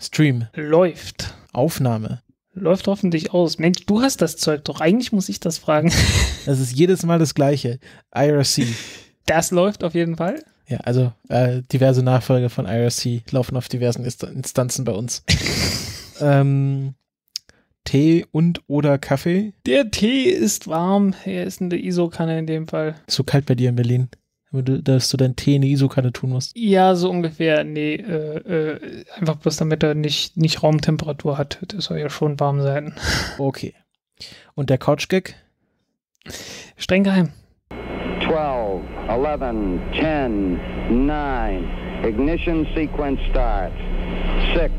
Stream. Läuft. Aufnahme. Läuft hoffentlich aus. Mensch, du hast das Zeug doch. Eigentlich muss ich das fragen. Das ist jedes Mal das Gleiche. IRC. Das läuft auf jeden Fall. Ja, also äh, diverse Nachfolge von IRC laufen auf diversen Instanzen bei uns. ähm, Tee und oder Kaffee? Der Tee ist warm. Er ist in der ISO-Kanne in dem Fall. Zu kalt bei dir in Berlin? dass du deinen Tee in die Isokanne tun musst. Ja, so ungefähr. Nee, äh, äh, einfach bloß damit er nicht, nicht Raumtemperatur hat. Das soll ja schon warm sein. Okay. Und der Couch-Gag? Streng geheim. 12, 11, 10, 9. Ignition sequence start. 6, 5,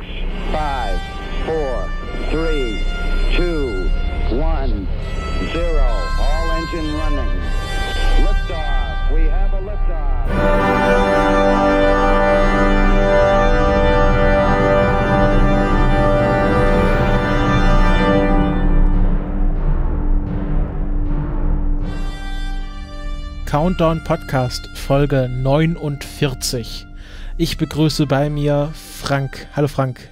4, 3, 2, 1, 0. All engine running. Countdown Podcast Folge 49. Ich begrüße bei mir Frank. Hallo Frank.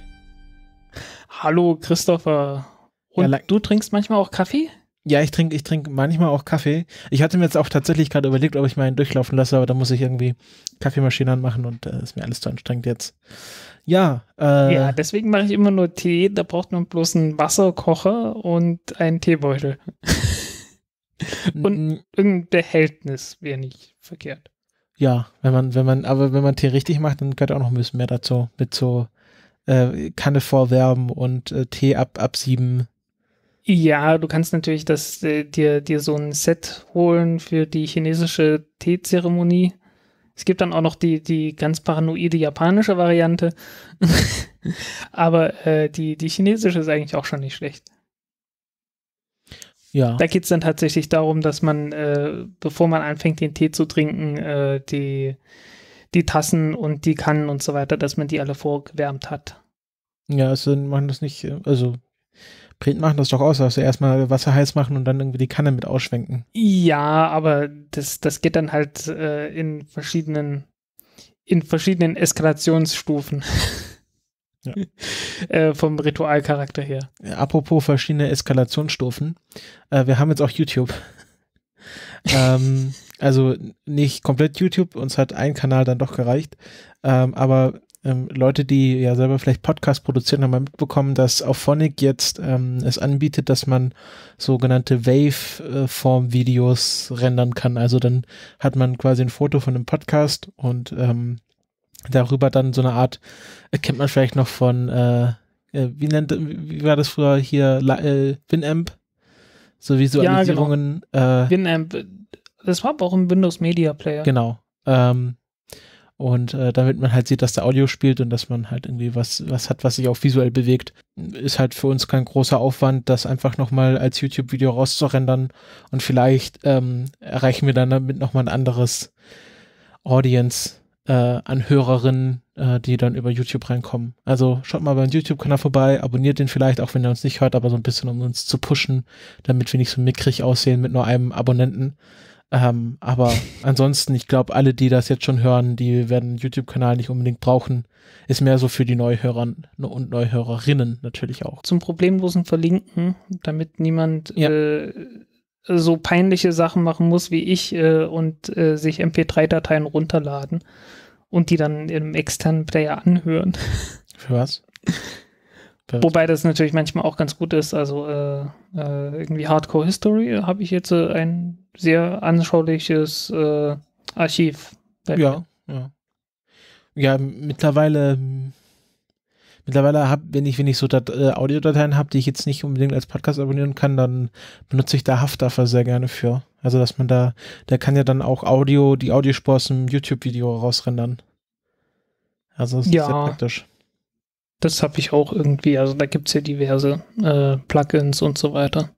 Hallo Christopher. Und ja, du trinkst manchmal auch Kaffee? Ja, ich trinke ich trink manchmal auch Kaffee. Ich hatte mir jetzt auch tatsächlich gerade überlegt, ob ich meinen durchlaufen lasse, aber da muss ich irgendwie Kaffeemaschine anmachen und äh, ist mir alles zu anstrengend jetzt. Ja. Äh, ja, deswegen mache ich immer nur Tee. Da braucht man bloß einen Wasserkocher und einen Teebeutel. und irgendein Behältnis wäre nicht verkehrt. Ja, wenn man, wenn man, aber wenn man Tee richtig macht, dann gehört auch noch ein bisschen mehr dazu. Mit so äh, Kanne vorwärmen und äh, Tee ab, absieben ja, du kannst natürlich das, äh, dir, dir so ein Set holen für die chinesische Teezeremonie. Es gibt dann auch noch die, die ganz paranoide japanische Variante. Aber äh, die, die chinesische ist eigentlich auch schon nicht schlecht. Ja. Da geht es dann tatsächlich darum, dass man, äh, bevor man anfängt, den Tee zu trinken, äh, die, die Tassen und die Kannen und so weiter, dass man die alle vorgewärmt hat. Ja, also man das nicht, äh, also Briten machen das doch aus, dass also erstmal Wasser heiß machen und dann irgendwie die Kanne mit ausschwenken. Ja, aber das, das geht dann halt äh, in verschiedenen, in verschiedenen Eskalationsstufen. Ja. äh, vom Ritualcharakter her. Äh, apropos verschiedene Eskalationsstufen. Äh, wir haben jetzt auch YouTube. ähm, also nicht komplett YouTube, uns hat ein Kanal dann doch gereicht. Ähm, aber ähm, Leute, die ja selber vielleicht Podcasts produzieren, haben mal mitbekommen, dass Auphonic jetzt ähm, es anbietet, dass man sogenannte Wave-Form-Videos rendern kann. Also dann hat man quasi ein Foto von einem Podcast und ähm, darüber dann so eine Art, äh, kennt man vielleicht noch von, äh, äh, wie, nennt, wie war das früher hier, äh, Winamp? So Visualisierungen. Ja, genau. äh, Winamp, äh, das war aber auch ein Windows Media Player. Genau. Ähm, und äh, damit man halt sieht, dass der Audio spielt und dass man halt irgendwie was, was hat, was sich auch visuell bewegt, ist halt für uns kein großer Aufwand, das einfach nochmal als YouTube-Video rauszurendern. Und vielleicht ähm, erreichen wir dann damit nochmal ein anderes Audience äh, an Hörerinnen, äh, die dann über YouTube reinkommen. Also schaut mal beim YouTube-Kanal vorbei, abonniert den vielleicht, auch wenn ihr uns nicht hört, aber so ein bisschen, um uns zu pushen, damit wir nicht so mickrig aussehen mit nur einem Abonnenten. Ähm, aber ansonsten, ich glaube, alle, die das jetzt schon hören, die werden einen YouTube-Kanal nicht unbedingt brauchen. Ist mehr so für die Neuhörer ne, und Neuhörerinnen natürlich auch. Zum problemlosen Verlinken, damit niemand ja. äh, so peinliche Sachen machen muss wie ich äh, und äh, sich MP3-Dateien runterladen und die dann im externen Player anhören. Für was? Wobei das natürlich manchmal auch ganz gut ist. Also äh, äh, irgendwie Hardcore History habe ich jetzt äh, ein sehr anschauliches äh, Archiv. Ja, ja. Ja, mittlerweile, mittlerweile habe, wenn ich, wenn ich so Dat äh, Audiodateien habe, die ich jetzt nicht unbedingt als Podcast abonnieren kann, dann benutze ich da Haftdaffer sehr gerne für. Also dass man da, der kann ja dann auch Audio, die Audiospur aus dem YouTube-Video rausrendern. Also das ist ja. sehr praktisch. Ja. Das habe ich auch irgendwie. Also da gibt es ja diverse äh, Plugins und so weiter.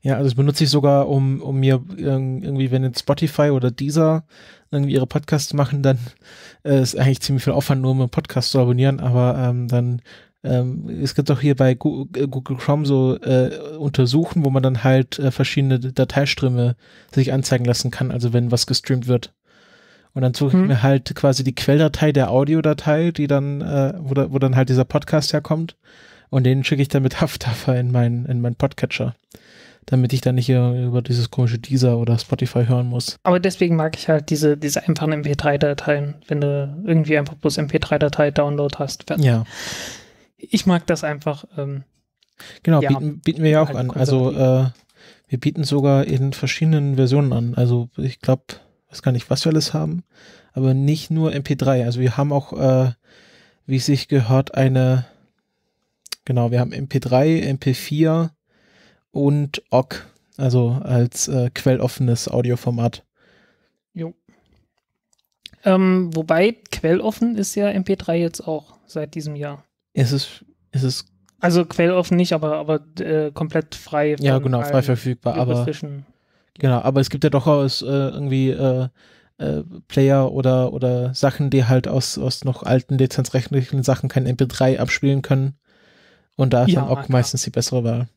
Ja, also das benutze ich sogar, um, um mir irgendwie, wenn jetzt Spotify oder Deezer irgendwie ihre Podcasts machen, dann äh, ist eigentlich ziemlich viel Aufwand, nur um einen Podcast zu abonnieren, aber ähm, dann ähm, es gibt auch hier bei äh, Google Chrome so äh, Untersuchen, wo man dann halt äh, verschiedene Dateiströme sich anzeigen lassen kann, also wenn was gestreamt wird. Und dann suche ich hm. mir halt quasi die Quelldatei der Audiodatei, die dann, äh, wo, da, wo dann halt dieser Podcast herkommt. Und den schicke ich dann mit Hafthafer in meinen, in meinen Podcatcher. Damit ich dann nicht hier über dieses komische Deezer oder Spotify hören muss. Aber deswegen mag ich halt diese, diese einfachen MP3-Dateien, wenn du irgendwie einfach bloß MP3-Datei Download hast. Ja. Ich mag das einfach. Ähm, genau, ja, bieten, bieten wir ja auch halt an. Also äh, wir bieten sogar in verschiedenen Versionen an. Also ich glaube, weiß gar nicht, was wir alles haben, aber nicht nur MP3. Also wir haben auch, äh, wie es sich gehört, eine, genau, wir haben MP3, MP4 und OGG, also als äh, quelloffenes Audioformat. Jo. Ähm, wobei quelloffen ist ja MP3 jetzt auch seit diesem Jahr. Es ist, es ist also quelloffen nicht, aber, aber äh, komplett frei. Ja, genau, frei verfügbar. Aber Genau, aber es gibt ja doch aus äh, irgendwie äh, äh, Player oder, oder Sachen, die halt aus, aus noch alten lizenzrechtlichen Sachen kein MP3 abspielen können. Und da ist ja, dann auch meistens die bessere Wahl.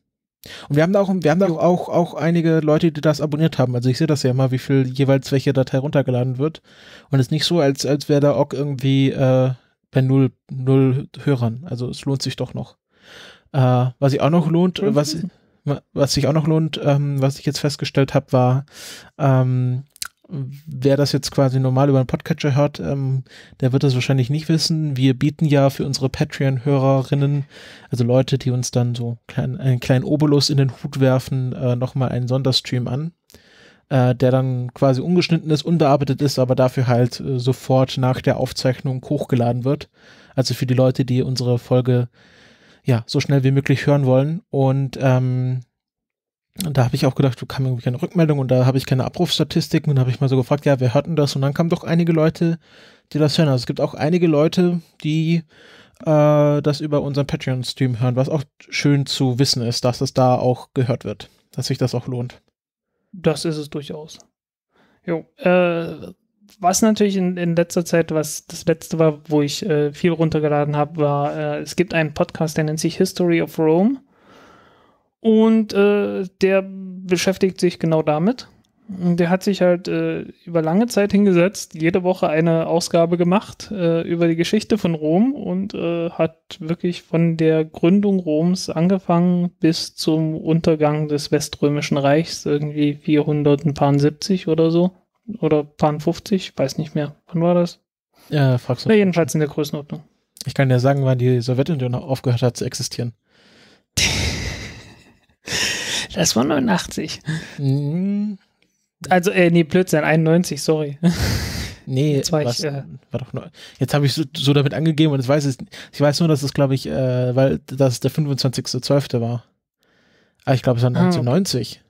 Und wir haben da auch, wir haben da auch, auch einige Leute, die das abonniert haben. Also ich sehe das ja immer, wie viel jeweils welche Datei runtergeladen wird. Und es ist nicht so, als, als wäre da Ock irgendwie äh, bei null, null Hörern. Also es lohnt sich doch noch. Äh, was sich auch noch lohnt, was, was sich auch noch lohnt, ähm, was ich jetzt festgestellt habe, war, ähm, wer das jetzt quasi normal über einen Podcatcher hört, ähm, der wird das wahrscheinlich nicht wissen. Wir bieten ja für unsere Patreon-Hörerinnen, also Leute, die uns dann so klein, einen kleinen Obolus in den Hut werfen, äh, nochmal einen Sonderstream an, äh, der dann quasi ungeschnitten ist, unbearbeitet ist, aber dafür halt äh, sofort nach der Aufzeichnung hochgeladen wird. Also für die Leute, die unsere Folge ja, so schnell wie möglich hören wollen. Und ähm, da habe ich auch gedacht, du kam irgendwie keine Rückmeldung und da habe ich keine Abrufstatistiken und habe ich mal so gefragt, ja, wer hörten das? Und dann kamen doch einige Leute, die das hören. Also es gibt auch einige Leute, die äh, das über unseren Patreon-Stream hören, was auch schön zu wissen ist, dass es da auch gehört wird, dass sich das auch lohnt. Das ist es durchaus. Jo, äh, was natürlich in, in, letzter Zeit, was das letzte war, wo ich äh, viel runtergeladen habe, war, äh, es gibt einen Podcast, der nennt sich History of Rome. Und äh, der beschäftigt sich genau damit. Und der hat sich halt äh, über lange Zeit hingesetzt, jede Woche eine Ausgabe gemacht äh, über die Geschichte von Rom und äh, hat wirklich von der Gründung Roms angefangen bis zum Untergang des Weströmischen Reichs, irgendwie 470 oder so oder waren 50, weiß nicht mehr. Wann war das? Ja, fragst du. Ja, jedenfalls in der Größenordnung. Ich kann dir sagen, wann die Sowjetunion aufgehört hat zu existieren. das war 89. Mhm. Also, äh, nee, Blödsinn, 91, sorry. Nee, jetzt war, was, ich, äh, war doch nur, jetzt habe ich so, so, damit angegeben und weiß ich, ich weiß nur, dass es, glaube ich, äh, weil das der 25.12. war. Aber ah, ich glaube, es war 1990. Ah,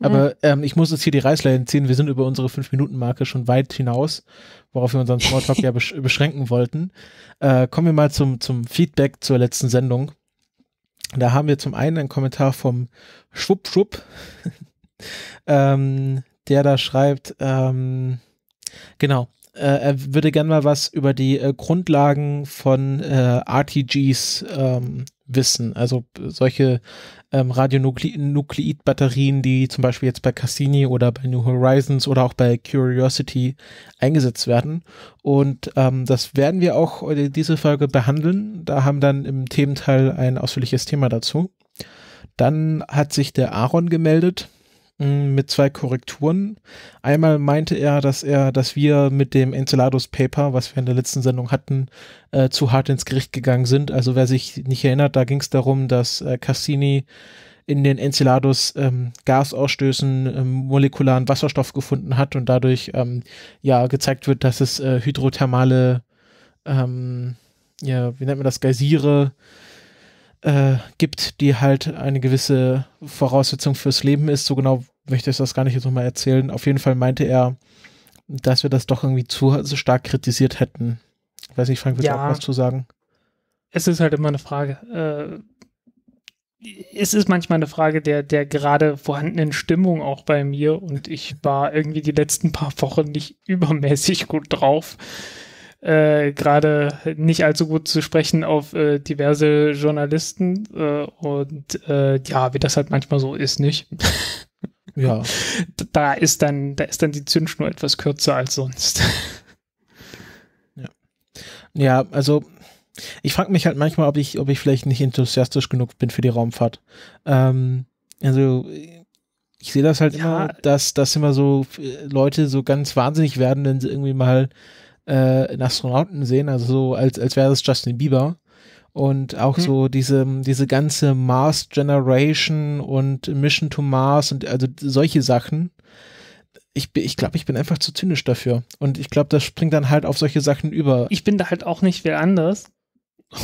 aber ähm, ich muss jetzt hier die Reißleine ziehen. Wir sind über unsere 5-Minuten-Marke schon weit hinaus, worauf wir unseren Smalltalk ja besch beschränken wollten. Äh, kommen wir mal zum, zum Feedback zur letzten Sendung. Da haben wir zum einen einen Kommentar vom Schwupp Schwupp, ähm, der da schreibt, ähm, genau, äh, er würde gerne mal was über die äh, Grundlagen von äh, RTGs ähm, wissen. Also solche ähm, Radionukleid-Batterien, die zum Beispiel jetzt bei Cassini oder bei New Horizons oder auch bei Curiosity eingesetzt werden. Und ähm, das werden wir auch diese Folge behandeln. Da haben dann im Thementeil ein ausführliches Thema dazu. Dann hat sich der Aaron gemeldet mit zwei Korrekturen. Einmal meinte er, dass er, dass wir mit dem Enceladus Paper, was wir in der letzten Sendung hatten, äh, zu hart ins Gericht gegangen sind. Also wer sich nicht erinnert, da ging es darum, dass äh, Cassini in den Enceladus ähm, Gasausstößen ähm, molekularen Wasserstoff gefunden hat und dadurch ähm, ja gezeigt wird, dass es äh, hydrothermale, ähm, ja, wie nennt man das, Geysire äh, äh, gibt, die halt eine gewisse Voraussetzung fürs Leben ist. So genau möchte ich das gar nicht jetzt nochmal erzählen. Auf jeden Fall meinte er, dass wir das doch irgendwie zu, zu stark kritisiert hätten. Ich weiß nicht, Frank, willst ja. du auch was zu sagen? Es ist halt immer eine Frage. Äh, es ist manchmal eine Frage der, der gerade vorhandenen Stimmung auch bei mir und ich war irgendwie die letzten paar Wochen nicht übermäßig gut drauf äh, gerade nicht allzu gut zu sprechen auf äh, diverse Journalisten äh, und äh, ja, wie das halt manchmal so ist, nicht? Ja. Da ist dann, da ist dann die Zündschnur etwas kürzer als sonst. Ja, ja also ich frage mich halt manchmal, ob ich, ob ich vielleicht nicht enthusiastisch genug bin für die Raumfahrt. Ähm, also ich sehe das halt ja. immer, dass, dass immer so äh, Leute so ganz wahnsinnig werden, wenn sie irgendwie mal äh, einen Astronauten sehen, also so als, als wäre es Justin Bieber. Und auch mhm. so diese, diese ganze Mars Generation und Mission to Mars und also solche Sachen. Ich, ich glaube, ich bin einfach zu zynisch dafür. Und ich glaube, das springt dann halt auf solche Sachen über. Ich bin da halt auch nicht wer anders.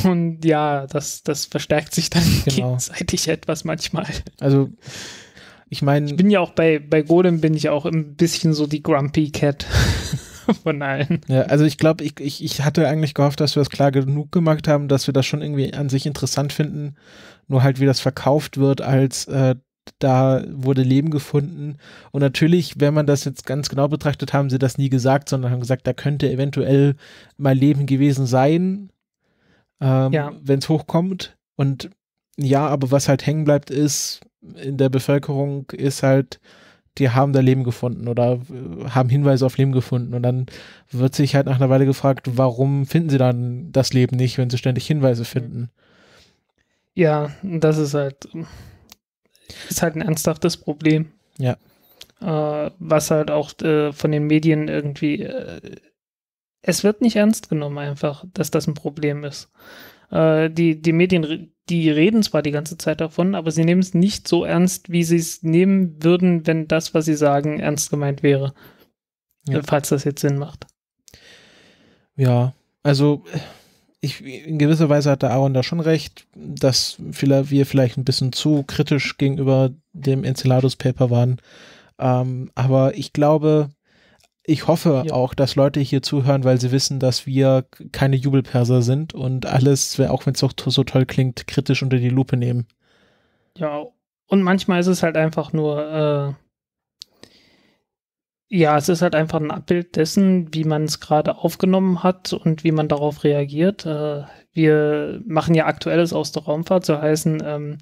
Und ja, das, das verstärkt sich dann genau. gegenseitig etwas manchmal. Also, ich meine. Ich bin ja auch bei, bei Golem bin ich auch ein bisschen so die Grumpy Cat von allen. Ja, also ich glaube, ich, ich, ich hatte eigentlich gehofft, dass wir es das klar genug gemacht haben, dass wir das schon irgendwie an sich interessant finden. Nur halt, wie das verkauft wird, als äh, da wurde Leben gefunden. Und natürlich, wenn man das jetzt ganz genau betrachtet, haben sie das nie gesagt, sondern haben gesagt, da könnte eventuell mal Leben gewesen sein, ähm, ja. wenn es hochkommt. Und ja, aber was halt hängen bleibt, ist in der Bevölkerung, ist halt die haben da Leben gefunden oder äh, haben Hinweise auf Leben gefunden. Und dann wird sich halt nach einer Weile gefragt, warum finden sie dann das Leben nicht, wenn sie ständig Hinweise finden? Ja, das ist halt, ist halt ein ernsthaftes Problem. Ja. Äh, was halt auch äh, von den Medien irgendwie, äh, es wird nicht ernst genommen einfach, dass das ein Problem ist. Äh, die, die Medien, die reden zwar die ganze Zeit davon, aber sie nehmen es nicht so ernst, wie sie es nehmen würden, wenn das, was sie sagen, ernst gemeint wäre. Ja. Falls das jetzt Sinn macht. Ja, also ich, in gewisser Weise hat der Aaron da schon recht, dass wir vielleicht ein bisschen zu kritisch gegenüber dem Enceladus Paper waren. Ähm, aber ich glaube, ich hoffe ja. auch, dass Leute hier zuhören, weil sie wissen, dass wir keine Jubelperser sind und alles, auch wenn es doch so toll klingt, kritisch unter die Lupe nehmen. Ja, und manchmal ist es halt einfach nur äh, ja, es ist halt einfach ein Abbild dessen, wie man es gerade aufgenommen hat und wie man darauf reagiert. Äh, wir machen ja Aktuelles aus der Raumfahrt, so heißen, ähm,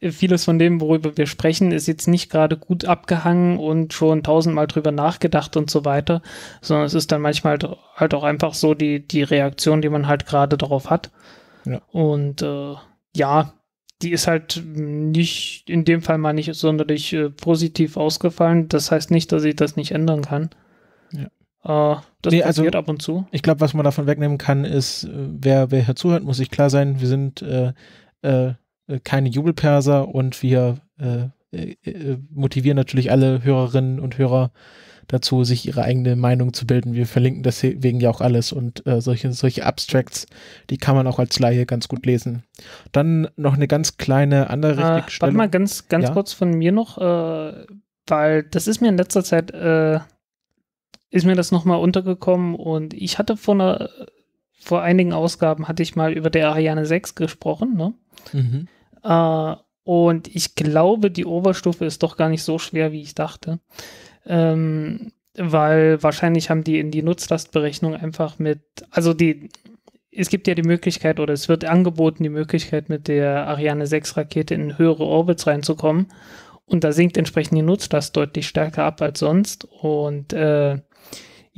vieles von dem, worüber wir sprechen, ist jetzt nicht gerade gut abgehangen und schon tausendmal drüber nachgedacht und so weiter, sondern es ist dann manchmal halt, halt auch einfach so die, die Reaktion, die man halt gerade darauf hat. Ja. Und äh, ja, die ist halt nicht, in dem Fall mal nicht sonderlich äh, positiv ausgefallen. Das heißt nicht, dass ich das nicht ändern kann. Ja. Äh, das nee, also passiert also, ab und zu. Ich glaube, was man davon wegnehmen kann, ist, äh, wer, wer hier zuhört, muss sich klar sein, wir sind äh, äh, äh keine Jubelperser und wir motivieren natürlich alle Hörerinnen und Hörer, dazu, sich ihre eigene Meinung zu bilden. Wir verlinken deswegen ja auch alles und äh, solche, solche Abstracts, die kann man auch als Laie ganz gut lesen. Dann noch eine ganz kleine andere äh, Richtigstellung. Warte mal, ganz, ganz ja? kurz von mir noch, äh, weil das ist mir in letzter Zeit, äh, ist mir das nochmal untergekommen und ich hatte vor einer, vor einigen Ausgaben hatte ich mal über der Ariane 6 gesprochen, ne? Mhm. Äh, und ich glaube, die Oberstufe ist doch gar nicht so schwer, wie ich dachte ähm, weil wahrscheinlich haben die in die Nutzlastberechnung einfach mit, also die, es gibt ja die Möglichkeit oder es wird angeboten, die Möglichkeit mit der Ariane 6 Rakete in höhere Orbits reinzukommen. Und da sinkt entsprechend die Nutzlast deutlich stärker ab als sonst. Und äh,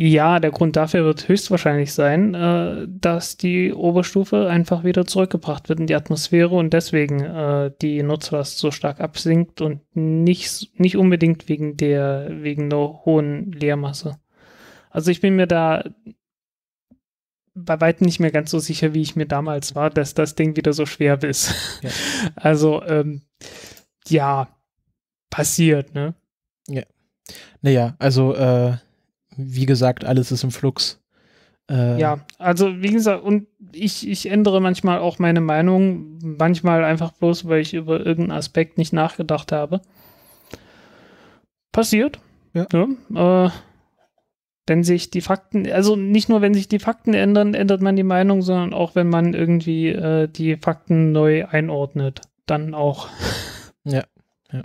ja, der Grund dafür wird höchstwahrscheinlich sein, äh, dass die Oberstufe einfach wieder zurückgebracht wird in die Atmosphäre und deswegen äh, die Nutzlast so stark absinkt und nicht, nicht unbedingt wegen der, wegen der hohen Leermasse. Also ich bin mir da bei weitem nicht mehr ganz so sicher, wie ich mir damals war, dass das Ding wieder so schwer ist. Ja. Also, ähm, ja, passiert, ne? Ja. Naja, also, äh, wie gesagt, alles ist im Flux. Äh, ja, also wie gesagt, und ich, ich ändere manchmal auch meine Meinung, manchmal einfach bloß, weil ich über irgendeinen Aspekt nicht nachgedacht habe. Passiert. Ja. ja äh, wenn sich die Fakten, also nicht nur wenn sich die Fakten ändern, ändert man die Meinung, sondern auch wenn man irgendwie äh, die Fakten neu einordnet, dann auch. Ja, ja.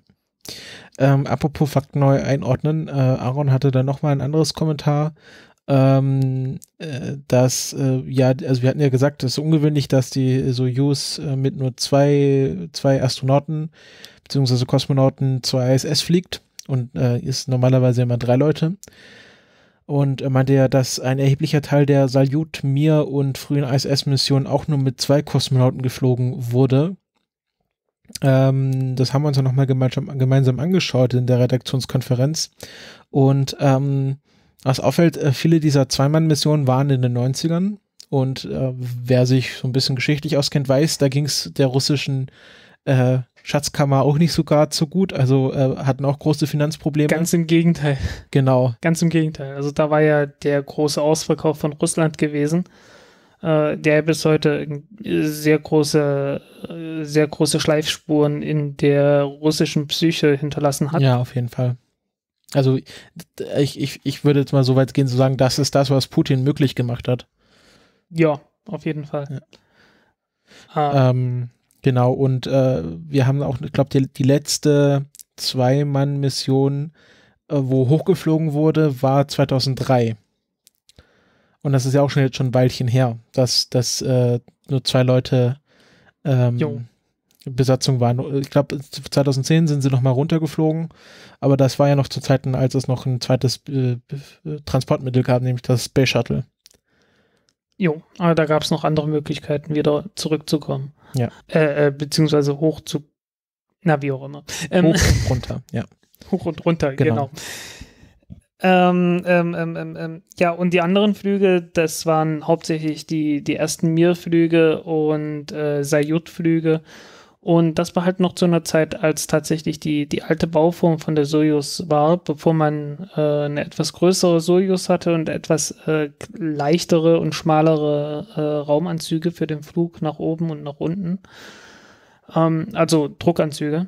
Ähm, apropos Fakt neu einordnen, äh, Aaron hatte da nochmal ein anderes Kommentar, ähm, äh, dass, äh, ja, also wir hatten ja gesagt, es ist ungewöhnlich, dass die Soyuz äh, mit nur zwei, zwei Astronauten bzw. Kosmonauten zur ISS fliegt und äh, ist normalerweise immer drei Leute. Und er meinte ja, dass ein erheblicher Teil der Salyut, Mir und frühen ISS-Missionen auch nur mit zwei Kosmonauten geflogen wurde ähm, das haben wir uns ja nochmal gemeinsam, angeschaut in der Redaktionskonferenz. Und ähm, was auffällt, äh, viele dieser Zweimann-Missionen waren in den 90ern. Und äh, wer sich so ein bisschen geschichtlich auskennt, weiß, da ging es der russischen äh, Schatzkammer auch nicht sogar zu gut. Also äh, hatten auch große Finanzprobleme. Ganz im Gegenteil. Genau. Ganz im Gegenteil. Also da war ja der große Ausverkauf von Russland gewesen äh, der bis heute äh, sehr große, äh, sehr große Schleifspuren in der russischen Psyche hinterlassen hat. Ja, auf jeden Fall. Also ich, ich, ich würde jetzt mal so weit gehen zu sagen, das ist das, was Putin möglich gemacht hat. Ja, auf jeden Fall. Ja. Ah. Ähm, genau, und äh, wir haben auch, ich glaube, die, die letzte Zwei-Mann-Mission, äh, wo hochgeflogen wurde, war 2003. Und das ist ja auch schon jetzt schon ein Weilchen her, dass, dass äh, nur zwei Leute ähm, Besatzung waren. Ich glaube, 2010 sind sie nochmal runtergeflogen, aber das war ja noch zu Zeiten, als es noch ein zweites äh, Transportmittel gab, nämlich das Space Shuttle. Jo, aber da gab es noch andere Möglichkeiten, wieder zurückzukommen. Ja. Äh, äh, beziehungsweise hoch zu. Na, wie auch immer. Ähm, hoch und runter, ja. Hoch und runter, genau. genau. Ähm, ähm, ähm, ähm, ähm, ja, und die anderen Flüge, das waren hauptsächlich die, die ersten Mir-Flüge und äh, Sayut-Flüge. Und das war halt noch zu einer Zeit, als tatsächlich die, die alte Bauform von der Soyuz war, bevor man äh, eine etwas größere Soyuz hatte und etwas äh, leichtere und schmalere äh, Raumanzüge für den Flug nach oben und nach unten. Ähm, also Druckanzüge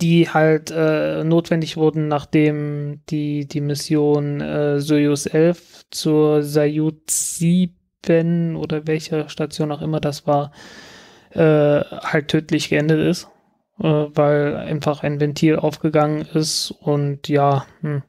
die halt äh, notwendig wurden, nachdem die, die Mission äh, Soyuz 11 zur Soyuz 7 oder welcher Station auch immer das war, äh, halt tödlich geendet ist, äh, weil einfach ein Ventil aufgegangen ist und ja, hm,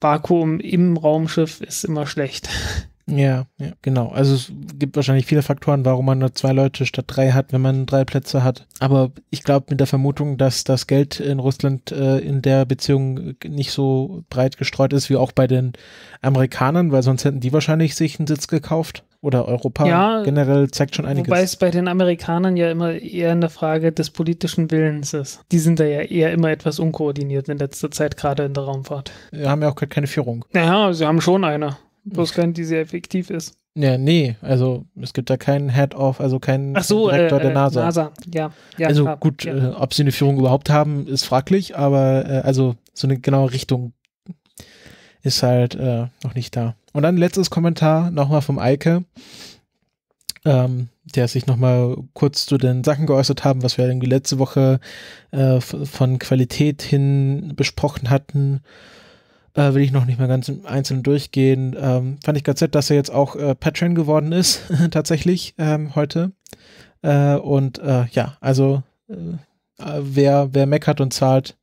Vakuum im Raumschiff ist immer schlecht. Ja, ja, genau. Also es gibt wahrscheinlich viele Faktoren, warum man nur zwei Leute statt drei hat, wenn man drei Plätze hat. Aber ich glaube mit der Vermutung, dass das Geld in Russland äh, in der Beziehung nicht so breit gestreut ist wie auch bei den Amerikanern, weil sonst hätten die wahrscheinlich sich einen Sitz gekauft. Oder Europa ja, generell zeigt schon einiges. Wobei es bei den Amerikanern ja immer eher eine Frage des politischen Willens ist. Die sind da ja eher immer etwas unkoordiniert in letzter Zeit, gerade in der Raumfahrt. Wir haben ja auch keine Führung. Naja, sie haben schon eine bloß keine, die sehr effektiv ist. Ja, nee, also es gibt da keinen Head-Off, also keinen Ach so, Direktor äh, der äh, NASA. NASA. Ja, ja, also klar, gut, ja. äh, ob sie eine Führung überhaupt haben, ist fraglich, aber äh, also so eine genaue Richtung ist halt äh, noch nicht da. Und dann letztes Kommentar nochmal vom Eike, ähm, der sich nochmal kurz zu den Sachen geäußert haben, was wir irgendwie letzte Woche äh, von Qualität hin besprochen hatten äh, will ich noch nicht mal ganz einzeln durchgehen. Ähm, fand ich ganz nett, dass er jetzt auch äh, Patreon geworden ist, tatsächlich, ähm, heute. Äh, und äh, ja, also äh, äh, wer, wer meckert und zahlt,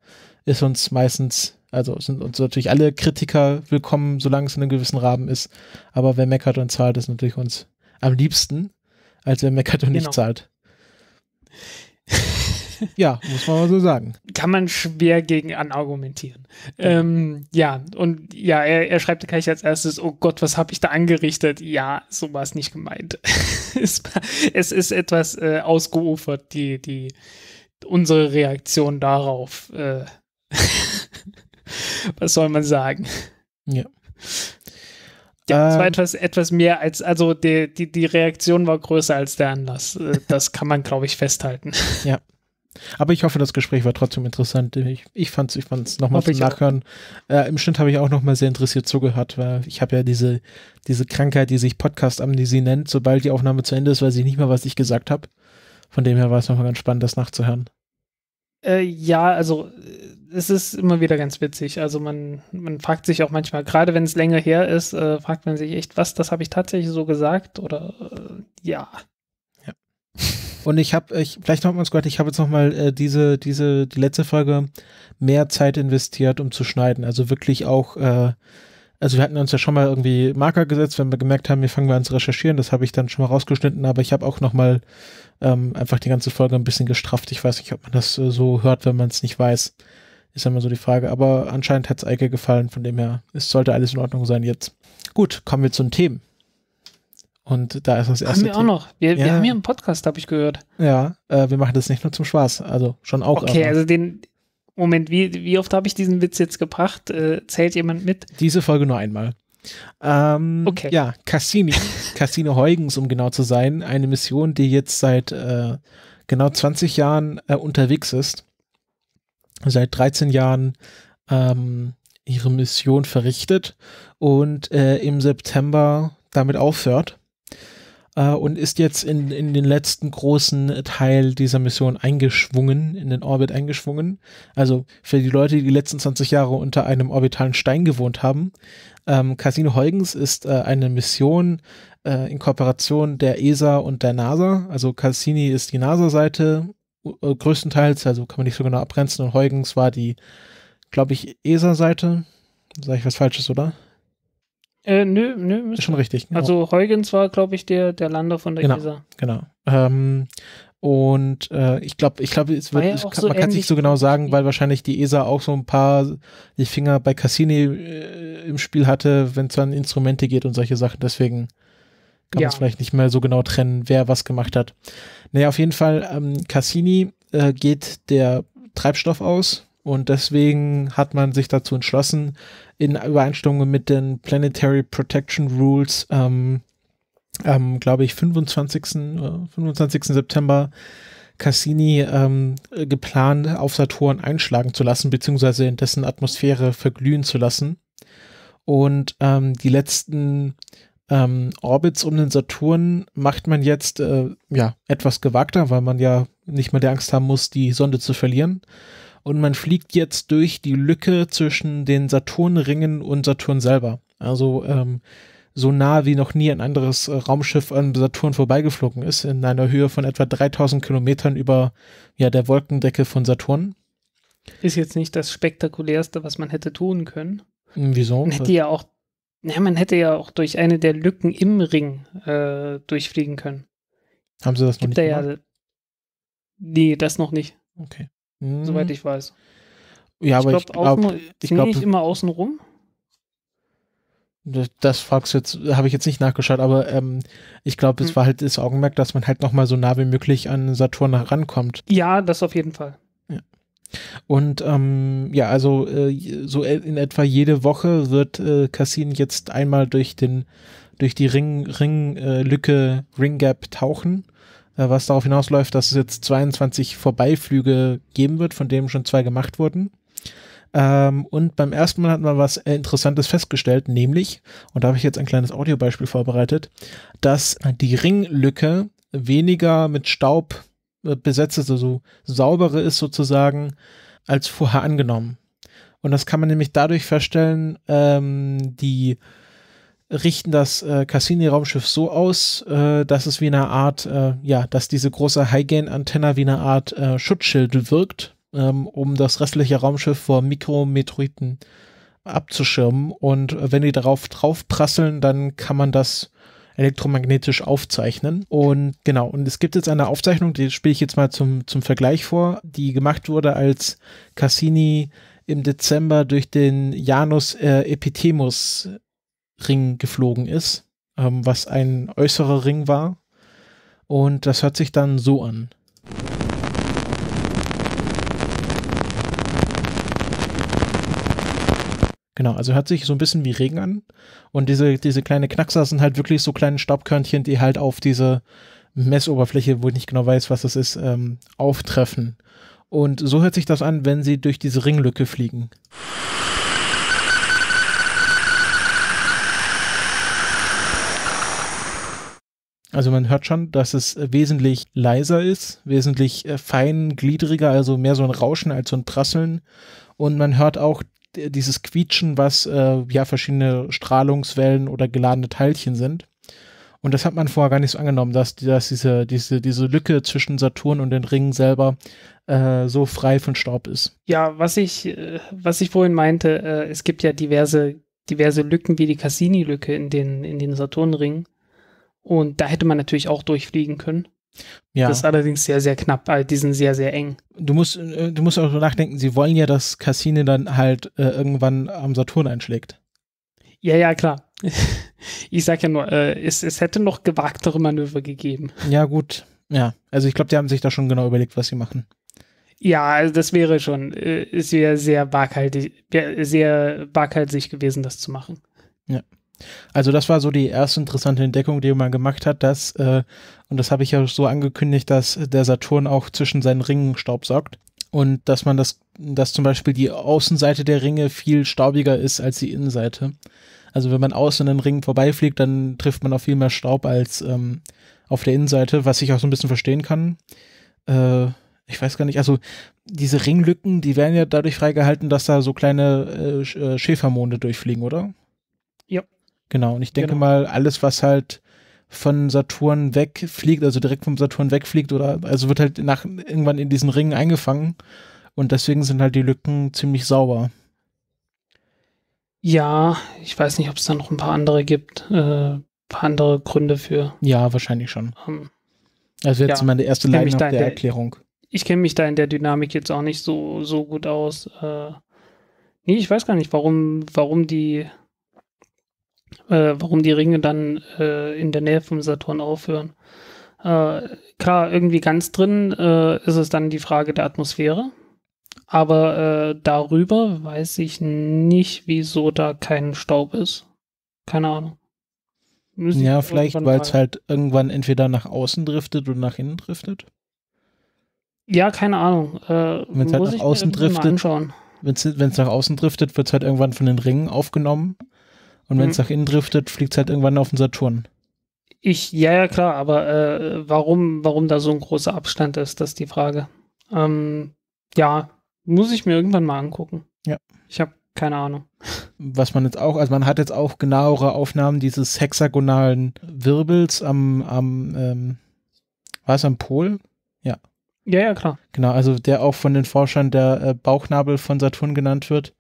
ist uns meistens, also sind uns natürlich alle Kritiker willkommen, solange es in einem gewissen Rahmen ist. Aber wer meckert und zahlt, ist natürlich uns am liebsten, als wer meckert und genau. nicht zahlt. Ja, muss man mal so sagen. Kann man schwer gegen anargumentieren. Ähm, ja, und ja, er, er schreibt gleich als erstes, oh Gott, was habe ich da angerichtet? Ja, so war es nicht gemeint. es, es, ist etwas äh, ausgeufert, die, die, unsere Reaktion darauf. Äh, was soll man sagen? Ja. Ja, es war ähm. etwas, etwas mehr als, also die, die, die Reaktion war größer als der Anlass. Äh, das kann man, glaube ich, festhalten. Ja. Aber ich hoffe, das Gespräch war trotzdem interessant. Ich, ich fand es ich fand's nochmal zum Nachhören. Äh, Im Schnitt habe ich auch nochmal sehr interessiert zugehört, weil ich habe ja diese, diese Krankheit, die sich Podcast-Amnesie nennt. Sobald die Aufnahme zu Ende ist, weiß ich nicht mehr, was ich gesagt habe. Von dem her war es nochmal ganz spannend, das nachzuhören. Äh, ja, also äh, es ist immer wieder ganz witzig. Also man, man fragt sich auch manchmal, gerade wenn es länger her ist, äh, fragt man sich echt, was, das habe ich tatsächlich so gesagt? Oder äh, ja. Ja. Und ich habe, ich, vielleicht noch mal es gehört, ich habe jetzt nochmal äh, diese, diese, die letzte Folge mehr Zeit investiert, um zu schneiden. Also wirklich auch, äh, also wir hatten uns ja schon mal irgendwie Marker gesetzt, wenn wir gemerkt haben, wir fangen wir an zu recherchieren. Das habe ich dann schon mal rausgeschnitten, aber ich habe auch nochmal ähm, einfach die ganze Folge ein bisschen gestrafft. Ich weiß nicht, ob man das äh, so hört, wenn man es nicht weiß. Ist ja immer so die Frage. Aber anscheinend hat es Eike gefallen, von dem her, es sollte alles in Ordnung sein jetzt. Gut, kommen wir zu den Themen. Und da ist das erste. Haben wir auch noch. Wir, ja. wir haben hier einen Podcast, habe ich gehört. Ja, äh, wir machen das nicht nur zum Spaß. Also schon auch. Okay, aber. also den. Moment, wie, wie oft habe ich diesen Witz jetzt gebracht? Äh, zählt jemand mit? Diese Folge nur einmal. Ähm, okay. Ja, Cassini. Cassino Heugens, um genau zu sein. Eine Mission, die jetzt seit äh, genau 20 Jahren äh, unterwegs ist. Seit 13 Jahren ähm, ihre Mission verrichtet und äh, im September damit aufhört äh, und ist jetzt in, in den letzten großen Teil dieser Mission eingeschwungen, in den Orbit eingeschwungen. Also für die Leute, die die letzten 20 Jahre unter einem orbitalen Stein gewohnt haben, ähm, Casino Huygens ist äh, eine Mission äh, in Kooperation der ESA und der NASA. Also Cassini ist die NASA-Seite äh, größtenteils, also kann man nicht so genau abgrenzen. Und Huygens war die, glaube ich, ESA-Seite. Sag ich was Falsches, oder? Äh, nö, nö. Ist Schon richtig. Genau. Also Huygens war, glaube ich, der, der Lander von der genau, Gesa. Genau. Ähm, und äh, ich glaube, ich glaub, es wird, ja kann, so man kann es nicht so genau sagen, weil wahrscheinlich die ESA auch so ein paar die Finger bei Cassini äh, im Spiel hatte, wenn es an Instrumente geht und solche Sachen. Deswegen kann ja. man es vielleicht nicht mehr so genau trennen, wer was gemacht hat. Naja, auf jeden Fall, ähm, Cassini äh, geht der Treibstoff aus, und deswegen hat man sich dazu entschlossen, in Übereinstimmung mit den Planetary Protection Rules ähm, am, glaube ich, 25. 25. Äh, September Cassini ähm, geplant auf Saturn einschlagen zu lassen, beziehungsweise in dessen Atmosphäre verglühen zu lassen. Und ähm, die letzten ähm, Orbits um den Saturn macht man jetzt äh, ja etwas gewagter, weil man ja nicht mehr die Angst haben muss, die Sonde zu verlieren und man fliegt jetzt durch die Lücke zwischen den Saturnringen und Saturn selber. Also ähm, so nah wie noch nie ein anderes äh, Raumschiff an Saturn vorbeigeflogen ist, in einer Höhe von etwa 3000 Kilometern über ja, der Wolkendecke von Saturn. Ist jetzt nicht das spektakulärste, was man hätte tun können. Hm, wieso? Man hätte ja auch, ja, man hätte ja auch durch eine der Lücken im Ring äh, durchfliegen können. Haben sie das Gibt noch nicht da gemacht? Ja, nee, das noch nicht. Okay hm. soweit ich weiß. Ja, ich aber ich glaube, ich glaube, ich immer außen rum. Das, das fragst jetzt, habe ich jetzt nicht nachgeschaut, aber ähm, ich glaube, es hm. war halt das Augenmerk, dass man halt noch mal so nah wie möglich an Saturn herankommt. Ja, das auf jeden Fall. Und ähm, ja, also äh, so e-, in etwa jede Woche wird äh, Cassin jetzt einmal durch den durch die Ring Ringlücke äh, Ring Gap tauchen äh, was darauf hinausläuft, dass es jetzt 22 Vorbeiflüge geben wird, von denen schon zwei gemacht wurden. Ähm, und beim ersten Mal hat man was äh, Interessantes festgestellt, nämlich, und da habe ich jetzt ein kleines Audiobeispiel vorbereitet, dass die Ringlücke weniger mit Staub äh, besetzt ist, also saubere ist sozusagen, als vorher angenommen. Und das kann man nämlich dadurch feststellen, ähm, die richten das äh, Cassini-Raumschiff so aus, äh, dass es wie eine Art, äh, ja, dass diese große High-Gain-Antenne wie eine Art äh, Schutzschild wirkt, ähm, um das restliche Raumschiff vor Mikrometeoriten abzuschirmen. Und äh, wenn die darauf drauf prasseln, dann kann man das elektromagnetisch aufzeichnen. Und genau, und es gibt jetzt eine Aufzeichnung, die spiele ich jetzt mal zum, zum Vergleich vor, die gemacht wurde, als Cassini im Dezember durch den Janus äh, Epithemus Ring geflogen ist, ähm, was ein äußerer Ring war. Und das hört sich dann so an. Genau, also hört sich so ein bisschen wie Regen an. Und diese, diese kleine Knackser sind halt wirklich so kleine Staubkörnchen, die halt auf diese Messoberfläche, wo ich nicht genau weiß, was das ist, ähm, auftreffen. Und so hört sich das an, wenn sie durch diese Ringlücke fliegen. Also man hört schon, dass es äh, wesentlich leiser ist, wesentlich äh, feingliedriger, also mehr so ein Rauschen als so ein Prasseln. Und man hört auch äh, dieses Quietschen, was äh, ja verschiedene Strahlungswellen oder geladene Teilchen sind. Und das hat man vorher gar nicht so angenommen, dass, dass diese, diese, diese Lücke zwischen Saturn und den Ringen selber äh, so frei von Staub ist. Ja, was ich, was ich vorhin meinte, es gibt ja diverse, diverse Lücken wie die Cassini-Lücke in den, in den Saturnringen. Und da hätte man natürlich auch durchfliegen können. Ja. Das ist allerdings sehr, sehr knapp, also die sind sehr, sehr eng. Du musst, äh, du musst auch nachdenken, sie wollen ja, dass Cassini dann halt äh, irgendwann am Saturn einschlägt. Ja, ja, klar. Ich sag ja nur, äh, es, es hätte noch gewagtere Manöver gegeben. Ja, gut. Ja, also ich glaube, die haben sich da schon genau überlegt, was sie machen. Ja, also das wäre schon, äh, ist sehr waghaltig, sehr waghalsig gewesen, das zu machen. Ja. Also das war so die erste interessante Entdeckung, die man gemacht hat, dass, äh, und das habe ich ja so angekündigt, dass der Saturn auch zwischen seinen Ringen Staub saugt und dass man das, dass zum Beispiel die Außenseite der Ringe viel staubiger ist als die Innenseite. Also wenn man außen in den Ringen vorbeifliegt, dann trifft man auf viel mehr Staub als ähm, auf der Innenseite, was ich auch so ein bisschen verstehen kann. Äh, ich weiß gar nicht, also diese Ringlücken, die werden ja dadurch freigehalten, dass da so kleine äh, äh Schäfermonde durchfliegen, oder? Genau, und ich denke genau. mal, alles, was halt von Saturn wegfliegt, also direkt vom Saturn wegfliegt oder also wird halt nach irgendwann in diesen Ringen eingefangen und deswegen sind halt die Lücken ziemlich sauber. Ja, ich weiß nicht, ob es da noch ein paar andere gibt, äh, paar andere Gründe für. Ja, wahrscheinlich schon. Ähm, das also wäre ja, jetzt meine erste Leitung der, der, Erklärung. Ich kenne mich da in der Dynamik jetzt auch nicht so, so gut aus. Äh, nee, ich weiß gar nicht, warum, warum die äh, warum die Ringe dann äh, in der Nähe vom Saturn aufhören. Äh, klar, irgendwie ganz drin äh, ist es dann die Frage der Atmosphäre. Aber äh, darüber weiß ich nicht, wieso da kein Staub ist. Keine Ahnung. Müssen ja, vielleicht, weil es halt irgendwann entweder nach außen driftet oder nach innen driftet. Ja, keine Ahnung. Äh, wenn es halt nach außen driftet, wird es halt irgendwann von den Ringen aufgenommen und wenn es mhm. nach innen driftet, fliegt es halt irgendwann auf den Saturn. Ich, ja, ja, klar, aber äh, warum, warum da so ein großer Abstand ist, das ist die Frage. Ähm, ja, muss ich mir irgendwann mal angucken. Ja. Ich habe keine Ahnung. Was man jetzt auch, also man hat jetzt auch genauere Aufnahmen dieses hexagonalen Wirbels am, am ähm, war es am Pol? Ja. Ja, ja, klar. Genau, also der auch von den Forschern der äh, Bauchnabel von Saturn genannt wird.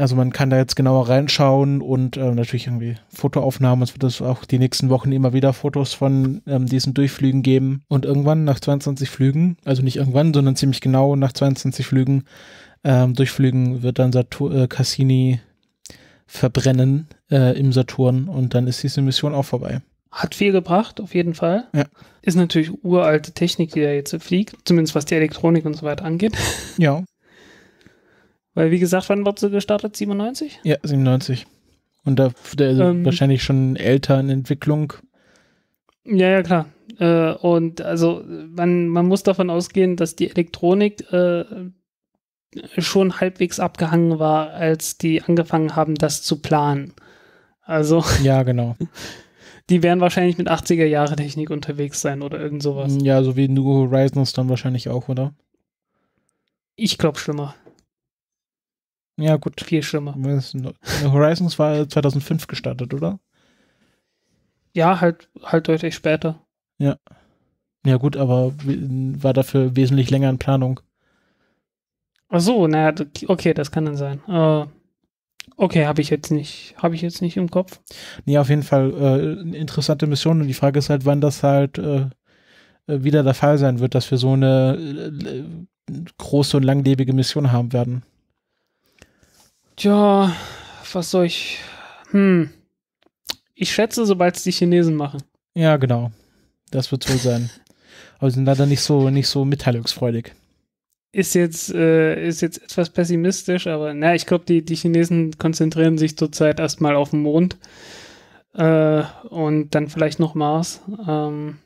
Also man kann da jetzt genauer reinschauen und äh, natürlich irgendwie Fotoaufnahmen. Es wird es auch die nächsten Wochen immer wieder Fotos von ähm, diesen Durchflügen geben. Und irgendwann nach 22 Flügen, also nicht irgendwann, sondern ziemlich genau nach 22 Flügen, ähm, Durchflügen wird dann Satur äh, Cassini verbrennen äh, im Saturn und dann ist diese Mission auch vorbei. Hat viel gebracht, auf jeden Fall. Ja. Ist natürlich uralte Technik, die da jetzt fliegt, zumindest was die Elektronik und so weiter angeht. Ja. Weil, wie gesagt, wann wird sie gestartet? 97? Ja, 97. Und da, der ähm, wahrscheinlich schon älter in Entwicklung. Ja, ja, klar. Äh, und also man, man muss davon ausgehen, dass die Elektronik äh, schon halbwegs abgehangen war, als die angefangen haben, das zu planen. Also. Ja, genau. Die werden wahrscheinlich mit 80er-Jahre-Technik unterwegs sein oder irgend sowas. Ja, so wie New Horizons dann wahrscheinlich auch, oder? Ich glaube schlimmer. Ja, gut. Viel schlimmer. Horizons war 2005 gestartet, oder? Ja, halt, halt deutlich später. Ja. Ja, gut, aber war dafür wesentlich länger in Planung. Ach so, naja, okay, das kann dann sein. Äh, okay, habe ich jetzt nicht, habe ich jetzt nicht im Kopf. Nee, auf jeden Fall äh, interessante Mission und die Frage ist halt, wann das halt äh, äh wieder der Fall sein wird, dass wir so eine äh, große und langlebige Mission haben werden. Tja, was soll ich? Hm. Ich schätze, sobald es die Chinesen machen. Ja, genau. Das wird so sein. Aber sie sind leider nicht so, nicht so mitteilungsfreudig. Ist jetzt, äh, ist jetzt etwas pessimistisch, aber na, ich glaube, die, die Chinesen konzentrieren sich zurzeit erstmal auf den Mond äh, und dann vielleicht noch Mars. Ähm,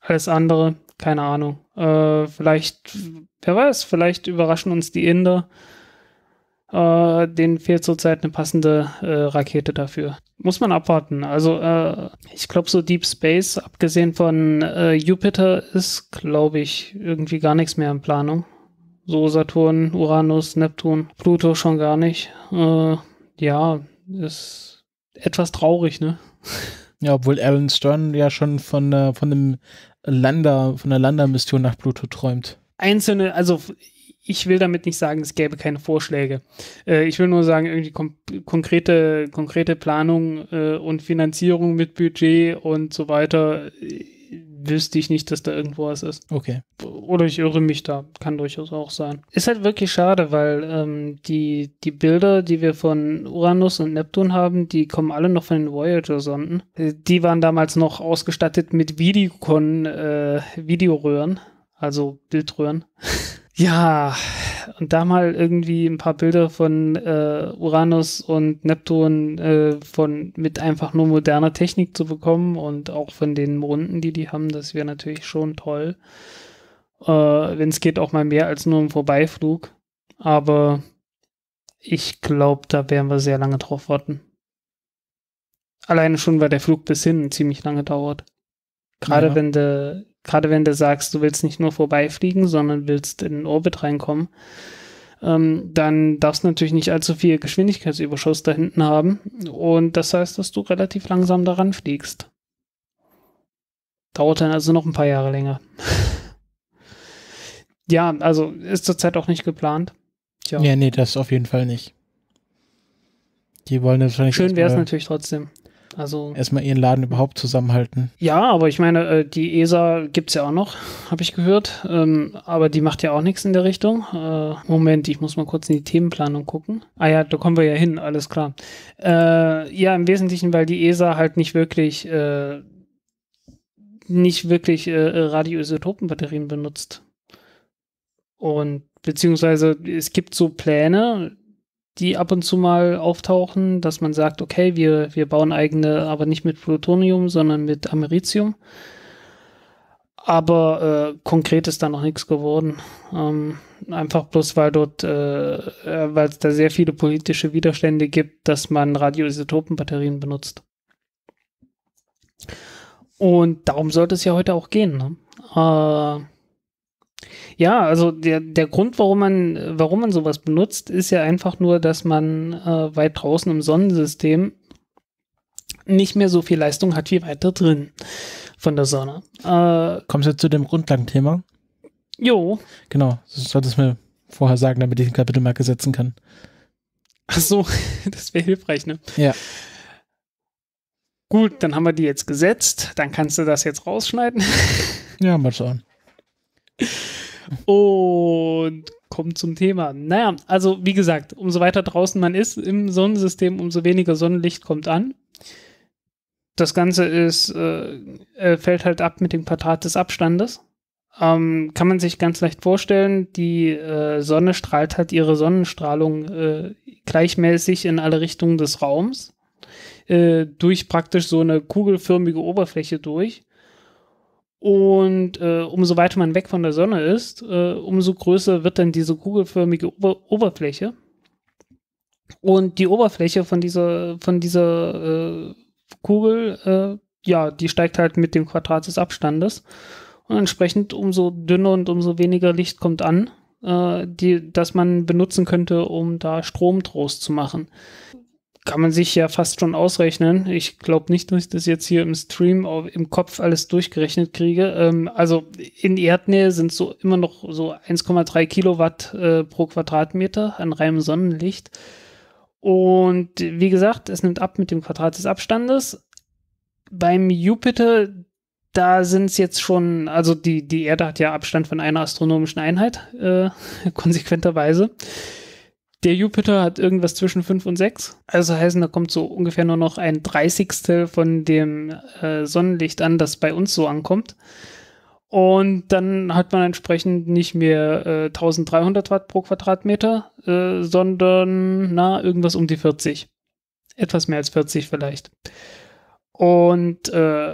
alles andere, keine Ahnung. Äh, vielleicht, wer weiß, vielleicht überraschen uns die Inder. Äh, denen fehlt zurzeit eine passende äh, Rakete dafür. Muss man abwarten. Also äh, ich glaube, so Deep Space, abgesehen von äh, Jupiter, ist, glaube ich, irgendwie gar nichts mehr in Planung. So Saturn, Uranus, Neptun, Pluto schon gar nicht. Äh, ja, ist etwas traurig, ne? Ja, obwohl Alan Stern ja schon von, äh, von dem Lander, von der Landermission nach Pluto träumt einzelne, also ich will damit nicht sagen, es gäbe keine Vorschläge. Äh, ich will nur sagen, irgendwie konkrete, konkrete Planung äh, und Finanzierung mit Budget und so weiter, äh, wüsste ich nicht, dass da irgendwo was ist. Okay. Oder ich irre mich da, kann durchaus auch sein. Ist halt wirklich schade, weil ähm, die, die Bilder, die wir von Uranus und Neptun haben, die kommen alle noch von den Voyager-Sonden. Die waren damals noch ausgestattet mit Videocon, äh, Videoröhren, also Bildröhren. Ja, und da mal irgendwie ein paar Bilder von äh, Uranus und Neptun äh, von mit einfach nur moderner Technik zu bekommen und auch von den Runden, die die haben, das wäre natürlich schon toll. Äh, Wenn es geht, auch mal mehr als nur im Vorbeiflug. Aber ich glaube, da werden wir sehr lange drauf warten. Alleine schon, weil der Flug bis hin ziemlich lange dauert. Gerade ja. wenn du gerade wenn du sagst, du willst nicht nur vorbeifliegen, sondern willst in den Orbit reinkommen, ähm, dann darfst du natürlich nicht allzu viel Geschwindigkeitsüberschuss da hinten haben. Und das heißt, dass du relativ langsam daran fliegst. Dauert dann also noch ein paar Jahre länger. ja, also ist zurzeit auch nicht geplant. Tja. Ja, nee, das auf jeden Fall nicht. Die wollen das wahrscheinlich. Schön wäre es natürlich trotzdem. Also Erstmal ihren Laden überhaupt zusammenhalten. Ja, aber ich meine, äh, die ESA gibt es ja auch noch, habe ich gehört. Ähm, aber die macht ja auch nichts in der Richtung. Äh, Moment, ich muss mal kurz in die Themenplanung gucken. Ah ja, da kommen wir ja hin, alles klar. Äh, ja, im Wesentlichen, weil die ESA halt nicht wirklich nicht wirklich Radioisotopenbatterien benutzt. Und beziehungsweise es gibt so Pläne, die ab und zu mal auftauchen, dass man sagt, okay, wir, wir bauen eigene, aber nicht mit Plutonium, sondern mit Americium. Aber äh, konkret ist da noch nichts geworden. Ähm, einfach bloß, weil dort, äh, äh weil es da sehr viele politische Widerstände gibt, dass man Radioisotopenbatterien benutzt. Und darum sollte es ja heute auch gehen. Ne? Äh, ja, also der, der Grund, warum man, warum man sowas benutzt, ist ja einfach nur, dass man äh, weit draußen im Sonnensystem nicht mehr so viel Leistung hat wie weiter drin von der Sonne. Äh, Kommst du zu dem Grundlagenthema? Jo. Genau, das solltest du mir vorher sagen, damit ich den Kapitelmarke setzen kann. Ach so, das wäre hilfreich, ne? Ja. Gut, dann haben wir die jetzt gesetzt. Dann kannst du das jetzt rausschneiden. Ja, mal schauen. Und kommt zum Thema. Naja, also wie gesagt, umso weiter draußen man ist im Sonnensystem, umso weniger Sonnenlicht kommt an. Das Ganze ist, äh, äh, fällt halt ab mit dem Quadrat des Abstandes. Ähm, kann man sich ganz leicht vorstellen, die äh, Sonne strahlt halt ihre Sonnenstrahlung äh, gleichmäßig in alle Richtungen des Raums äh, durch praktisch so eine kugelförmige Oberfläche durch. Und äh, umso weiter man weg von der Sonne ist, äh, umso größer wird dann diese kugelförmige Ober Oberfläche. Und die Oberfläche von dieser, von dieser äh, Kugel, äh, ja, die steigt halt mit dem Quadrat des Abstandes. Und entsprechend umso dünner und umso weniger Licht kommt an, äh, die, das man benutzen könnte, um da Strom draus zu machen kann man sich ja fast schon ausrechnen. Ich glaube nicht, dass ich das jetzt hier im Stream im Kopf alles durchgerechnet kriege. Ähm, also in Erdnähe sind so immer noch so 1,3 Kilowatt äh, pro Quadratmeter an reinem Sonnenlicht. Und wie gesagt, es nimmt ab mit dem Quadrat des Abstandes. Beim Jupiter, da sind es jetzt schon, also die, die Erde hat ja Abstand von einer astronomischen Einheit, äh, konsequenterweise. Der Jupiter hat irgendwas zwischen 5 und 6. Also heißen, da kommt so ungefähr nur noch ein Dreißigstel von dem äh, Sonnenlicht an, das bei uns so ankommt. Und dann hat man entsprechend nicht mehr äh, 1300 Watt pro Quadratmeter, äh, sondern na, irgendwas um die 40. Etwas mehr als 40 vielleicht. Und äh,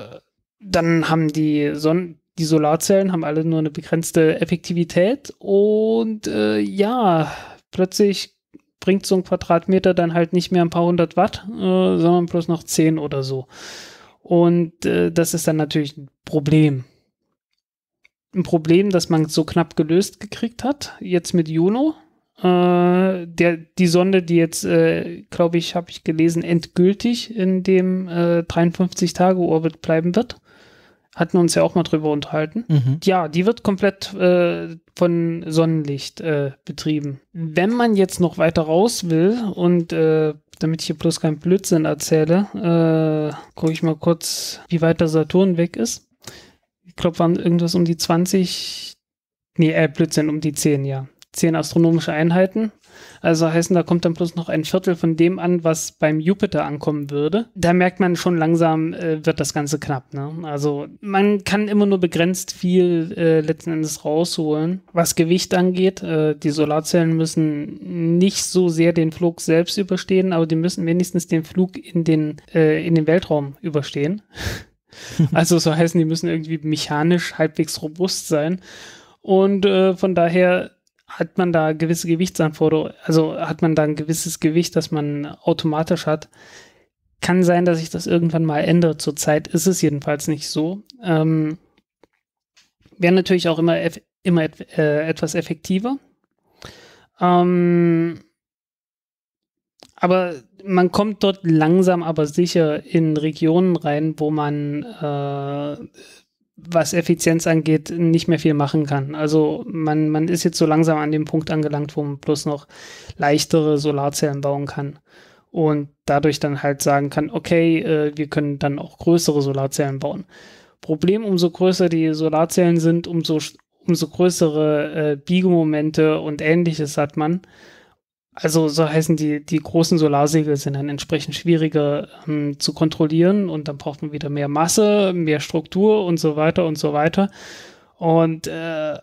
dann haben die Sonnen die Solarzellen haben alle nur eine begrenzte Effektivität und äh, ja, plötzlich bringt so ein Quadratmeter dann halt nicht mehr ein paar hundert Watt, äh, sondern bloß noch zehn oder so. Und äh, das ist dann natürlich ein Problem. Ein Problem, das man so knapp gelöst gekriegt hat, jetzt mit Juno. Äh, der, die Sonde, die jetzt, äh, glaube ich, habe ich gelesen, endgültig in dem 53-Tage-Orbit äh, bleiben wird hatten uns ja auch mal drüber unterhalten. Mhm. Ja, die wird komplett äh, von Sonnenlicht äh, betrieben. Wenn man jetzt noch weiter raus will und äh, damit ich hier bloß keinen Blödsinn erzähle, äh, gucke ich mal kurz, wie weit der Saturn weg ist. Ich glaube, waren irgendwas um die 20, nee, äh, Blödsinn, um die 10, ja. 10 astronomische Einheiten also heißen, da kommt dann bloß noch ein Viertel von dem an, was beim Jupiter ankommen würde. Da merkt man schon langsam, äh, wird das Ganze knapp. Ne? Also man kann immer nur begrenzt viel äh, letzten Endes rausholen. Was Gewicht angeht, äh, die Solarzellen müssen nicht so sehr den Flug selbst überstehen, aber die müssen wenigstens den Flug in den, äh, in den Weltraum überstehen. also so heißen, die müssen irgendwie mechanisch halbwegs robust sein. Und äh, von daher hat man da gewisse Gewichtsanforderungen, also hat man da ein gewisses Gewicht, das man automatisch hat. Kann sein, dass sich das irgendwann mal ändert. Zurzeit ist es jedenfalls nicht so. Ähm, Wäre natürlich auch immer, immer äh, etwas effektiver. Ähm, aber man kommt dort langsam aber sicher in Regionen rein, wo man äh, was Effizienz angeht, nicht mehr viel machen kann. Also man, man ist jetzt so langsam an dem Punkt angelangt, wo man bloß noch leichtere Solarzellen bauen kann. Und dadurch dann halt sagen kann, okay, äh, wir können dann auch größere Solarzellen bauen. Problem, umso größer die Solarzellen sind, umso, umso größere äh, Biegemomente und ähnliches hat man. Also so heißen die, die großen Solarsegel sind dann entsprechend schwieriger ähm, zu kontrollieren und dann braucht man wieder mehr Masse, mehr Struktur und so weiter und so weiter. Und äh,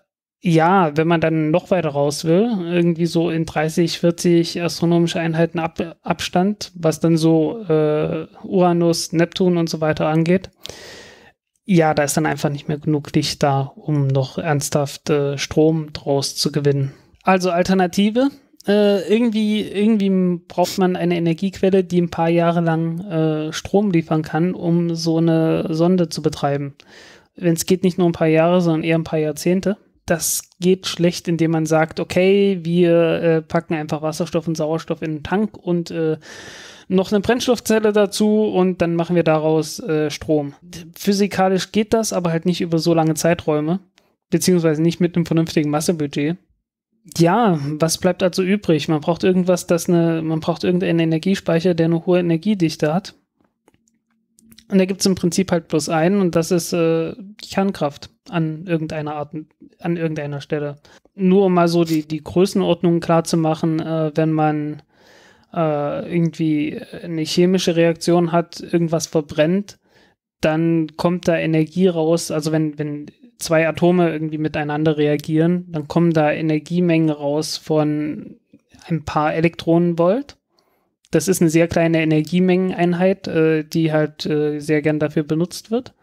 ja, wenn man dann noch weiter raus will, irgendwie so in 30, 40 astronomische Einheiten Ab Abstand, was dann so äh, Uranus, Neptun und so weiter angeht, ja, da ist dann einfach nicht mehr genug Licht da, um noch ernsthaft äh, Strom draus zu gewinnen. Also Alternative, äh, irgendwie, irgendwie braucht man eine Energiequelle, die ein paar Jahre lang äh, Strom liefern kann, um so eine Sonde zu betreiben. Wenn es geht, nicht nur ein paar Jahre, sondern eher ein paar Jahrzehnte. Das geht schlecht, indem man sagt, okay, wir äh, packen einfach Wasserstoff und Sauerstoff in den Tank und äh, noch eine Brennstoffzelle dazu und dann machen wir daraus äh, Strom. Physikalisch geht das, aber halt nicht über so lange Zeiträume, beziehungsweise nicht mit einem vernünftigen Massebudget ja, was bleibt also übrig? Man braucht irgendwas, das eine, man braucht irgendeinen Energiespeicher, der eine hohe Energiedichte hat. Und da gibt es im Prinzip halt bloß einen und das ist äh, Kernkraft an irgendeiner Art, an irgendeiner Stelle. Nur um mal so die, die Größenordnung klar zu machen, äh, wenn man äh, irgendwie eine chemische Reaktion hat, irgendwas verbrennt, dann kommt da Energie raus. Also wenn, wenn zwei Atome irgendwie miteinander reagieren, dann kommen da Energiemengen raus von ein paar Elektronenvolt. Das ist eine sehr kleine Energiemengeneinheit, äh, die halt äh, sehr gern dafür benutzt wird.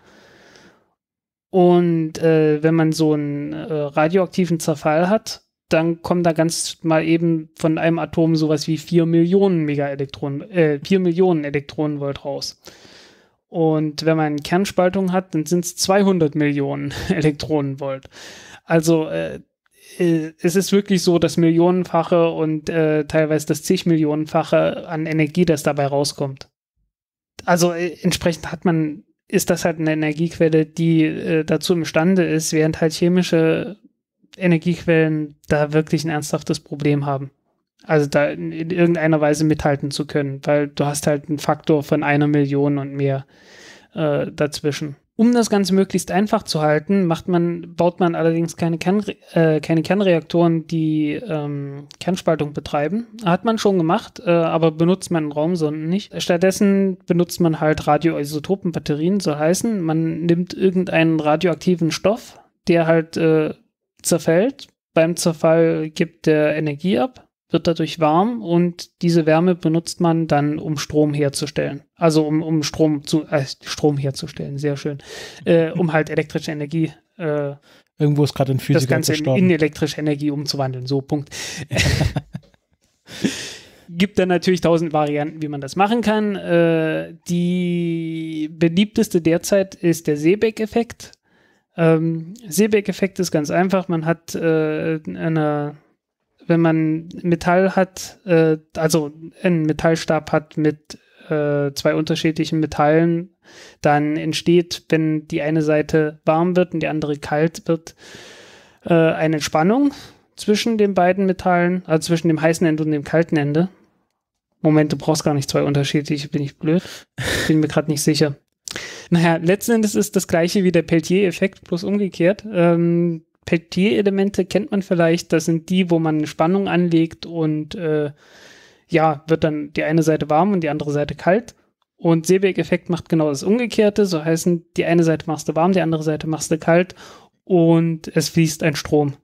Und äh, wenn man so einen äh, radioaktiven Zerfall hat, dann kommen da ganz mal eben von einem Atom sowas wie 4 Millionen Megaelektronen, äh, 4 Millionen Elektronenvolt raus. Und wenn man Kernspaltung hat, dann sind es 200 Millionen Elektronenvolt. Also äh, äh, es ist wirklich so, dass Millionenfache und äh, teilweise das zigmillionenfache an Energie, das dabei rauskommt. Also äh, entsprechend hat man, ist das halt eine Energiequelle, die äh, dazu imstande ist, während halt chemische Energiequellen da wirklich ein ernsthaftes Problem haben. Also da in, irgendeiner Weise mithalten zu können, weil du hast halt einen Faktor von einer Million und mehr äh, dazwischen. Um das Ganze möglichst einfach zu halten, macht man, baut man allerdings keine, Kernre äh, keine Kernreaktoren, die ähm, Kernspaltung betreiben. Hat man schon gemacht, äh, aber benutzt man Raumsonden nicht. Stattdessen benutzt man halt Radioisotopenbatterien, so heißen. Man nimmt irgendeinen radioaktiven Stoff, der halt äh, zerfällt. Beim Zerfall gibt der Energie ab wird dadurch warm und diese Wärme benutzt man dann, um Strom herzustellen. Also um, um Strom zu äh, Strom herzustellen, sehr schön. Äh, um halt elektrische Energie äh, Irgendwo ist gerade ein Physiker Das Ganze in, in elektrische Energie umzuwandeln. So, Punkt. Gibt dann natürlich tausend Varianten, wie man das machen kann. Äh, die beliebteste derzeit ist der Seebeck-Effekt. Ähm, Seebeck-Effekt ist ganz einfach. Man hat äh, eine wenn man Metall hat, äh, also einen Metallstab hat mit äh, zwei unterschiedlichen Metallen, dann entsteht, wenn die eine Seite warm wird und die andere kalt wird, äh, eine Spannung zwischen den beiden Metallen, also zwischen dem heißen Ende und dem kalten Ende. Moment, du brauchst gar nicht zwei unterschiedliche, bin ich blöd? Bin mir gerade nicht sicher. Naja, letzten Endes ist das gleiche wie der Peltier-Effekt, bloß umgekehrt. Ähm, Peltier-Elemente kennt man vielleicht. Das sind die, wo man Spannung anlegt und äh, ja, wird dann die eine Seite warm und die andere Seite kalt. Und Seebeck-Effekt macht genau das Umgekehrte. So heißen, die eine Seite machst du warm, die andere Seite machst du kalt und es fließt ein Strom.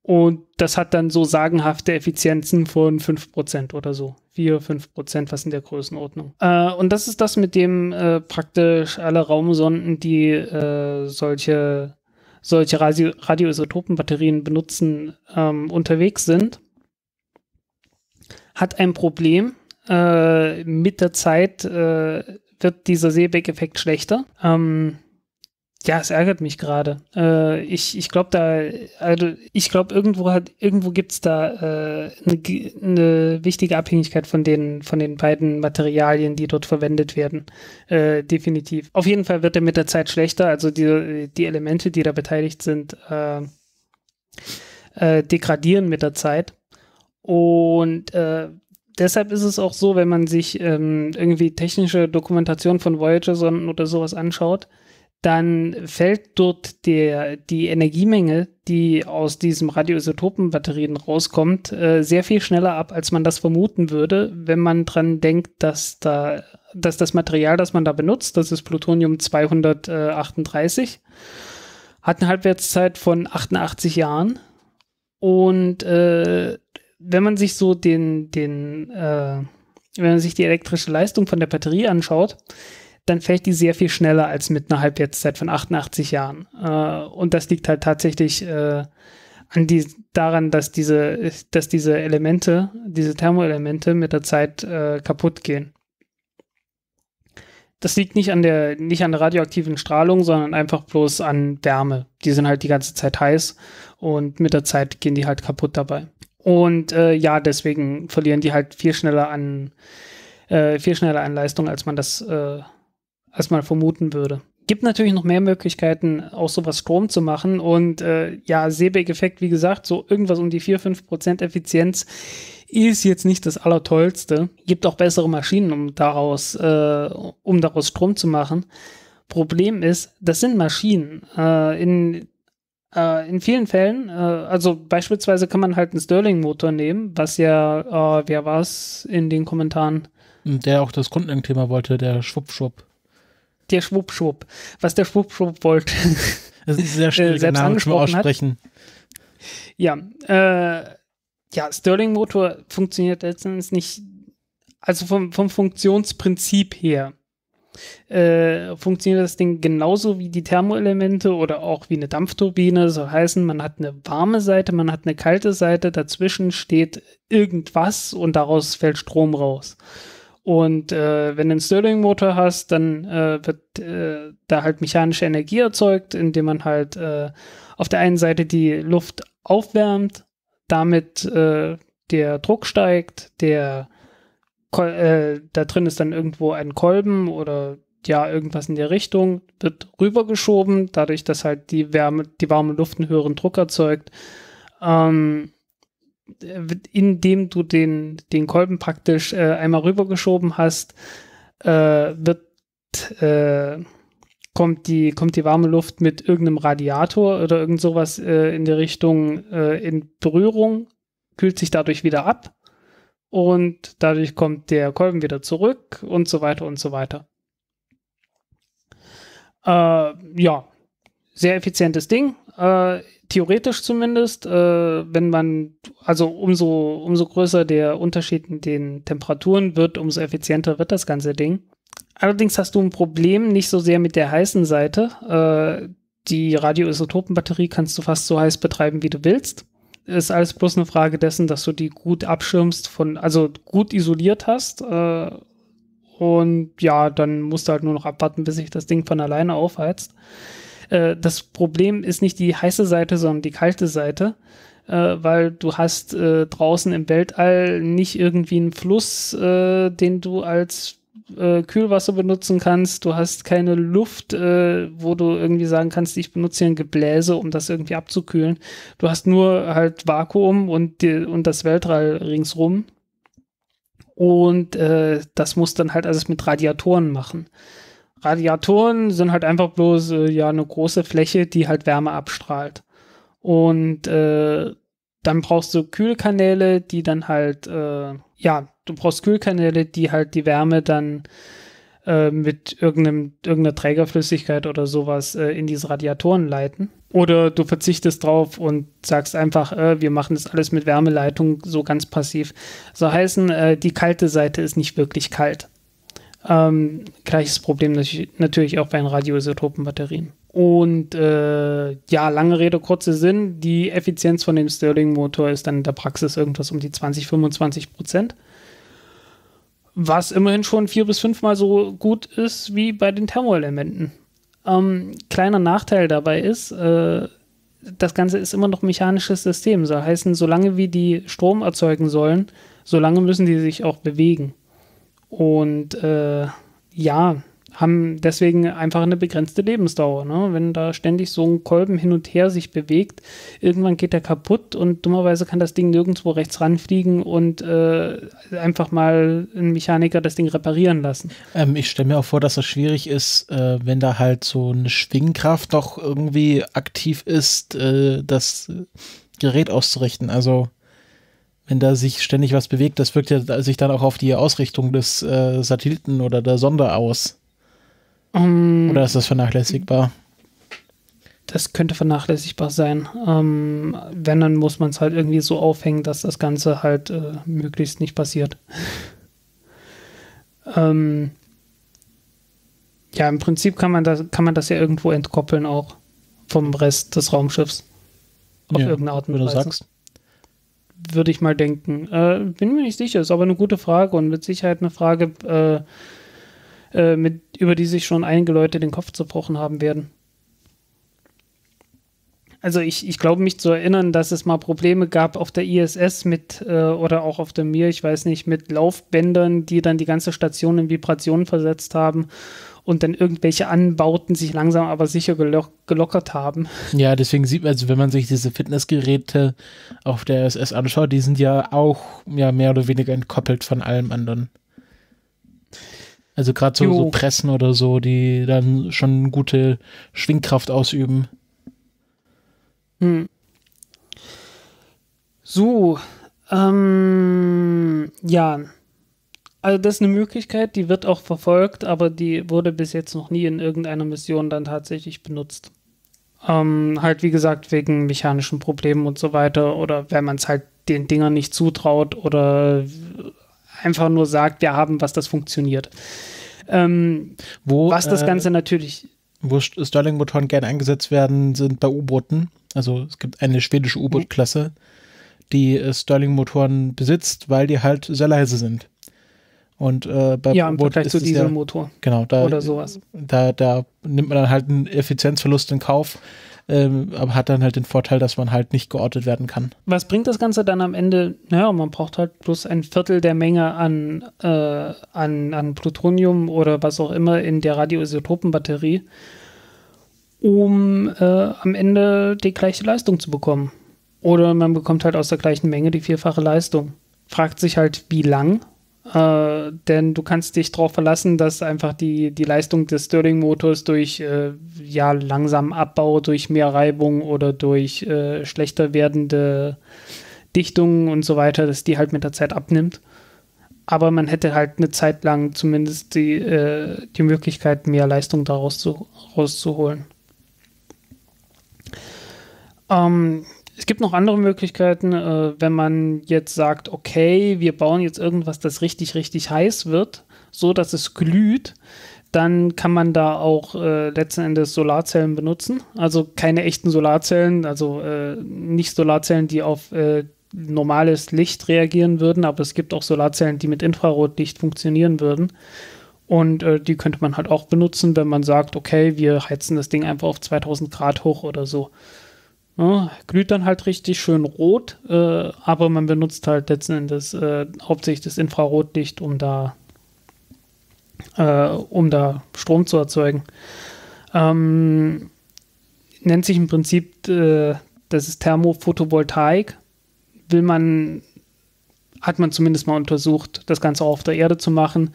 Und das hat dann so sagenhafte Effizienzen von 5% oder so. 4, 5%, was in der Größenordnung. Äh, und das ist das, mit dem äh, praktisch alle Raumsonden, die äh, solche solche Radio Radioisotopenbatterien benutzen, ähm, unterwegs sind, hat ein Problem. Äh, mit der Zeit äh, wird dieser Seebeck-Effekt schlechter. Ähm, ja, es ärgert mich gerade. Äh, ich ich glaube da, also ich glaube irgendwo hat irgendwo gibt's da eine äh, ne, ne wichtige Abhängigkeit von den von den beiden Materialien, die dort verwendet werden, äh, definitiv. Auf jeden Fall wird er mit der Zeit schlechter. Also die die Elemente, die da beteiligt sind, äh, äh, degradieren mit der Zeit und äh, deshalb ist es auch so, wenn man sich ähm, irgendwie technische Dokumentation von Voyager-Sonden oder sowas anschaut dann fällt dort der, die Energiemenge, die aus diesen Radioisotopenbatterien rauskommt, äh, sehr viel schneller ab, als man das vermuten würde, wenn man dran denkt, dass da, dass das Material, das man da benutzt, das ist Plutonium 238, hat eine Halbwertszeit von 88 Jahren und äh, wenn man sich so den, den, äh, wenn man sich die elektrische Leistung von der Batterie anschaut, dann fällt die sehr viel schneller als mit einer Halbwertszeit von 88 Jahren. Äh, und das liegt halt tatsächlich äh, an die, daran, dass diese, dass diese Elemente, diese Thermoelemente mit der Zeit äh, kaputt gehen. Das liegt nicht an der, nicht an der radioaktiven Strahlung, sondern einfach bloß an Wärme. Die sind halt die ganze Zeit heiß und mit der Zeit gehen die halt kaputt dabei. Und äh, ja, deswegen verlieren die halt viel schneller an, äh, viel schneller an Leistung, als man das äh, erstmal vermuten würde. Gibt natürlich noch mehr Möglichkeiten, auch sowas Strom zu machen. Und äh, ja, Seebeck-Effekt, wie gesagt, so irgendwas um die 4-5% Effizienz ist jetzt nicht das Allertollste. Gibt auch bessere Maschinen, um daraus, äh, um daraus Strom zu machen. Problem ist, das sind Maschinen. Äh, in, äh, in vielen Fällen, äh, also beispielsweise kann man halt einen Stirling-Motor nehmen, was ja, äh, wer war es in den Kommentaren? Der auch das Grundlagenthema wollte, der Schwupp-Schwupp der Schwuppschwupp, was der Schwuppschwupp wollte. Das ist ein sehr äh, schwieriger Name zum Aussprechen. Hat. Ja, äh, ja, Stirling-Motor funktioniert letztens nicht, also vom, vom Funktionsprinzip her äh, funktioniert das Ding genauso wie die Thermoelemente oder auch wie eine Dampfturbine. So heißen, man hat eine warme Seite, man hat eine kalte Seite, dazwischen steht irgendwas und daraus fällt Strom raus. Und äh, wenn du einen Stirling-Motor hast, dann äh, wird äh, da halt mechanische Energie erzeugt, indem man halt äh, auf der einen Seite die Luft aufwärmt, damit äh, der Druck steigt, der äh, da drin ist dann irgendwo ein Kolben oder ja, irgendwas in der Richtung, wird rübergeschoben, dadurch, dass halt die Wärme, die warme Luft einen höheren Druck erzeugt. Ähm, äh, indem du den, den Kolben praktisch äh, einmal rübergeschoben hast, äh, wird, äh, kommt, die, kommt die warme Luft mit irgendeinem Radiator oder irgend sowas äh, in die Richtung äh, in Berührung, kühlt sich dadurch wieder ab und dadurch kommt der Kolben wieder zurück und so weiter und so weiter. ja, sehr effizientes Ding theoretisch zumindest, äh, wenn man, also umso, umso größer der Unterschied in den Temperaturen wird, umso effizienter wird das ganze Ding. Allerdings hast du ein Problem nicht so sehr mit der heißen Seite. Äh, die Radioisotopenbatterie kannst du fast so heiß betreiben, wie du willst. Ist alles bloß eine Frage dessen, dass du die gut abschirmst von, also gut isoliert hast. Äh, und ja, dann musst du halt nur noch abwarten, bis sich das Ding von alleine aufheizt. Äh, das Problem ist nicht die heiße Seite, sondern die kalte Seite, äh, weil du hast äh, draußen im Weltall nicht irgendwie einen Fluss, äh, den du als äh, Kühlwasser benutzen kannst, du hast keine Luft, wo du irgendwie sagen kannst, ich benutze hier ein Gebläse, um das irgendwie abzukühlen. Du hast nur halt Vakuum und, die, und das Weltall ringsrum. Und das muss dann halt alles mit Radiatoren machen. Radiatoren sind halt einfach bloß äh, ja eine große Fläche, die halt Wärme abstrahlt. Und äh, dann brauchst du Kühlkanäle, die dann halt, äh, ja, du brauchst Kühlkanäle, die halt die Wärme dann äh, mit irgendeinem, irgendeiner Trägerflüssigkeit oder sowas äh, in diese Radiatoren leiten. Oder du verzichtest drauf und sagst einfach, äh, wir machen das alles mit Wärmeleitung, so ganz passiv. So heißen, äh, die kalte Seite ist nicht wirklich kalt. Ähm, gleiches Problem natürlich auch bei den Radioisotopenbatterien. Und äh, ja, lange Rede, kurzer Sinn. Die Effizienz von dem Stirling-Motor ist dann in der Praxis irgendwas um die 20, 25 Prozent. Was immerhin schon vier bis fünfmal so gut ist wie bei den Thermoelementen. Ähm, kleiner Nachteil dabei ist, äh, das Ganze ist immer noch mechanisches System. Soll heißen, solange wie die Strom erzeugen sollen, solange müssen die sich auch bewegen. Und äh, ja, haben deswegen einfach eine begrenzte Lebensdauer. Ne? Wenn da ständig so ein Kolben hin und her sich bewegt, irgendwann geht er kaputt und dummerweise kann das Ding nirgendwo rechts ranfliegen und äh, einfach mal ein Mechaniker das Ding reparieren lassen. Ähm, ich stelle mir auch vor, dass das schwierig ist, äh, wenn da halt so eine Schwingkraft doch irgendwie aktiv ist, äh, das Gerät auszurichten. Also wenn da sich ständig was bewegt, das wirkt ja sich dann auch auf die Ausrichtung des äh, Satelliten oder der Sonde aus. Um, ähm, oder ist das vernachlässigbar? Das könnte vernachlässigbar sein. Ähm, wenn, dann muss man es halt irgendwie so aufhängen, dass das Ganze halt äh, möglichst nicht passiert. ähm, ja, im Prinzip kann man, das, kann man das ja irgendwo entkoppeln auch vom Rest des Raumschiffs. Auf ja, irgendeine Art und Weise. Wie du sagst würde ich mal denken. Äh, bin mir nicht sicher, ist aber eine gute Frage und mit Sicherheit eine Frage, äh, äh, mit, über die sich schon einige Leute den Kopf zerbrochen haben werden. Also ich, ich glaube mich zu erinnern, dass es mal Probleme gab auf der ISS mit äh, oder auch auf der Mir, ich weiß nicht, mit Laufbändern, die dann die ganze Station in Vibrationen versetzt haben und dann irgendwelche Anbauten sich langsam aber sicher gelock gelockert haben. Ja, deswegen sieht man, also wenn man sich diese Fitnessgeräte auf der SS anschaut, die sind ja auch ja, mehr oder weniger entkoppelt von allem anderen. Also gerade so, so, Pressen oder so, die dann schon gute Schwingkraft ausüben. Hm. So, ähm, ja, also das ist eine Möglichkeit, die wird auch verfolgt, aber die wurde bis jetzt noch nie in irgendeiner Mission dann tatsächlich benutzt. Ähm, halt wie gesagt wegen mechanischen Problemen und so weiter oder wenn man es halt den Dingern nicht zutraut oder einfach nur sagt, wir haben was, das funktioniert. Ähm, wo, was das äh, Ganze natürlich. Wo Stirling-Motoren gerne eingesetzt werden, sind bei U-Booten. Also es gibt eine schwedische U-Boot-Klasse, die äh, Stirling-Motoren besitzt, weil die halt sehr leise sind. Und äh, bei ja, im Boot Vergleich zu Dieselmotor. Ja, genau, da, oder sowas. Da, da nimmt man dann halt einen Effizienzverlust in Kauf, ähm, aber hat dann halt den Vorteil, dass man halt nicht geortet werden kann. Was bringt das Ganze dann am Ende? Naja, man braucht halt bloß ein Viertel der Menge an, äh, an, an Plutonium oder was auch immer in der Radioisotopenbatterie, um äh, am Ende die gleiche Leistung zu bekommen. Oder man bekommt halt aus der gleichen Menge die vierfache Leistung. Fragt sich halt, wie lang äh, denn du kannst dich darauf verlassen, dass einfach die, die Leistung des Stirling-Motors durch äh, ja, langsamen Abbau, durch mehr Reibung oder durch äh, schlechter werdende Dichtungen und so weiter, dass die halt mit der Zeit abnimmt. Aber man hätte halt eine Zeit lang zumindest die, äh, die Möglichkeit, mehr Leistung daraus zu, rauszuholen. Ähm, es gibt noch andere Möglichkeiten, äh, wenn man jetzt sagt, okay, wir bauen jetzt irgendwas, das richtig, richtig heiß wird, so dass es glüht, dann kann man da auch äh, letzten Endes Solarzellen benutzen. Also keine echten Solarzellen, also äh, nicht Solarzellen, die auf äh, normales Licht reagieren würden, aber es gibt auch Solarzellen, die mit Infrarotlicht funktionieren würden. Und äh, die könnte man halt auch benutzen, wenn man sagt, okay, wir heizen das Ding einfach auf 2000 Grad hoch oder so. Ne? Glüht dann halt richtig schön rot, äh, aber man benutzt halt letzten Endes äh, hauptsächlich das Infrarotlicht, um da, äh, um da Strom zu erzeugen. Ähm, nennt sich im Prinzip, äh, das ist Thermophotovoltaik. Will man, hat man zumindest mal untersucht, das Ganze auch auf der Erde zu machen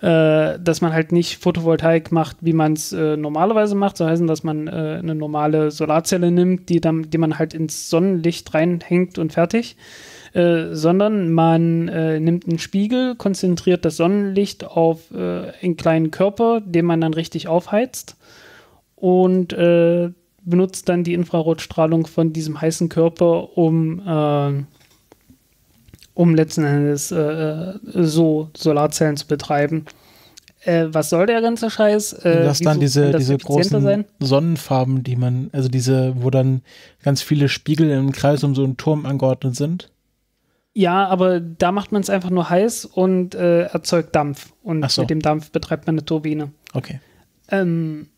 äh, dass man halt nicht Photovoltaik macht, wie man es äh, normalerweise macht. So heißen, dass man äh, eine normale Solarzelle nimmt, die, dann, die man halt ins Sonnenlicht reinhängt und fertig. Äh, sondern man äh, nimmt einen Spiegel, konzentriert das Sonnenlicht auf einen kleinen Körper, den man dann richtig aufheizt und benutzt dann die Infrarotstrahlung von diesem heißen Körper, um um letzten Endes äh, äh, so Solarzellen zu betreiben. Äh, was soll der ganze Scheiß? Äh, Lass dann diese, das diese großen sein? Sonnenfarben, die man, also diese, wo dann ganz viele Spiegel im Kreis um so einen Turm angeordnet sind. Ja, aber da macht man es einfach nur heiß und äh, erzeugt Dampf. Und so. mit dem Dampf betreibt man eine Turbine. Okay. Ähm,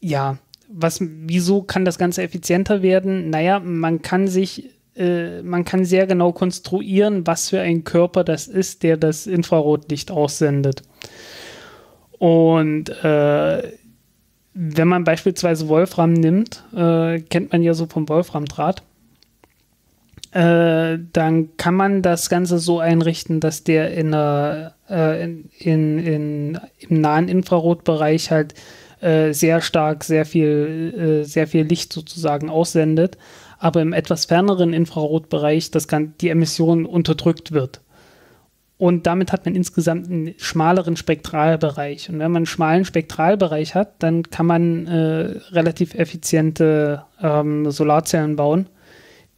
ja, was, wieso kann das Ganze effizienter werden? Naja, man kann sich äh, man kann sehr genau konstruieren, was für ein Körper das ist, der das Infrarotlicht aussendet. Und äh, wenn man beispielsweise Wolfram nimmt, äh, kennt man ja so vom Wolframdraht, äh, dann kann man das Ganze so einrichten, dass der in, äh, in, in, in im nahen Infrarotbereich halt äh, sehr stark sehr viel, äh, sehr viel Licht sozusagen aussendet, aber im etwas ferneren Infrarotbereich das, die Emission unterdrückt wird. Und damit hat man insgesamt einen schmaleren Spektralbereich. Und wenn man einen schmalen Spektralbereich hat, dann kann man äh, relativ effiziente ähm, Solarzellen bauen,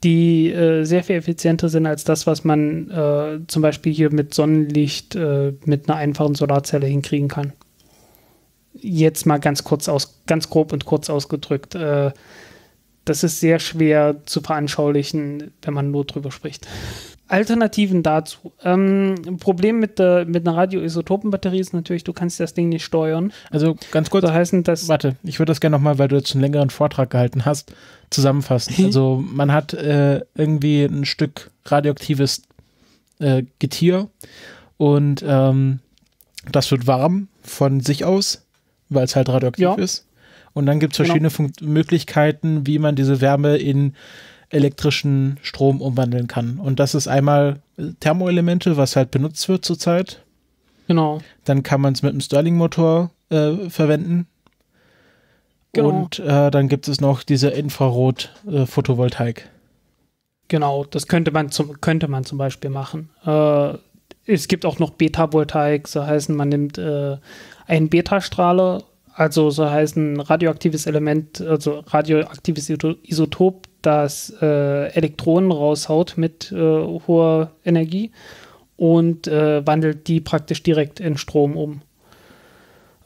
die äh, sehr viel effizienter sind als das, was man äh, zum Beispiel hier mit Sonnenlicht äh, mit einer einfachen Solarzelle hinkriegen kann. Jetzt mal ganz kurz aus, ganz grob und kurz ausgedrückt. Äh, das ist sehr schwer zu veranschaulichen, wenn man nur drüber spricht. Alternativen dazu. Ähm, Problem mit, der, mit einer Radioisotopenbatterie ist natürlich, du kannst das Ding nicht steuern. Also ganz kurz, so heißen, dass warte, ich würde das gerne nochmal, weil du jetzt einen längeren Vortrag gehalten hast, zusammenfassen. Also man hat äh, irgendwie ein Stück radioaktives äh, Getier und ähm, das wird warm von sich aus, weil es halt radioaktiv ja. ist. Und dann gibt es genau. verschiedene genau. Möglichkeiten, wie man diese Wärme in elektrischen Strom umwandeln kann. Und das ist einmal äh, Thermoelemente, was halt benutzt wird zurzeit. Genau. Dann kann man es mit einem Stirling-Motor äh, verwenden. Genau. Und äh, dann gibt es noch diese Infrarot-Photovoltaik. Äh, genau, das könnte man zum, könnte man zum Beispiel machen. Äh, es gibt auch noch Beta-Voltaik, so heißen, man nimmt äh, einen Beta-Strahler also so heißt ein radioaktives Element, also radioaktives Isotop, das äh, Elektronen raushaut mit äh, hoher Energie und äh, wandelt die praktisch direkt in Strom um.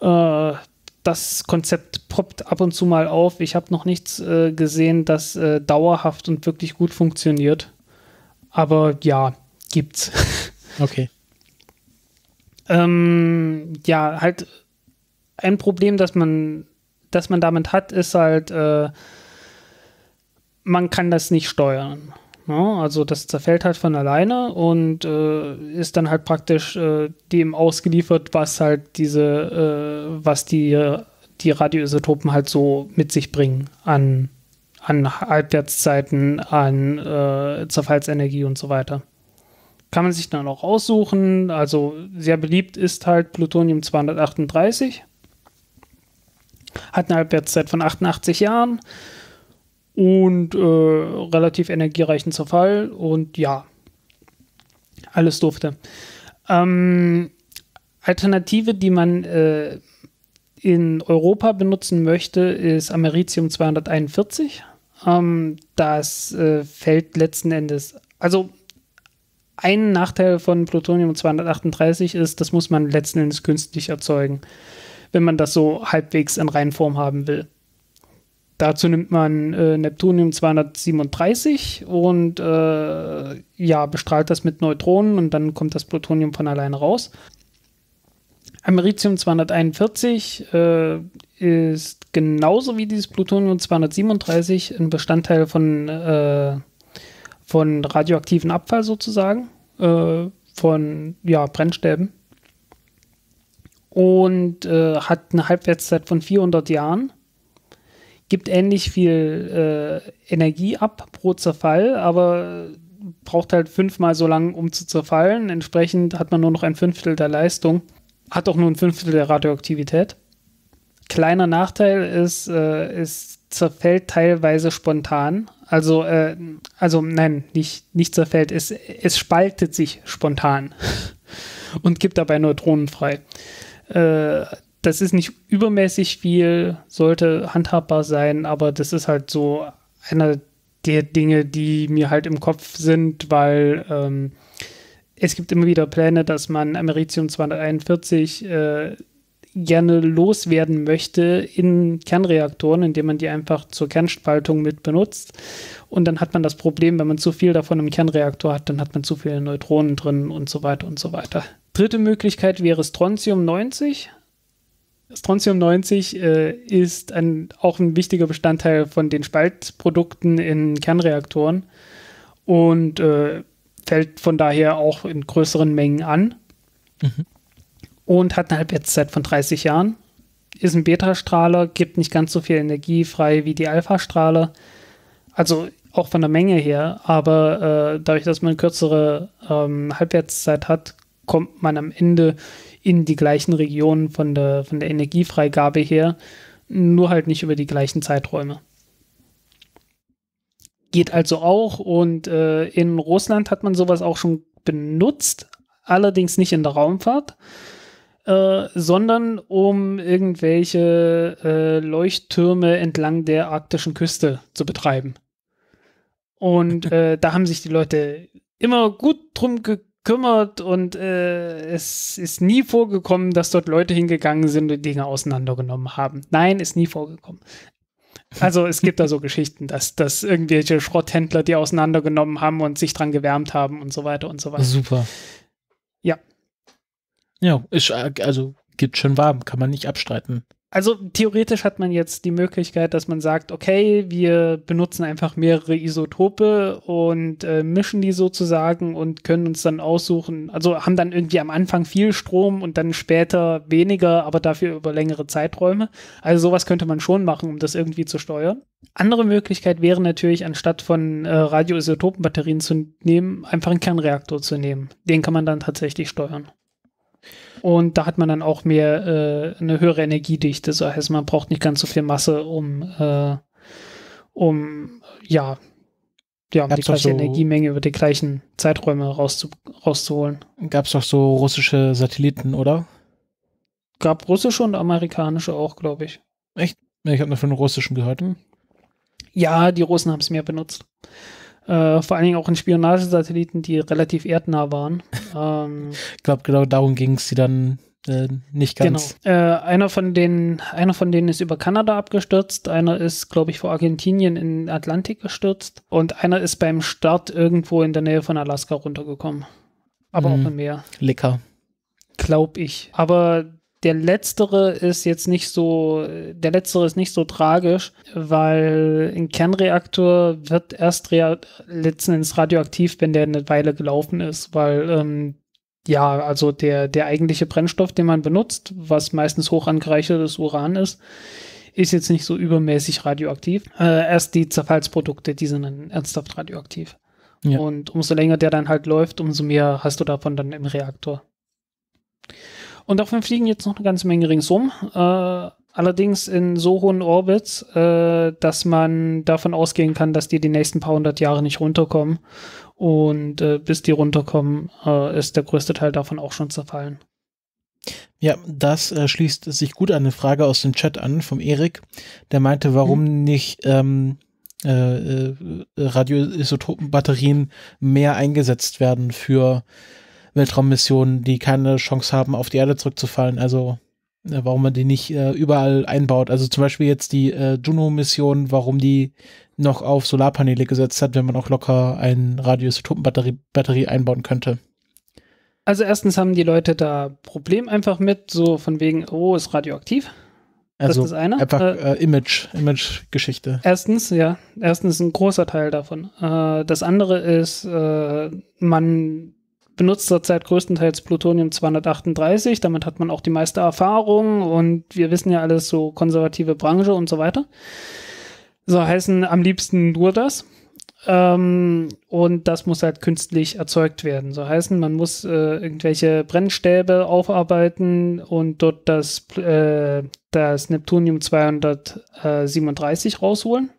Äh, das Konzept poppt ab und zu mal auf. Ich habe noch nichts äh, gesehen, das äh, dauerhaft und wirklich gut funktioniert. Aber ja, gibt's. Okay. ähm, ja, halt ein Problem, das man, das man damit hat, ist halt, äh, man kann das nicht steuern. Ne? Also das zerfällt halt von alleine und äh, ist dann halt praktisch äh, dem ausgeliefert, was halt diese, äh, was die, die Radioisotopen halt so mit sich bringen an, an Halbwertszeiten, an äh, Zerfallsenergie und so weiter kann man sich dann auch aussuchen. Also sehr beliebt ist halt Plutonium 238 hat eine Halbwertszeit von 88 Jahren und äh, relativ energiereichen Zerfall und ja, alles durfte. Ähm, Alternative, die man äh, in Europa benutzen möchte, ist Americium 241. Ähm, das äh, fällt letzten Endes, also ein Nachteil von Plutonium 238 ist, das muss man letzten Endes künstlich erzeugen wenn man das so halbwegs in Reinform haben will. Dazu nimmt man äh, Neptunium 237 und äh, ja, bestrahlt das mit Neutronen und dann kommt das Plutonium von alleine raus. Americium 241 äh, ist genauso wie dieses Plutonium 237 ein Bestandteil von, äh, von radioaktiven Abfall sozusagen, äh, von ja, Brennstäben und äh, hat eine Halbwertszeit von 400 Jahren. Gibt ähnlich viel äh, Energie ab pro Zerfall, aber braucht halt fünfmal so lang, um zu zerfallen. Entsprechend hat man nur noch ein Fünftel der Leistung, hat auch nur ein Fünftel der Radioaktivität. Kleiner Nachteil ist, äh, es zerfällt teilweise spontan. Also, äh, also nein, nicht, nicht zerfällt, es, es spaltet sich spontan und gibt dabei Neutronen frei. Äh, das ist nicht übermäßig viel, sollte handhabbar sein, aber das ist halt so einer der Dinge, die mir halt im Kopf sind, weil ähm, es gibt immer wieder Pläne, dass man Americium 241 äh, gerne loswerden möchte in Kernreaktoren, indem man die einfach zur Kernspaltung mit benutzt. Und dann hat man das Problem, wenn man zu viel davon im Kernreaktor hat, dann hat man zu viele Neutronen drin und so weiter und so weiter. Dritte Möglichkeit wäre Strontium 90. Strontium 90 äh, ist ein, auch ein wichtiger Bestandteil von den Spaltprodukten in Kernreaktoren und äh, fällt von daher auch in größeren Mengen an mhm. und hat eine Halbwertszeit von 30 Jahren. Ist ein Beta-Strahler, gibt nicht ganz so viel Energie frei wie die Alpha-Strahler. Also auch von der Menge her, aber äh, dadurch, dass man kürzere ähm, Halbwertszeit hat, kommt man am Ende in die gleichen Regionen von der, von der Energiefreigabe her, nur halt nicht über die gleichen Zeiträume. Geht also auch und äh, in Russland hat man sowas auch schon benutzt, allerdings nicht in der Raumfahrt. Äh, sondern um irgendwelche äh, Leuchttürme entlang der arktischen Küste zu betreiben. Und äh, da haben sich die Leute immer gut drum gekümmert und äh, es ist nie vorgekommen, dass dort Leute hingegangen sind und Dinge auseinandergenommen haben. Nein, ist nie vorgekommen. Also es gibt da so Geschichten, dass, dass irgendwelche Schrotthändler die auseinandergenommen haben und sich dran gewärmt haben und so weiter und so weiter. Super. Ja. Ja, ist, äh, also geht schön warm, kann man nicht abstreiten also theoretisch hat man jetzt die Möglichkeit, dass man sagt, okay, wir benutzen einfach mehrere Isotope und äh, mischen die sozusagen und können uns dann aussuchen, also haben dann irgendwie am Anfang viel Strom und dann später weniger, aber dafür über längere Zeiträume. Also sowas könnte man schon machen, um das irgendwie zu steuern. Andere Möglichkeit wäre natürlich, anstatt von äh, Radioisotopenbatterien zu nehmen, einfach einen Kernreaktor zu nehmen. Den kann man dann tatsächlich steuern. Und da hat man dann auch mehr äh, eine höhere Energiedichte. Das heißt, man braucht nicht ganz so viel Masse, um, äh, um ja, ja, um gab's die gleiche so, Energiemenge über die gleichen Zeiträume rauszu rauszuholen. Gab es doch so russische Satelliten, oder? Gab russische und amerikanische auch, glaube ich. Echt? Ich habe nur von russischen gehört. Hm? Ja, die Russen haben es mehr benutzt. Äh, vor allen Dingen auch in Spionagesatelliten, die relativ erdnah waren. Ähm, ich glaube, genau darum ging es, die dann äh, nicht ganz. Genau. Äh, einer, von denen, einer von denen ist über Kanada abgestürzt, einer ist, glaube ich, vor Argentinien in den Atlantik gestürzt und einer ist beim Start irgendwo in der Nähe von Alaska runtergekommen. Aber mhm. auch im hm. Meer. Lecker. Glaube ich. Aber der letztere ist jetzt nicht so, der letztere ist nicht so tragisch, weil ein Kernreaktor wird erst letzten Endes radioaktiv, wenn der eine Weile gelaufen ist, weil ähm, ja, also der, der eigentliche Brennstoff, den man benutzt, was meistens hoch angereichertes Uran ist, ist jetzt nicht so übermäßig radioaktiv. Äh, erst die Zerfallsprodukte, die sind dann ernsthaft radioaktiv. Ja. Und umso länger der dann halt läuft, umso mehr hast du davon dann im Reaktor. Und davon fliegen jetzt noch eine ganze Menge ringsum. Äh, allerdings in so hohen Orbits, äh, dass man davon ausgehen kann, dass die die nächsten paar hundert Jahre nicht runterkommen. Und äh, bis die runterkommen, äh, ist der größte Teil davon auch schon zerfallen. Ja, das äh, schließt sich gut an eine Frage aus dem Chat an vom Erik, der meinte, warum hm. nicht ähm, äh, Radioisotopenbatterien mehr eingesetzt werden für äh, Weltraummissionen, die keine Chance haben, auf die Erde zurückzufallen. Also äh, warum man die nicht äh, überall einbaut. Also zum Beispiel jetzt die äh, Juno-Mission, warum die noch auf Solarpaneele gesetzt hat, wenn man auch locker eine Radioisotopenbatterie einbauen könnte. Also erstens haben die Leute da Problem einfach mit, so von wegen, oh, ist radioaktiv. Also das ist eine. einfach äh, äh, Image, Image-Geschichte. Erstens, ja. Erstens ein großer Teil davon. Äh, das andere ist, man benutzt zurzeit größtenteils Plutonium 238. Damit hat man auch die meiste Erfahrung und wir wissen ja alles so konservative Branche und so weiter. So heißen am liebsten nur das. Ähm, und das muss halt künstlich erzeugt werden. So heißen, man muss äh, irgendwelche Brennstäbe aufarbeiten und dort das, äh, das Neptunium 237 rausholen.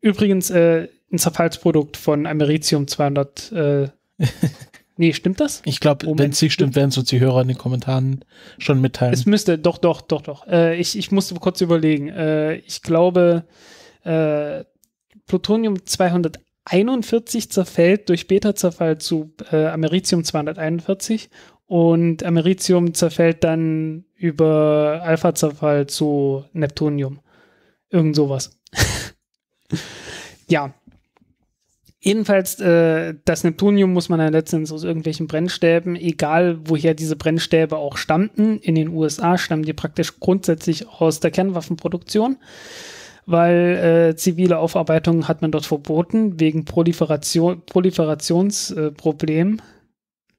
Übrigens äh, ein Zerfallsprodukt von Americium 200. Nee, stimmt das? Ich glaube, wenn es nicht stimmt, werden es uns die Hörer in den Kommentaren schon mitteilen. Es müsste, doch, doch, doch, doch. Äh, ich, ich musste kurz überlegen. Äh, ich glaube, äh, Plutonium 241 zerfällt durch Beta-Zerfall zu äh, Americium 241 und Americium zerfällt dann über Alpha-Zerfall zu Neptunium. Irgend sowas. ja, Jedenfalls, äh, das Neptunium muss man ja letztens aus irgendwelchen Brennstäben, egal woher diese Brennstäbe auch stammten, in den USA stammen die praktisch grundsätzlich aus der Kernwaffenproduktion, weil äh, zivile Aufarbeitung hat man dort verboten, wegen Proliferation, Proliferationsproblemen, äh,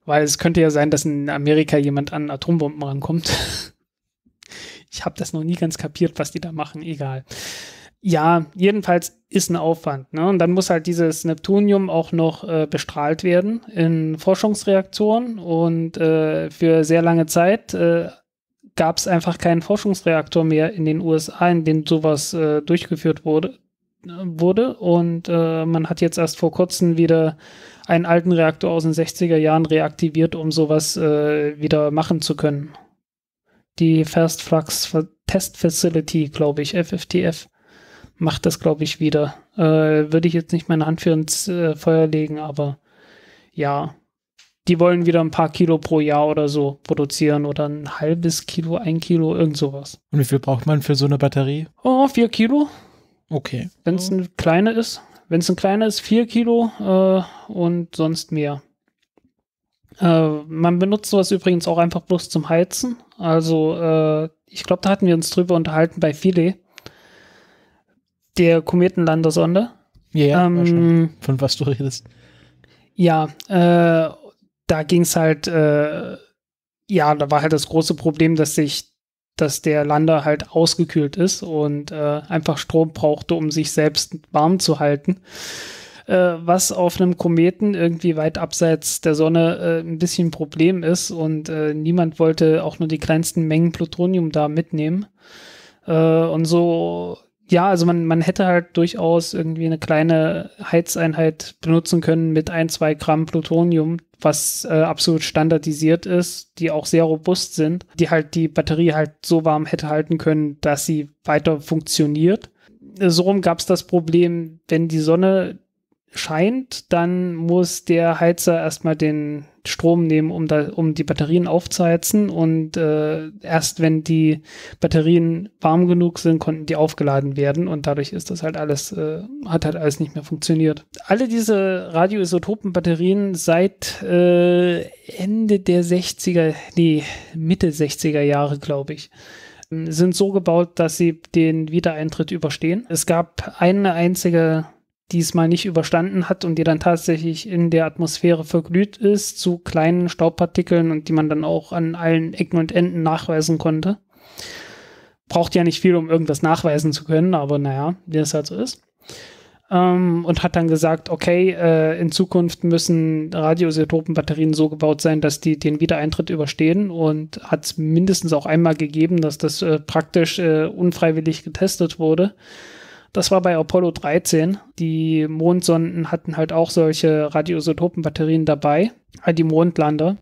weil es könnte ja sein, dass in Amerika jemand an Atombomben rankommt. ich habe das noch nie ganz kapiert, was die da machen, egal. Ja, jedenfalls ist ein Aufwand. Ne? Und dann muss halt dieses Neptunium auch noch äh, bestrahlt werden in Forschungsreaktoren. Und äh, für sehr lange Zeit äh, gab es einfach keinen Forschungsreaktor mehr in den USA, in dem sowas äh, durchgeführt wurde. Äh, wurde. Und äh, man hat jetzt erst vor kurzem wieder einen alten Reaktor aus den 60er Jahren reaktiviert, um sowas wieder machen zu können. Die First Flux Test Facility, glaube ich, FFTF macht das, glaube ich, wieder. Äh, Würde ich jetzt nicht meine Hand für ins äh, Feuer legen, aber ja, die wollen wieder ein paar Kilo pro Jahr oder so produzieren oder ein halbes Kilo, ein Kilo, irgend sowas. Und wie viel braucht man für so eine Batterie? Oh, vier Kilo. Okay. Wenn es ein kleiner ist. Wenn es ein kleiner ist, vier Kilo äh, und sonst mehr. Äh, man benutzt sowas übrigens auch einfach bloß zum Heizen. Also, äh, ich glaube, da hatten wir uns drüber unterhalten bei Filet der Kometenlandersonde. Ja, ja ähm, von was du redest. Ja, äh, da ging es halt, äh, ja, da war halt das große Problem, dass sich, dass der Lander halt ausgekühlt ist und äh, einfach Strom brauchte, um sich selbst warm zu halten. Äh, was auf einem Kometen irgendwie weit abseits der Sonne äh, ein bisschen ein Problem ist und äh, niemand wollte auch nur die kleinsten Mengen Plutonium da mitnehmen. und so ja, also man, man hätte halt durchaus irgendwie eine kleine Heizeinheit benutzen können mit ein, zwei Gramm Plutonium, was äh, absolut standardisiert ist, die auch sehr robust sind, die halt die Batterie halt so warm hätte halten können, dass sie weiter funktioniert. Äh, so rum gab es das Problem, wenn die Sonne scheint, dann muss der Heizer erstmal den Strom nehmen, um, da, um die Batterien aufzuheizen. Und äh, erst wenn die Batterien warm genug sind, konnten die aufgeladen werden. Und dadurch ist das halt alles, äh, hat halt alles nicht mehr funktioniert. Alle diese Radioisotopen-Batterien seit äh, Ende der 60er, nee, Mitte 60er Jahre, glaube ich sind so gebaut, dass sie den Wiedereintritt überstehen. Es gab eine einzige diesmal nicht überstanden hat und die dann tatsächlich in der Atmosphäre verglüht ist zu kleinen Staubpartikeln und die man dann auch an allen Ecken und Enden nachweisen konnte. Braucht ja nicht viel, um irgendwas nachweisen zu können, aber naja, wie es halt so ist. Ähm, und hat dann gesagt, okay, äh, in Zukunft müssen Radioisotopenbatterien so gebaut sein, dass die den Wiedereintritt überstehen und hat es mindestens auch einmal gegeben, dass das äh, praktisch äh, unfreiwillig getestet wurde das war bei Apollo 13. Die Mondsonden hatten halt auch solche Radioisotopenbatterien dabei, halt die Mondlander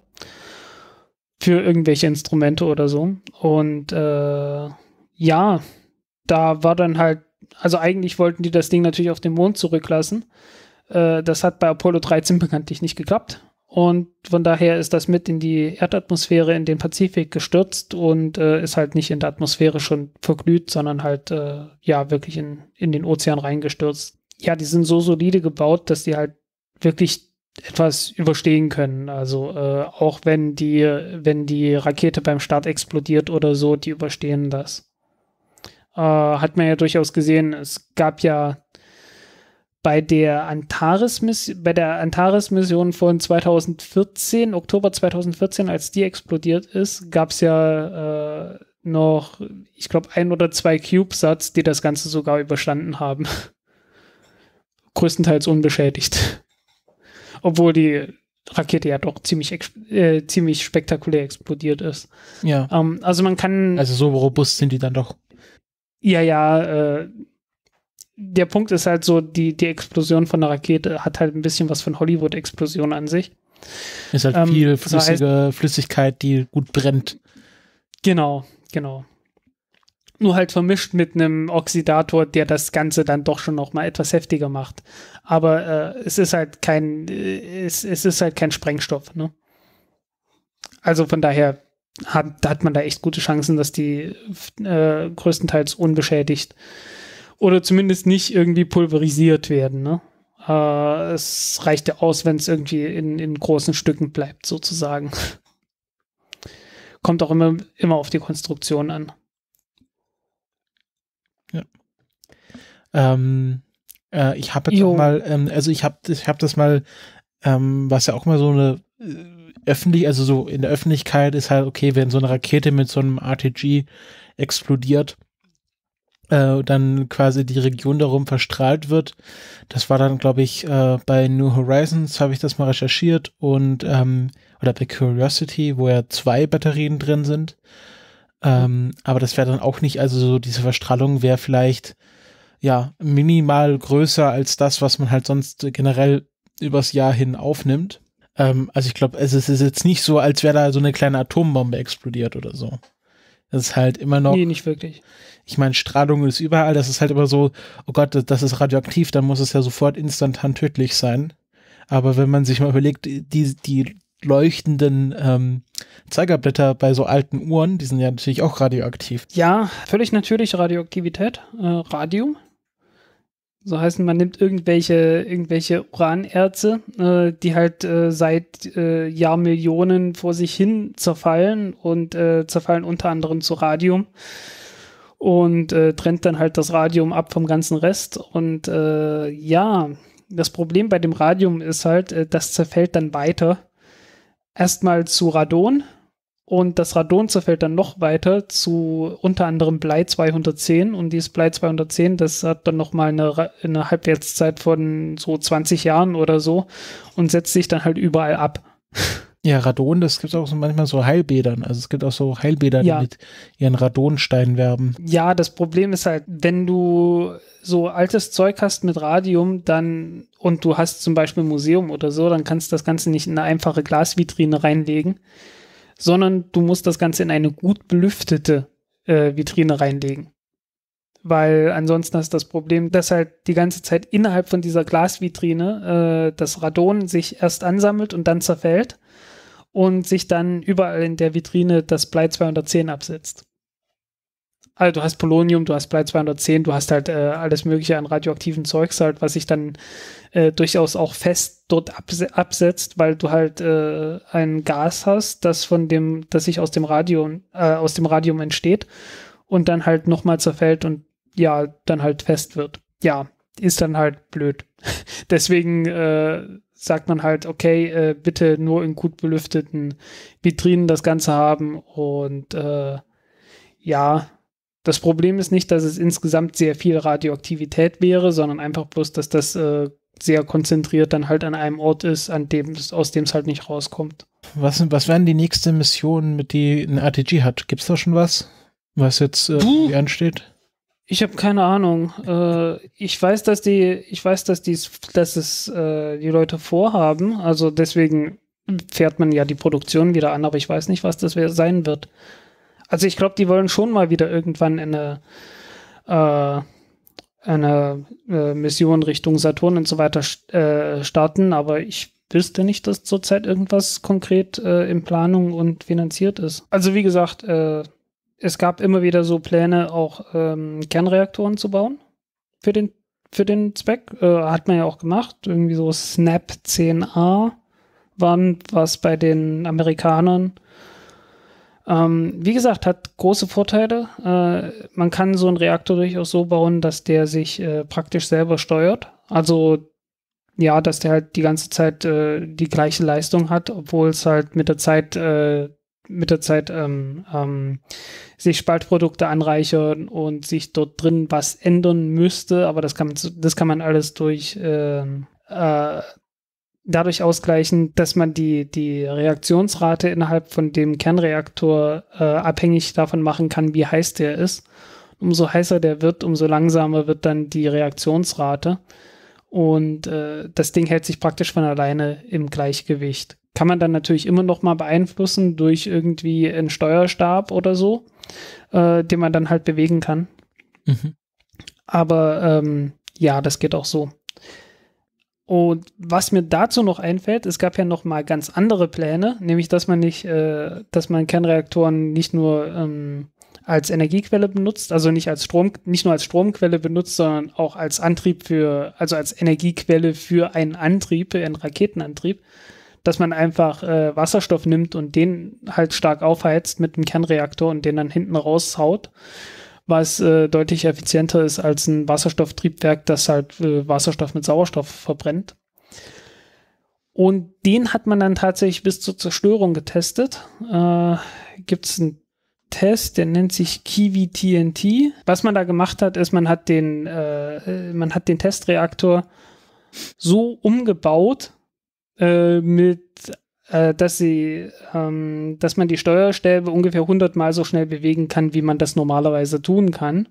für irgendwelche Instrumente oder so. Und äh, ja, da war dann halt, also eigentlich wollten die das Ding natürlich auf den Mond zurücklassen. Äh, das hat bei Apollo 13 bekanntlich nicht geklappt. Und von daher ist das mit in die Erdatmosphäre, in den Pazifik gestürzt und äh, ist halt nicht in der Atmosphäre schon verglüht, sondern halt äh, ja wirklich in, in den Ozean reingestürzt. Ja, die sind so solide gebaut, dass die halt wirklich etwas überstehen können. Also äh, auch wenn die, wenn die Rakete beim Start explodiert oder so, die überstehen das. Äh, hat man ja durchaus gesehen, es gab ja bei der Antares-Mission Antares von 2014, Oktober 2014, als die explodiert ist, gab es ja äh, noch, ich glaube, ein oder zwei CubeSats, die das Ganze sogar überstanden haben. Größtenteils unbeschädigt. Obwohl die Rakete ja doch ziemlich, äh, ziemlich spektakulär explodiert ist. Ja. Ähm, also man kann. Also so robust sind die dann doch. Ja, ja, äh, der Punkt ist halt so, die, die Explosion von der Rakete hat halt ein bisschen was von Hollywood-Explosion an sich. Ist halt ähm, viel flüssige das heißt, Flüssigkeit, die gut brennt. Genau, genau. Nur halt vermischt mit einem Oxidator, der das Ganze dann doch schon noch mal etwas heftiger macht. Aber äh, es ist halt kein, äh, es, es ist halt kein Sprengstoff. Ne? Also von daher hat, hat man da echt gute Chancen, dass die äh, größtenteils unbeschädigt äh, oder zumindest nicht irgendwie pulverisiert werden. Ne? Äh, es reicht ja aus, wenn es irgendwie in, in großen Stücken bleibt, sozusagen. Kommt auch immer, immer auf die Konstruktion an. Ja. Ähm, äh, ich habe jetzt jo. auch mal, ähm, also ich habe ich hab das mal, ähm, was ja auch mal so eine äh, öffentlich, also so in der Öffentlichkeit ist halt, okay, wenn so eine Rakete mit so einem RTG explodiert, äh, dann quasi die Region darum verstrahlt wird. Das war dann, glaube ich, äh, bei New Horizons habe ich das mal recherchiert und ähm, oder bei Curiosity, wo ja zwei Batterien drin sind. Ähm, aber das wäre dann auch nicht, also so diese Verstrahlung wäre vielleicht ja minimal größer als das, was man halt sonst generell übers Jahr hin aufnimmt. Ähm, also ich glaube, es ist jetzt nicht so, als wäre da so eine kleine Atombombe explodiert oder so. Das ist halt immer noch. Nee, nicht wirklich ich meine, Strahlung ist überall, das ist halt immer so, oh Gott, das ist radioaktiv, dann muss es ja sofort instantan tödlich sein. Aber wenn man sich mal überlegt, die, die leuchtenden ähm, Zeigerblätter bei so alten Uhren, die sind ja natürlich auch radioaktiv. Ja, völlig natürlich Radioaktivität, äh, Radium. So heißen, man nimmt irgendwelche, irgendwelche Uranerze, äh, die halt äh, seit äh, Jahrmillionen vor sich hin zerfallen und äh, zerfallen unter anderem zu Radium und äh, trennt dann halt das Radium ab vom ganzen Rest. Und äh, ja, das Problem bei dem Radium ist halt, äh, das zerfällt dann weiter. Erstmal zu Radon und das Radon zerfällt dann noch weiter zu unter anderem Blei 210 und dieses Blei 210, das hat dann nochmal eine, eine Halbwertszeit von so 20 Jahren oder so und setzt sich dann halt überall ab. Ja, Radon, das gibt es auch so manchmal so Heilbädern. Also es gibt auch so Heilbäder, ja. die mit ihren Radonsteinen werben. Ja, das Problem ist halt, wenn du so altes Zeug hast mit Radium, dann und du hast zum Beispiel ein Museum oder so, dann kannst du das Ganze nicht in eine einfache Glasvitrine reinlegen, sondern du musst das Ganze in eine gut belüftete äh, Vitrine reinlegen. Weil ansonsten hast du das Problem, dass halt die ganze Zeit innerhalb von dieser Glasvitrine äh, das Radon sich erst ansammelt und dann zerfällt und sich dann überall in der Vitrine das Blei 210 absetzt. Also du hast Polonium, du hast Blei 210, du hast halt äh, alles mögliche an radioaktiven Zeugs halt, was sich dann äh, durchaus auch fest dort abse absetzt, weil du halt äh, ein Gas hast, das von dem, das sich aus dem Radium, äh, aus dem Radium entsteht und dann halt nochmal zerfällt und ja, dann halt fest wird. Ja, ist dann halt blöd. Deswegen äh, sagt man halt, okay, äh, bitte nur in gut belüfteten Vitrinen das Ganze haben. Und äh, ja, das Problem ist nicht, dass es insgesamt sehr viel Radioaktivität wäre, sondern einfach bloß, dass das äh, sehr konzentriert dann halt an einem Ort ist, an dem aus dem es halt nicht rauskommt. Was, was wären die nächste Missionen, mit die ein RTG hat? Gibt es da schon was? Was jetzt äh, ansteht? Ich habe keine Ahnung. Äh, ich weiß, dass die, ich weiß, dass die, dass es äh, die Leute vorhaben. Also deswegen fährt man ja die Produktion wieder an, aber ich weiß nicht, was das sein wird. Also ich glaube, die wollen schon mal wieder irgendwann in eine, äh, eine äh, Mission Richtung Saturn und so weiter äh, starten, aber ich wüsste nicht, dass zurzeit irgendwas konkret äh, in Planung und finanziert ist. Also wie gesagt, es gab immer wieder so Pläne, auch ähm, Kernreaktoren zu bauen für den, für den Zweck. Äh, hat man ja auch gemacht. Irgendwie so Snap 10a waren was bei den Amerikanern. Ähm, wie gesagt, hat große Vorteile. Äh, man kann so einen Reaktor durchaus so bauen, dass der sich äh, praktisch selber steuert. Also ja, dass der halt die ganze Zeit äh, die gleiche Leistung hat, obwohl es halt mit der Zeit äh, mit der Zeit ähm, ähm, sich Spaltprodukte anreichern und sich dort drin was ändern müsste, aber das kann man, das kann man alles durch äh, äh, dadurch ausgleichen, dass man die, die Reaktionsrate innerhalb von dem Kernreaktor äh, abhängig davon machen kann, wie heiß der ist. Umso heißer der wird, umso langsamer wird dann die Reaktionsrate und äh, das Ding hält sich praktisch von alleine im Gleichgewicht. Kann man dann natürlich immer noch mal beeinflussen durch irgendwie einen Steuerstab oder so, äh, den man dann halt bewegen kann. Mhm. Aber ähm, ja, das geht auch so. Und was mir dazu noch einfällt, es gab ja noch mal ganz andere Pläne, nämlich dass man nicht, äh, dass man Kernreaktoren nicht nur ähm, als Energiequelle benutzt, also nicht als Strom, nicht nur als Stromquelle benutzt, sondern auch als Antrieb für, also als Energiequelle für einen Antrieb, für einen Raketenantrieb, dass man einfach äh, Wasserstoff nimmt und den halt stark aufheizt mit einem Kernreaktor und den dann hinten raushaut, was äh, deutlich effizienter ist als ein Wasserstofftriebwerk, das halt äh, Wasserstoff mit Sauerstoff verbrennt. Und den hat man dann tatsächlich bis zur Zerstörung getestet. Äh, Gibt es ein Test, der nennt sich Kiwi TNT. Was man da gemacht hat, ist, man hat den, äh, äh, man hat den Testreaktor so umgebaut, äh, mit, äh, dass sie, ähm, dass man die Steuerstäbe ungefähr 100 Mal so schnell bewegen kann, wie man das normalerweise tun kann.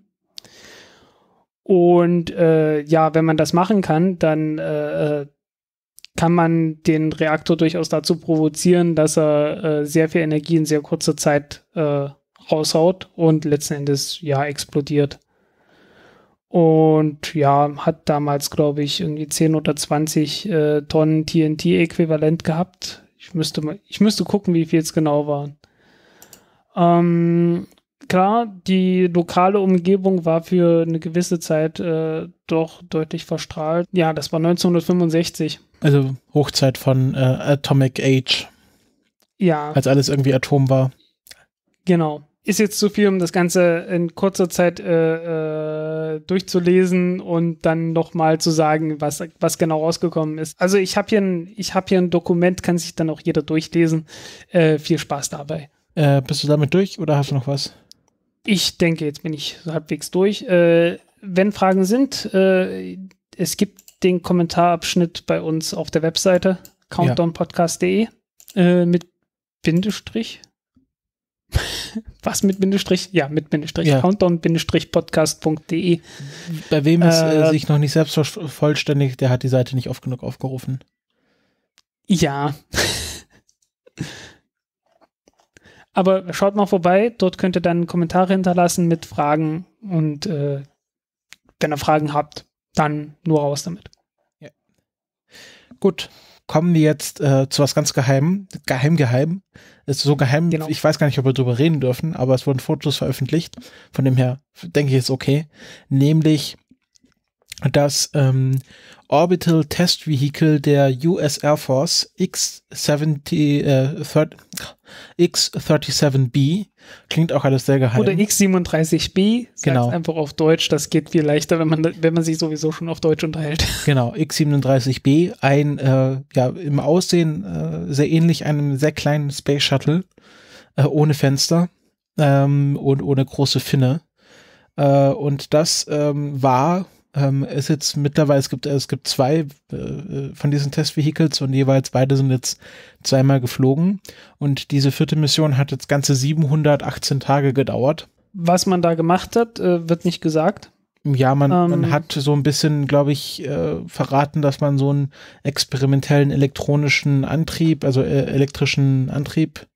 Und äh, ja, wenn man das machen kann, dann äh, äh kann man den Reaktor durchaus dazu provozieren, dass er äh, sehr viel Energie in sehr kurzer Zeit äh, raushaut und letzten Endes ja explodiert. Und ja, hat damals, glaube ich, irgendwie 10 oder 20 äh, Tonnen TNT-Äquivalent gehabt. Ich müsste, mal, ich müsste gucken, wie viel es genau waren. Ähm, klar, die lokale Umgebung war für eine gewisse Zeit äh, doch deutlich verstrahlt. Ja, das war 1965. Also Hochzeit von äh, Atomic Age. Ja. Als alles irgendwie Atom war. Genau ist jetzt zu viel, um das Ganze in kurzer Zeit äh, äh, durchzulesen und dann nochmal zu sagen, was, was genau rausgekommen ist. Also ich habe hier, ein, hab hier ein Dokument, kann sich dann auch jeder durchlesen. Äh, viel Spaß dabei. Äh, bist du damit durch oder hast du noch was? Ich denke, jetzt bin ich halbwegs durch. Äh, wenn Fragen sind, äh, es gibt den Kommentarabschnitt bei uns auf der Webseite countdownpodcast.de mit Bindestrich Was mit Bindestrich? Ja, mit Bindestrich. Ja. Countdown-podcast.de. Bei wem es äh, äh sich noch nicht selbst vollständig, der hat die Seite nicht oft genug aufgerufen. Ja. Aber schaut mal vorbei, dort könnt ihr dann Kommentare hinterlassen mit Fragen und äh, wenn ihr Fragen habt, dann nur raus damit. Ja. Gut, kommen wir jetzt äh, zu was ganz Geheimem, geheim, geheim ist so geheim, genau. ich weiß gar nicht, ob wir drüber reden dürfen, aber es wurden Fotos veröffentlicht, von dem her denke ich, ist okay. Nämlich das ähm, Orbital Test Vehicle der US Air Force X-70, äh, X-37B. Klingt auch alles sehr geheim. Oder X-37B, genau. einfach auf Deutsch, das geht viel leichter, wenn man, wenn man sich sowieso schon auf Deutsch unterhält. Genau, X-37B, ein, äh, ja, im Aussehen äh, sehr ähnlich einem sehr kleinen Space Shuttle, äh, ohne Fenster ähm, und ohne große Finne. Äh, und das ähm, war ähm, ist jetzt mittlerweile, es gibt, es gibt zwei äh, von diesen Testvehicles und jeweils beide sind jetzt zweimal geflogen. Und diese vierte Mission hat jetzt ganze 718 Tage gedauert. Was man da gemacht hat, äh, wird nicht gesagt. Ja, man, ähm. man hat so ein bisschen, glaube ich, äh, verraten, dass man so einen experimentellen elektronischen Antrieb, also äh, elektrischen Antrieb,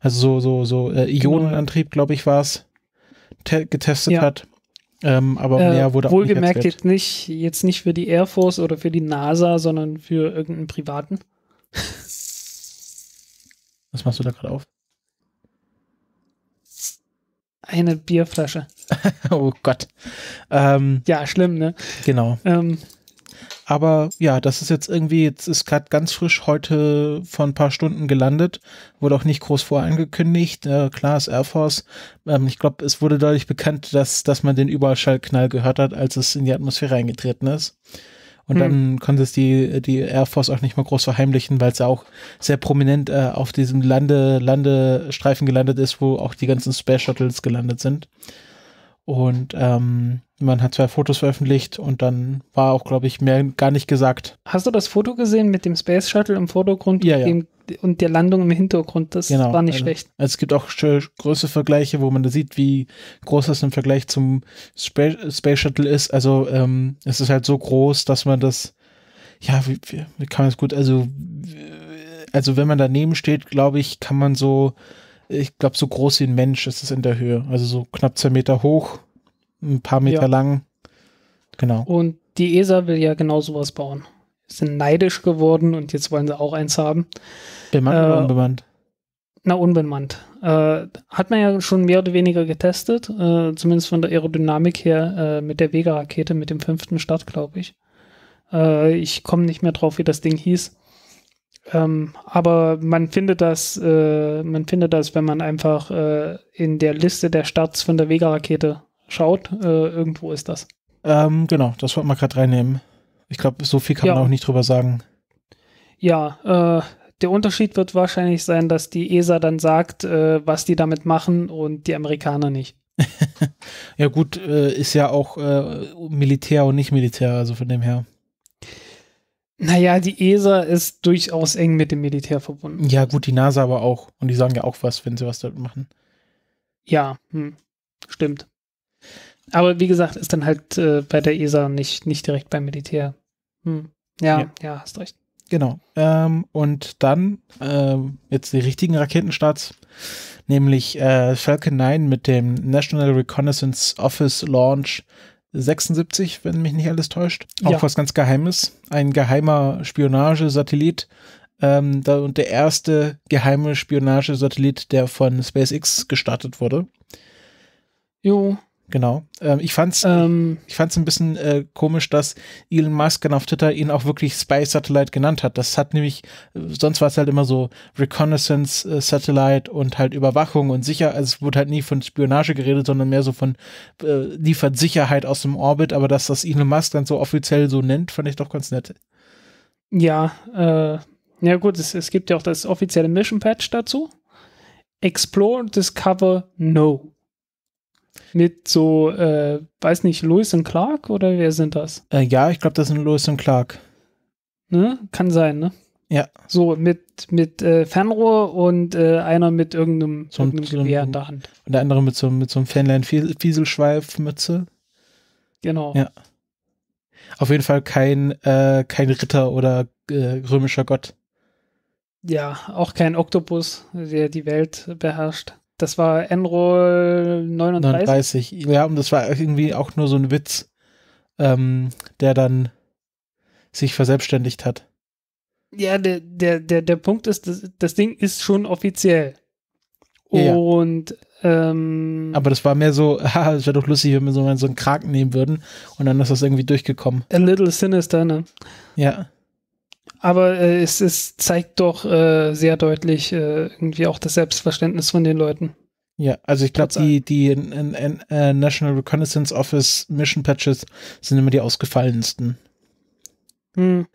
also so, so, so äh, genau. Ionenantrieb, glaube ich, war es, getestet ja. hat. Ähm, aber äh, mehr wurde äh, auch nicht jetzt nicht jetzt nicht für die Air Force oder für die NASA, sondern für irgendeinen privaten. Was machst du da gerade auf? Eine Bierflasche. oh Gott. Ähm, ja, schlimm, ne? Genau. Ähm, aber ja, das ist jetzt irgendwie, jetzt ist gerade ganz frisch heute vor ein paar Stunden gelandet, wurde auch nicht groß vorangekündigt. Äh, klar, ist Air Force. Ähm, ich glaube, es wurde dadurch bekannt, dass, dass man den Überschallknall gehört hat, als es in die Atmosphäre eingetreten ist. Und hm. dann konnte es die, die Air Force auch nicht mehr groß verheimlichen, weil es ja auch sehr prominent äh, auf diesem Lande, Landestreifen gelandet ist, wo auch die ganzen Space Shuttles gelandet sind. Und ähm, man hat zwei Fotos veröffentlicht und dann war auch, glaube ich, mehr gar nicht gesagt. Hast du das Foto gesehen mit dem Space Shuttle im Vordergrund ja, und, ja. und der Landung im Hintergrund? Das genau, war nicht also, schlecht. es gibt auch größere Vergleiche, wo man da sieht, wie groß das im Vergleich zum Space, Space Shuttle ist. Also ähm, es ist halt so groß, dass man das, ja, wie, wie kann man es gut, also, also wenn man daneben steht, glaube ich, kann man so, ich glaube, so groß wie ein Mensch ist es in der Höhe. Also so knapp zwei Meter hoch ein paar Meter ja. lang. Genau. Und die ESA will ja genau sowas bauen. Sind neidisch geworden und jetzt wollen sie auch eins haben. Bemannt äh, oder unbemannt? Na, unbemannt. Äh, hat man ja schon mehr oder weniger getestet, äh, zumindest von der Aerodynamik her, äh, mit der Vega-Rakete, mit dem fünften Start, glaube ich. Äh, ich komme nicht mehr drauf, wie das Ding hieß. Ähm, aber man findet das, äh, man findet das, wenn man einfach äh, in der Liste der Starts von der Vega-Rakete schaut, äh, irgendwo ist das. Ähm, genau, das wollte man gerade reinnehmen. Ich glaube, so viel kann ja. man auch nicht drüber sagen. Ja, äh, der Unterschied wird wahrscheinlich sein, dass die ESA dann sagt, äh, was die damit machen und die Amerikaner nicht. ja gut, äh, ist ja auch äh, Militär und nicht Militär, also von dem her. Naja, die ESA ist durchaus eng mit dem Militär verbunden. Ja gut, die NASA aber auch. Und die sagen ja auch was, wenn sie was damit machen. Ja, hm, stimmt. Aber wie gesagt, ist dann halt äh, bei der ESA nicht, nicht direkt beim Militär. Hm. Ja, ja, ja, hast recht. Genau. Ähm, und dann ähm, jetzt die richtigen Raketenstarts, nämlich äh, Falcon 9 mit dem National Reconnaissance Office Launch 76, wenn mich nicht alles täuscht. Auch ja. was ganz Geheimes. Ein geheimer Spionagesatellit. Ähm, und der erste geheime Spionagesatellit, der von SpaceX gestartet wurde. Jo. Genau. Ähm, ich fand's, ähm, ein bisschen äh, komisch, dass Elon Musk dann auf Twitter ihn auch wirklich Space Satellite genannt hat. Das hat nämlich, äh, sonst war es halt immer so Reconnaissance äh, Satellite und halt Überwachung und sicher, also es wurde halt nie von Spionage geredet, sondern mehr so von äh, liefert Sicherheit aus dem Orbit, aber dass das Elon Musk dann so offiziell so nennt, fand ich doch ganz nett. Ja, äh, ja gut, es, es gibt ja auch das offizielle Mission Patch dazu. Explore, Discover, No. Mit so, äh, weiß nicht, Lewis und Clark oder wer sind das? Äh, ja, ich glaube, das sind Lewis und Clark. Ne? Kann sein, ne? Ja. So mit, mit äh, Fernrohr und äh, einer mit irgendeinem, so irgendeinem so Gewehr in der Hand. Und der andere mit so, mit so einem Fähnlein-Fieselschweifmütze. Genau. Ja. Auf jeden Fall kein, äh, kein Ritter oder äh, römischer Gott. Ja, auch kein Oktopus, der die Welt beherrscht. Das war Enroll 39. 39. Ja, und das war irgendwie auch nur so ein Witz, ähm, der dann sich verselbstständigt hat. Ja, der, der, der, der Punkt ist, das, das Ding ist schon offiziell. Und Ähm, aber das war mehr so, ha, es wäre doch lustig, wenn wir so, so einen Kraken nehmen würden und dann ist das irgendwie durchgekommen. A little sinister, ne? Ja aber äh, es, es zeigt doch äh, sehr deutlich äh, irgendwie auch das Selbstverständnis von den Leuten. Ja, also ich glaube, die, die in, in, in, äh, National Reconnaissance Office Mission Patches sind immer die ausgefallensten. Hm.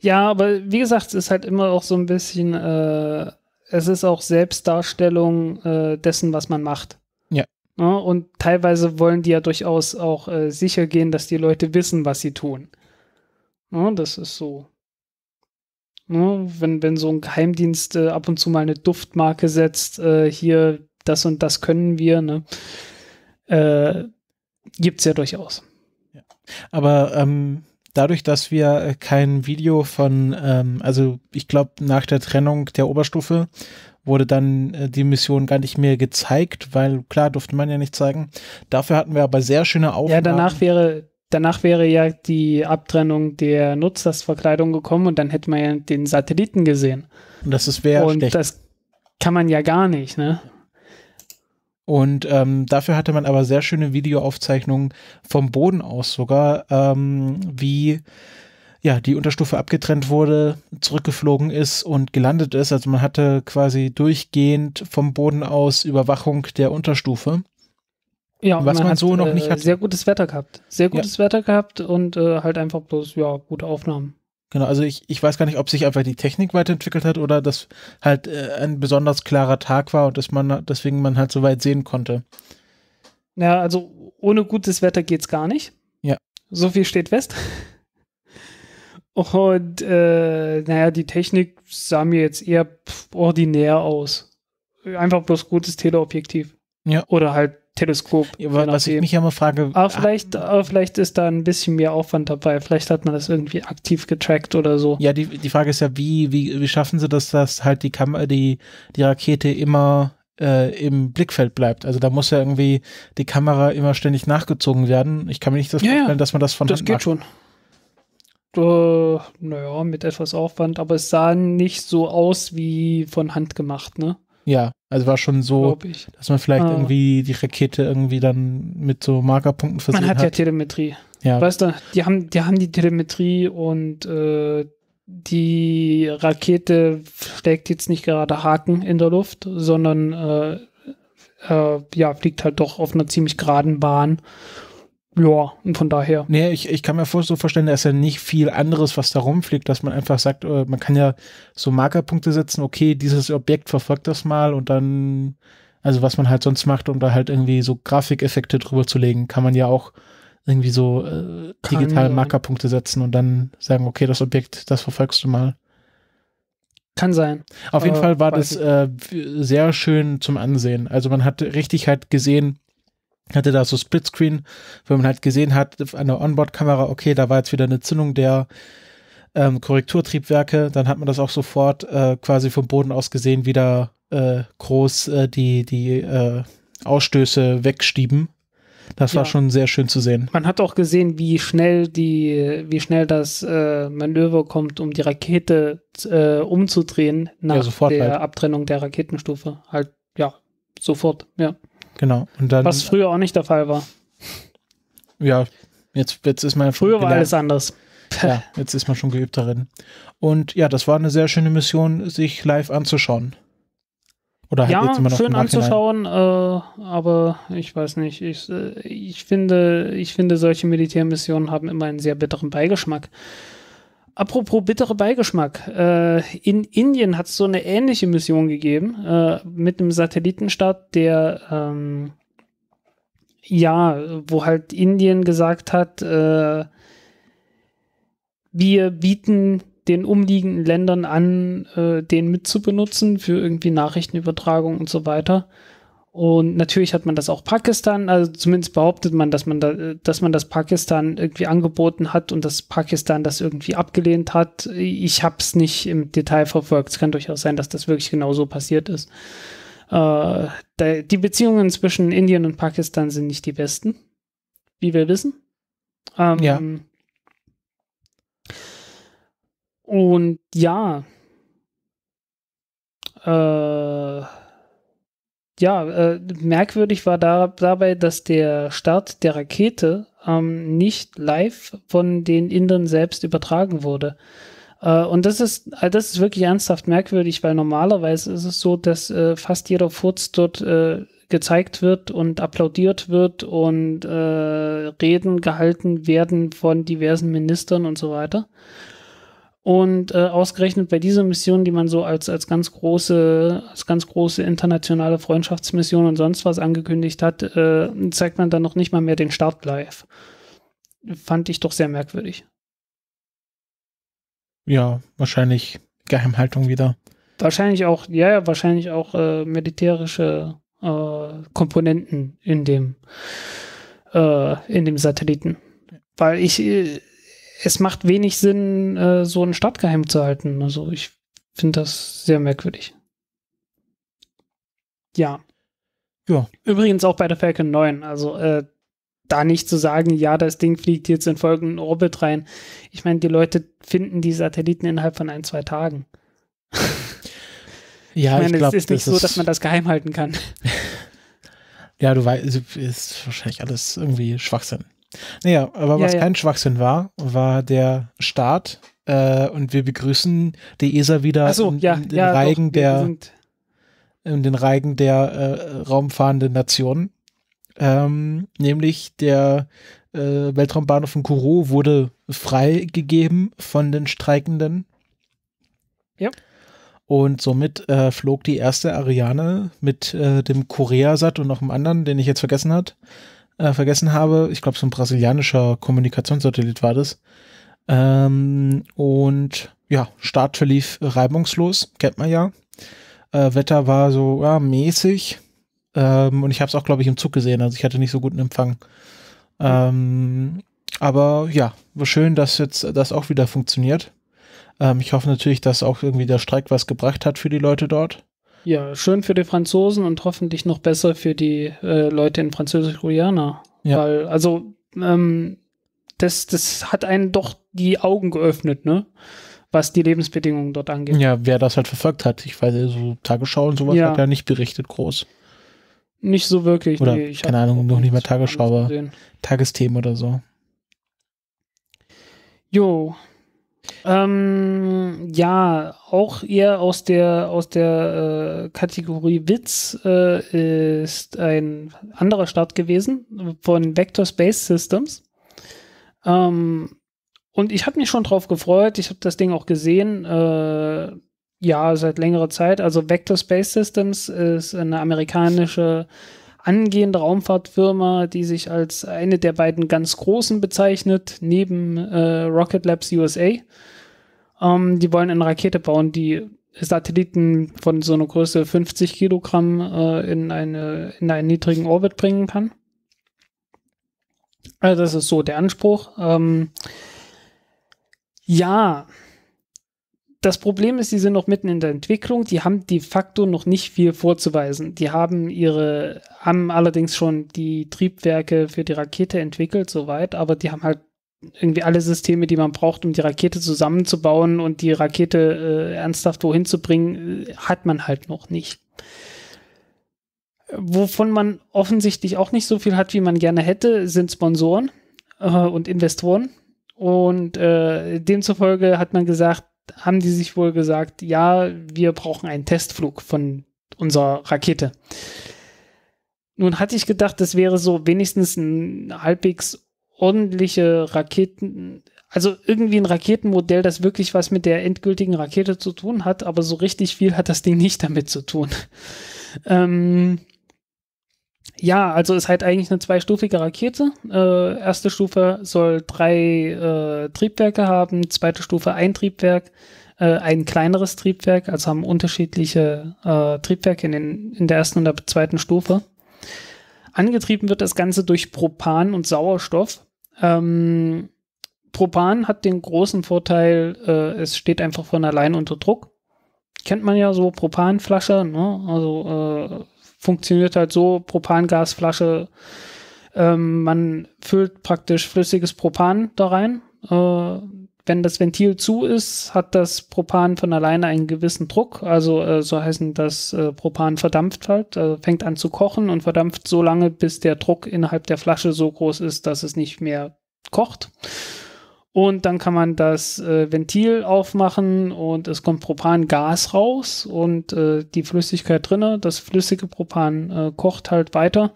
Ja, aber wie gesagt, es ist halt immer auch so ein bisschen, äh, es ist auch Selbstdarstellung äh, dessen, was man macht. Ja. ja. Ne? Und teilweise wollen die ja durchaus auch äh, sicher gehen, dass die Leute wissen, was sie tun. Ja, ne? das ist so. Ne? Wenn, wenn so ein Geheimdienst äh, ab und zu mal eine Duftmarke setzt, äh, hier das und das können wir, ne? äh, gibt es ja durchaus. Ja. Aber ähm, dadurch, dass wir äh, kein Video von, ähm, also ich glaube, nach der Trennung der Oberstufe wurde dann äh, die Mission gar nicht mehr gezeigt, weil klar durfte man ja nicht zeigen. Dafür hatten wir aber sehr schöne Aufnahmen. Ja, danach wäre danach wäre ja die Abtrennung der Nutzlastverkleidung gekommen und dann hätte man ja den Satelliten gesehen. Und das ist wäre Und schlecht. das kann man ja gar nicht, ne? Und ähm, dafür hatte man aber sehr schöne Videoaufzeichnungen vom Boden aus sogar, ähm, wie ja, die Unterstufe abgetrennt wurde, zurückgeflogen ist und gelandet ist. Also man hatte quasi durchgehend vom Boden aus Überwachung der Unterstufe. Ja, was man, man hat, so noch nicht äh, hat. Sehr gutes Wetter gehabt. Sehr gutes ja. Wetter gehabt und äh, halt einfach bloß, ja, gute Aufnahmen. Genau, also ich, ich weiß gar nicht, ob sich einfach die Technik weiterentwickelt hat oder dass halt äh, ein besonders klarer Tag war und dass man deswegen man halt so weit sehen konnte. Ja, also ohne gutes Wetter geht's gar nicht. Ja. So viel steht fest. Und äh, naja, die Technik sah mir jetzt eher ordinär aus. Einfach bloß gutes Teleobjektiv. Ja. Oder halt Teleskop. Ja, was ich mich ja mal frage. Aber ah, vielleicht, ah, vielleicht ist da ein bisschen mehr Aufwand dabei. Vielleicht hat man das irgendwie aktiv getrackt oder so. Ja, die, die Frage ist ja, wie, wie, wie schaffen sie das, dass halt die, Kam die, die Rakete immer äh, im Blickfeld bleibt. Also da muss ja irgendwie die Kamera immer ständig nachgezogen werden. Ich kann mir nicht das ja, vorstellen, dass man das von Das Hand geht macht. schon. Äh, naja, mit etwas Aufwand, aber es sah nicht so aus wie von Hand gemacht, ne? Ja, also war schon so, dass man vielleicht oh. irgendwie die Rakete irgendwie dann mit so Markerpunkten versehen hat. Man hat ja Telemetrie. Ja. Weißt du, die haben, die haben die Telemetrie und äh, die Rakete schlägt jetzt nicht gerade Haken in der Luft, sondern äh, äh, ja, fliegt halt doch auf einer ziemlich geraden Bahn ja, und von daher. Nee, ich, ich kann mir so vorstellen, da ist ja nicht viel anderes, was da rumfliegt, dass man einfach sagt, äh, man kann ja so Markerpunkte setzen, okay, dieses Objekt verfolgt das mal und dann, also was man halt sonst macht, um da halt irgendwie so Grafikeffekte drüber zu legen, kann man ja auch irgendwie so äh, digitale Markerpunkte setzen und dann sagen, okay, das Objekt, das verfolgst du mal. Kann sein. Auf jeden äh, Fall war das äh, sehr schön zum Ansehen. Also man hat richtig halt gesehen, hatte da so Splitscreen, wo man halt gesehen hat an der Onboard-Kamera, okay, da war jetzt wieder eine Zündung der ähm, Korrekturtriebwerke, dann hat man das auch sofort äh, quasi vom Boden aus gesehen, wieder äh, groß äh, die, die äh, Ausstöße wegstieben. Das ja. war schon sehr schön zu sehen. Man hat auch gesehen, wie schnell die, wie schnell das äh, Manöver kommt, um die Rakete äh, umzudrehen nach ja, der halt. Abtrennung der Raketenstufe. Halt, ja, sofort, ja. Genau. Und dann, Was früher auch nicht der Fall war. Ja, jetzt, jetzt ist man Früher war alles anders. Ja, jetzt ist man schon geübt darin. Und ja, das war eine sehr schöne Mission, sich live anzuschauen. Oder halt ja, jetzt immer noch schön anzuschauen, äh, aber ich weiß nicht. Ich, äh, ich, finde, ich finde, solche Militärmissionen haben immer einen sehr bitteren Beigeschmack. Apropos bitterer Beigeschmack. Äh, in Indien hat es so eine ähnliche Mission gegeben äh, mit einem Satellitenstart, der ähm, ja, wo halt Indien gesagt hat, äh, wir bieten den umliegenden Ländern an, äh, den mitzubenutzen für irgendwie Nachrichtenübertragung und so weiter. Und natürlich hat man das auch Pakistan, also zumindest behauptet man, dass man, da, dass man das Pakistan irgendwie angeboten hat und dass Pakistan das irgendwie abgelehnt hat. Ich habe es nicht im Detail verfolgt. Es kann durchaus sein, dass das wirklich genau so passiert ist. Äh, die Beziehungen zwischen Indien und Pakistan sind nicht die besten, wie wir wissen. Ähm, ja. Und ja. Äh, ja, äh, merkwürdig war da, dabei, dass der Start der Rakete ähm, nicht live von den Indern selbst übertragen wurde. Äh, und das ist, äh, das ist wirklich ernsthaft merkwürdig, weil normalerweise ist es so, dass äh, fast jeder Furz dort äh, gezeigt wird und applaudiert wird und äh, Reden gehalten werden von diversen Ministern und so weiter. Und äh, ausgerechnet bei dieser Mission, die man so als, als ganz große, als ganz große internationale Freundschaftsmission und sonst was angekündigt hat, äh, zeigt man dann noch nicht mal mehr den Start live. Fand ich doch sehr merkwürdig. Ja, wahrscheinlich Geheimhaltung wieder. Wahrscheinlich auch, ja, wahrscheinlich auch äh, militärische äh, Komponenten in dem, äh, in dem Satelliten. Weil ich äh, es macht wenig Sinn, äh, so einen Stadt geheim zu halten. Also ich finde das sehr merkwürdig. Ja. Ja. Übrigens auch bei der Falcon 9. Also äh, da nicht zu sagen, ja, das Ding fliegt jetzt in folgenden Orbit rein. Ich meine, die Leute finden die Satelliten innerhalb von ein, zwei Tagen. ja, ich meine, ich glaub, es ist nicht das so, dass man das geheim halten kann. ja, du weißt, ist wahrscheinlich alles irgendwie Schwachsinn. Naja, aber was ja. kein Schwachsinn war, war der Start. Äh, und wir begrüßen die ESA wieder so, in, ja, in, den Reigen doch, der, in den Reigen der äh, raumfahrenden Nationen. Ähm, nämlich der äh, Weltraumbahnhof in Kourou wurde freigegeben von den Streikenden. Ja. Und somit äh, flog die erste Ariane mit äh, dem Koreasat und noch einem anderen, den ich jetzt vergessen hat, äh, vergessen habe. Ich glaube, so ein brasilianischer Kommunikationssatellit war das. Ähm, und ja, Start verlief reibungslos, kennt man ja. Äh, Wetter war so ja, mäßig. Ähm, und ich habe es auch, glaube ich, im Zug gesehen. Also ich hatte nicht so guten Empfang. Ähm, aber ja, war schön, dass jetzt das auch wieder funktioniert. Ähm, ich hoffe natürlich, dass auch irgendwie der Streik was gebracht hat für die Leute dort. Ja, schön für die Franzosen und hoffentlich noch besser für die äh, Leute in Französisch-Guyana. Ja. Weil, also, ähm, das, das hat einen doch die Augen geöffnet, ne? Was die Lebensbedingungen dort angeht. Ja, wer das halt verfolgt hat. Ich weiß, so also, Tagesschau und sowas ja. hat ja nicht berichtet, groß. Nicht so wirklich. Oder, nee, keine Ahnung, noch nicht mehr Tagesschau, aber Tagesthemen oder so. Jo, ähm, ja, auch eher aus der, aus der äh, Kategorie Witz äh, ist ein anderer Start gewesen von Vector Space Systems. Ähm, und ich habe mich schon drauf gefreut. Ich habe das Ding auch gesehen. Äh, ja, seit längerer Zeit. Also Vector Space Systems ist eine amerikanische angehende Raumfahrtfirma, die sich als eine der beiden ganz großen bezeichnet, neben äh, Rocket Labs USA. Ähm, die wollen eine Rakete bauen, die Satelliten von so einer Größe 50 Kilogramm äh, in, eine, in einen niedrigen Orbit bringen kann. Also das ist so der Anspruch. Ähm, ja, das Problem ist, die sind noch mitten in der Entwicklung. Die haben de facto noch nicht viel vorzuweisen. Die haben ihre, haben allerdings schon die Triebwerke für die Rakete entwickelt, soweit, aber die haben halt irgendwie alle Systeme, die man braucht, um die Rakete zusammenzubauen und die Rakete äh, ernsthaft wohin zu bringen, äh, hat man halt noch nicht. Wovon man offensichtlich auch nicht so viel hat, wie man gerne hätte, sind Sponsoren äh, und Investoren. Und äh, demzufolge hat man gesagt, haben die sich wohl gesagt, ja, wir brauchen einen Testflug von unserer Rakete. Nun hatte ich gedacht, das wäre so wenigstens ein halbwegs ordentliche Raketen, also irgendwie ein Raketenmodell, das wirklich was mit der endgültigen Rakete zu tun hat, aber so richtig viel hat das Ding nicht damit zu tun. Ähm, ja, also ist halt eigentlich eine zweistufige Rakete. Äh, erste Stufe soll drei äh, Triebwerke haben, zweite Stufe ein Triebwerk, äh, ein kleineres Triebwerk, also haben unterschiedliche äh, Triebwerke in, den, in der ersten und der zweiten Stufe. Angetrieben wird das Ganze durch Propan und Sauerstoff. Ähm, Propan hat den großen Vorteil, äh, es steht einfach von allein unter Druck. Kennt man ja so Propanflasche, ne? also äh, funktioniert halt so, Propangasflasche, ähm, man füllt praktisch flüssiges Propan da rein. Äh, wenn das Ventil zu ist, hat das Propan von alleine einen gewissen Druck. Also äh, so heißen das äh, Propan verdampft halt, äh, fängt an zu kochen und verdampft so lange, bis der Druck innerhalb der Flasche so groß ist, dass es nicht mehr kocht. Und dann kann man das äh, Ventil aufmachen und es kommt Propangas raus und äh, die Flüssigkeit drinne. Das flüssige Propan äh, kocht halt weiter,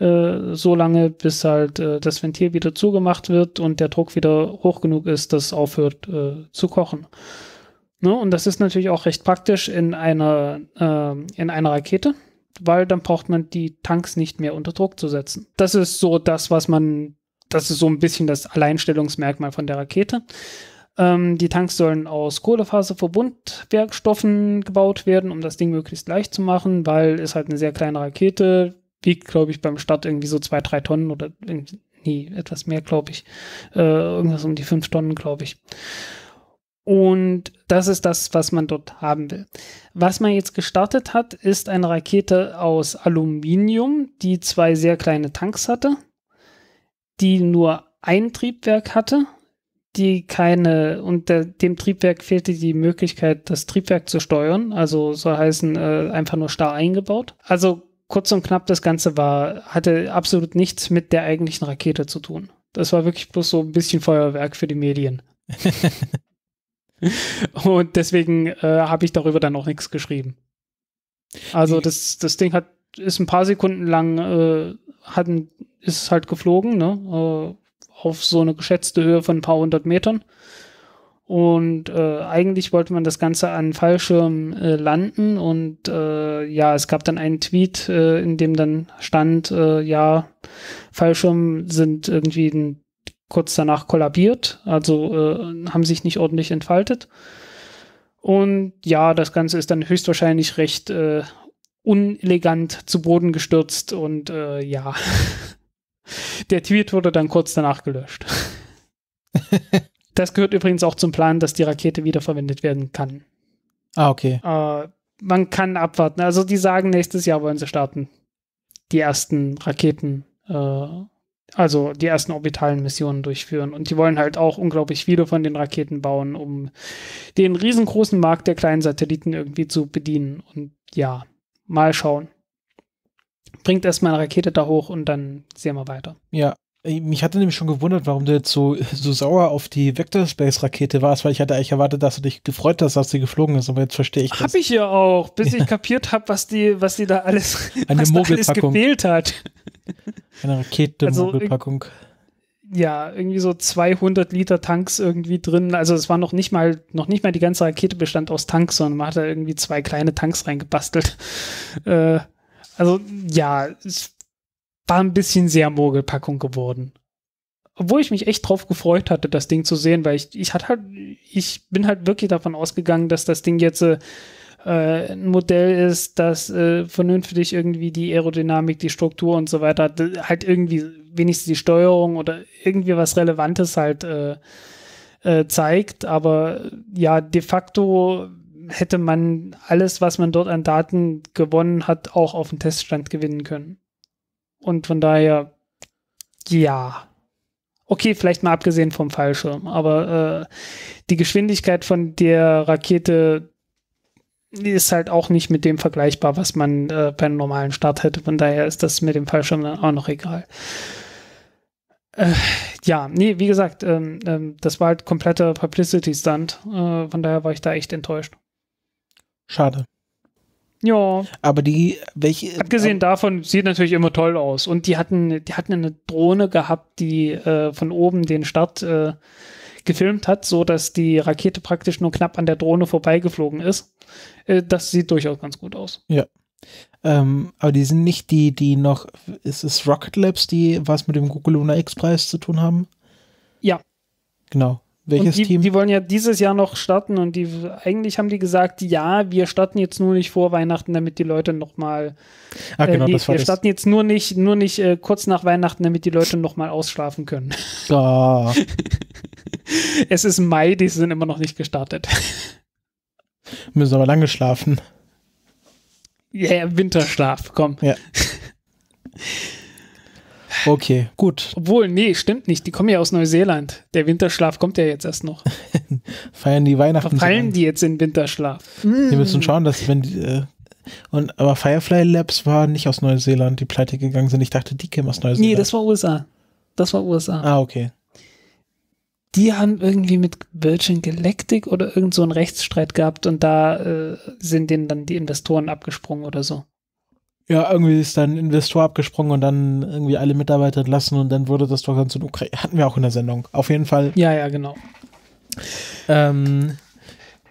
äh, so lange, bis halt äh, das Ventil wieder zugemacht wird und der Druck wieder hoch genug ist, dass es aufhört äh, zu kochen. Ne? Und das ist natürlich auch recht praktisch in einer, äh, in einer Rakete, weil dann braucht man die Tanks nicht mehr unter Druck zu setzen. Das ist so das, was man das ist so ein bisschen das Alleinstellungsmerkmal von der Rakete. Ähm, die Tanks sollen aus Kohlefaserverbundwerkstoffen gebaut werden, um das Ding möglichst leicht zu machen, weil es halt eine sehr kleine Rakete wiegt, glaube ich, beim Start irgendwie so zwei, drei Tonnen oder nee, etwas mehr, glaube ich. Äh, irgendwas um die fünf Tonnen, glaube ich. Und das ist das, was man dort haben will. Was man jetzt gestartet hat, ist eine Rakete aus Aluminium, die zwei sehr kleine Tanks hatte die nur ein Triebwerk hatte, die keine, und der, dem Triebwerk fehlte die Möglichkeit, das Triebwerk zu steuern, also soll heißen, äh, einfach nur starr eingebaut. Also kurz und knapp, das Ganze war, hatte absolut nichts mit der eigentlichen Rakete zu tun. Das war wirklich bloß so ein bisschen Feuerwerk für die Medien. und deswegen äh, habe ich darüber dann auch nichts geschrieben. Also das, das Ding hat, ist ein paar Sekunden lang äh, hatten, ist es halt geflogen, ne? Äh, auf so eine geschätzte Höhe von ein paar hundert Metern. Und äh, eigentlich wollte man das Ganze an Fallschirm äh, landen. Und äh, ja, es gab dann einen Tweet, äh, in dem dann stand, äh, ja, Fallschirm sind irgendwie ein, kurz danach kollabiert, also äh, haben sich nicht ordentlich entfaltet. Und ja, das Ganze ist dann höchstwahrscheinlich recht äh, unelegant zu Boden gestürzt und äh, ja, der Tweet wurde dann kurz danach gelöscht. das gehört übrigens auch zum Plan, dass die Rakete wiederverwendet werden kann. Ah, okay. Äh, man kann abwarten. Also die sagen, nächstes Jahr wollen sie starten. Die ersten Raketen, äh, also die ersten orbitalen Missionen durchführen. Und die wollen halt auch unglaublich viele von den Raketen bauen, um den riesengroßen Markt der kleinen Satelliten irgendwie zu bedienen. Und ja, Mal schauen. Bringt erstmal eine Rakete da hoch und dann sehen wir weiter. Ja, äh, mich hatte nämlich schon gewundert, warum du jetzt so, so sauer auf die Vector Space Rakete warst, weil ich hatte eigentlich erwartet, dass du dich gefreut hast, dass sie geflogen ist, aber jetzt verstehe ich das. Hab ich ja auch, bis ja. ich kapiert habe, was die, was die da alles, Eine was da alles gewählt hat. Eine Rakete Mogelpackung. Also, also äh, ja, irgendwie so 200 Liter Tanks irgendwie drin. Also es war noch nicht mal, noch nicht mal die ganze Rakete bestand aus Tanks, sondern man hat da irgendwie zwei kleine Tanks reingebastelt. Äh, also ja, es war ein bisschen sehr Mogelpackung geworden. Obwohl ich mich echt drauf gefreut hatte, das Ding zu sehen, weil ich, ich hatte halt, ich bin halt wirklich davon ausgegangen, dass das Ding jetzt äh, ein Modell ist, das äh, vernünftig irgendwie die Aerodynamik, die Struktur und so weiter halt irgendwie wenigstens die Steuerung oder irgendwie was Relevantes halt äh, äh, zeigt. Aber ja, de facto hätte man alles, was man dort an Daten gewonnen hat, auch auf dem Teststand gewinnen können. Und von daher, ja. Okay, vielleicht mal abgesehen vom Fallschirm, aber äh, die Geschwindigkeit von der Rakete ist halt auch nicht mit dem vergleichbar, was man äh, bei einem normalen Start hätte. Von daher ist das mit dem Fallschirm dann auch noch egal. Äh, ja, nee, wie gesagt, ähm, ähm, das war halt kompletter Publicity-Stunt. Äh, von daher war ich da echt enttäuscht. Schade. Ja. Aber die, welche. Abgesehen äh, davon sieht natürlich immer toll aus. Und die hatten, die hatten eine Drohne gehabt, die äh, von oben den Start äh, gefilmt hat, so dass die Rakete praktisch nur knapp an der Drohne vorbeigeflogen ist. Äh, das sieht durchaus ganz gut aus. Ja. Ähm, aber die sind nicht die, die noch. Ist es Rocket Labs, die was mit dem Google Lunar X-Preis zu tun haben? Ja. Genau. Welches die, Team? Die wollen ja dieses Jahr noch starten und die eigentlich haben die gesagt, ja, wir starten jetzt nur nicht vor Weihnachten, damit die Leute nochmal. Ah, äh, genau, äh, das war wir das. starten jetzt nur nicht, nur nicht äh, kurz nach Weihnachten, damit die Leute nochmal ausschlafen können. Oh. es ist Mai, die sind immer noch nicht gestartet. Müssen aber lange schlafen. Ja, Winterschlaf, komm. Ja. Okay, gut. Obwohl, nee, stimmt nicht. Die kommen ja aus Neuseeland. Der Winterschlaf kommt ja jetzt erst noch. Feiern die Weihnachten. Verfallen die jetzt in Winterschlaf. Mm. Wir müssen hm. schauen, dass wenn die, äh, und aber Firefly Labs war nicht aus Neuseeland, die pleite gegangen sind. Ich dachte, die kämen aus Neuseeland. Nee, das war USA. Das war USA. Ah, okay die haben irgendwie mit Virgin Galactic oder irgend so einen Rechtsstreit gehabt und da äh, sind denen dann die Investoren abgesprungen oder so. Ja, irgendwie ist dann ein Investor abgesprungen und dann irgendwie alle Mitarbeiter entlassen und dann wurde das doch ganz so Ukraine. Hatten wir auch in der Sendung. Auf jeden Fall. Ja, ja, genau. Ähm,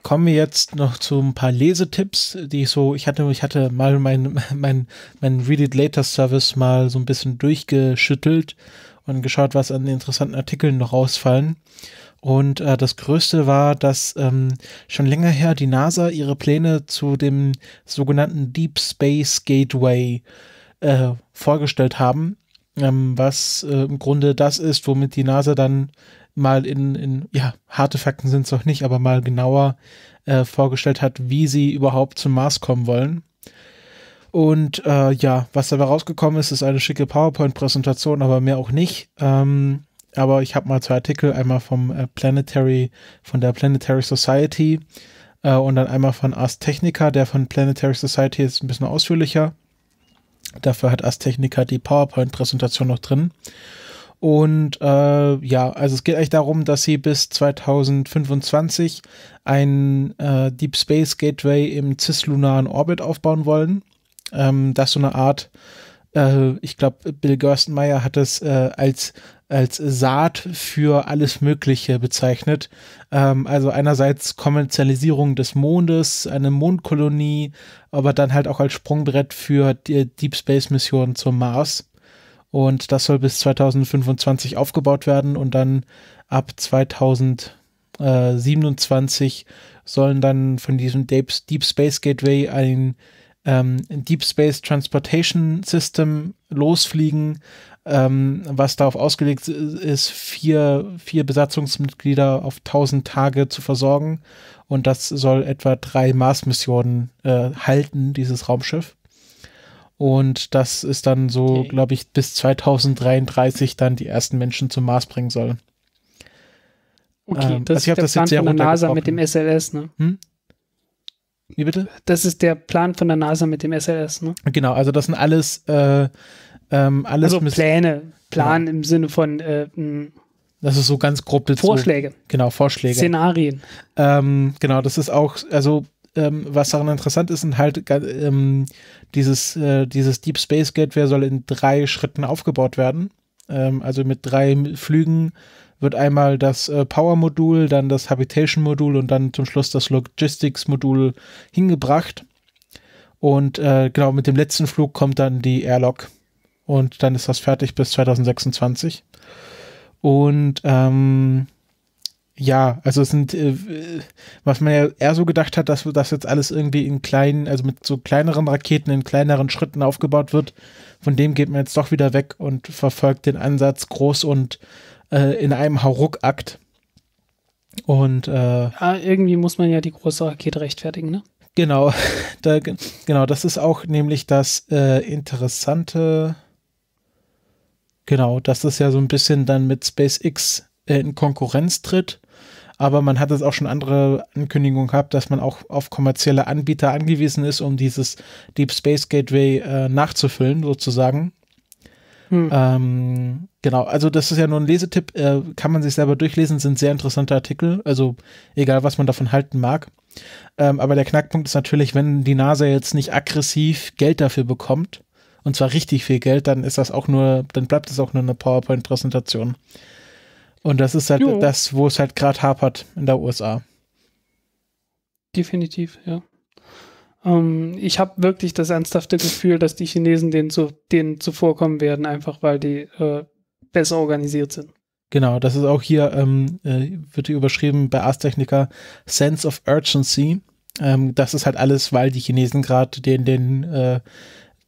kommen wir jetzt noch zu ein paar Lesetipps, die ich so, ich hatte, ich hatte mal meinen mein, mein Read It Later Service mal so ein bisschen durchgeschüttelt und geschaut, was an interessanten Artikeln noch rausfallen. Und äh, das Größte war, dass ähm, schon länger her die NASA ihre Pläne zu dem sogenannten Deep Space Gateway äh, vorgestellt haben, ähm, was äh, im Grunde das ist, womit die NASA dann mal in, in ja, harte Fakten sind es auch nicht, aber mal genauer äh, vorgestellt hat, wie sie überhaupt zum Mars kommen wollen. Und äh, ja, was dabei rausgekommen ist, ist eine schicke PowerPoint-Präsentation, aber mehr auch nicht. Ähm, aber ich habe mal zwei Artikel, einmal vom äh, Planetary, von der Planetary Society äh, und dann einmal von Ars Technica, der von Planetary Society ist ein bisschen ausführlicher. Dafür hat Ars Technica die PowerPoint-Präsentation noch drin. Und äh, ja, also es geht eigentlich darum, dass sie bis 2025 ein äh, Deep Space Gateway im cislunaren Orbit aufbauen wollen ähm, dass so eine Art, äh, ich glaube, Bill Gerstenmeier hat es äh, als als Saat für alles Mögliche bezeichnet. Ähm, also einerseits Kommerzialisierung des Mondes, eine Mondkolonie, aber dann halt auch als Sprungbrett für die Deep Space Missionen zum Mars. Und das soll bis 2025 aufgebaut werden und dann ab 2027 sollen dann von diesem Deep, Deep Space Gateway ein ähm, Deep Space Transportation System losfliegen, ähm, was darauf ausgelegt ist, vier, vier Besatzungsmitglieder auf 1000 Tage zu versorgen. Und das soll etwa drei Mars-Missionen äh, halten, dieses Raumschiff. Und das ist dann so, okay. glaube ich, bis 2033 dann die ersten Menschen zum Mars bringen soll. Okay, ähm, das also ist der Plan von der NASA mit dem SLS, ne? Hm? Wie bitte? Das ist der Plan von der NASA mit dem SLS, ne? Genau, also das sind alles, äh, ähm, alles also Pläne, genau. Plan genau. im Sinne von äh, das ist so ganz grob bezogen. Vorschläge. Genau, Vorschläge. Szenarien. Ähm, genau, das ist auch, also ähm, was daran interessant ist, sind halt ähm, dieses, äh, dieses Deep Space Gateway soll in drei Schritten aufgebaut werden. Ähm, also mit drei Flügen wird einmal das äh, Power-Modul, dann das Habitation-Modul und dann zum Schluss das Logistics-Modul hingebracht. Und äh, genau mit dem letzten Flug kommt dann die Airlock. Und dann ist das fertig bis 2026. Und ähm, ja, also es sind, äh, was man ja eher so gedacht hat, dass das jetzt alles irgendwie in kleinen, also mit so kleineren Raketen in kleineren Schritten aufgebaut wird. Von dem geht man jetzt doch wieder weg und verfolgt den Ansatz, groß und äh, in einem Hauruck-Akt. Und äh, ja, ah, irgendwie muss man ja die große Rakete rechtfertigen, ne? Genau, da, genau, das ist auch nämlich das äh, interessante, genau, dass das ja so ein bisschen dann mit SpaceX äh, in Konkurrenz tritt. Aber man hat es auch schon andere Ankündigungen gehabt, dass man auch auf kommerzielle Anbieter angewiesen ist, um dieses Deep Space Gateway äh, nachzufüllen, sozusagen. Hm. Ähm, genau, also das ist ja nur ein Lesetipp, äh, kann man sich selber durchlesen, sind sehr interessante Artikel, also egal was man davon halten mag. Ähm, aber der Knackpunkt ist natürlich, wenn die NASA jetzt nicht aggressiv Geld dafür bekommt, und zwar richtig viel Geld, dann ist das auch nur, dann bleibt es auch nur eine PowerPoint-Präsentation. Und das ist halt jo. das, wo es halt gerade hapert in der USA. Definitiv, ja. Ähm, ich habe wirklich das ernsthafte Gefühl, dass die Chinesen denen, zu, denen zuvorkommen werden, einfach weil die äh, besser organisiert sind. Genau, das ist auch hier, ähm, äh, wird hier überschrieben bei Ars Technica, Sense of Urgency. Ähm, das ist halt alles, weil die Chinesen gerade den, den äh,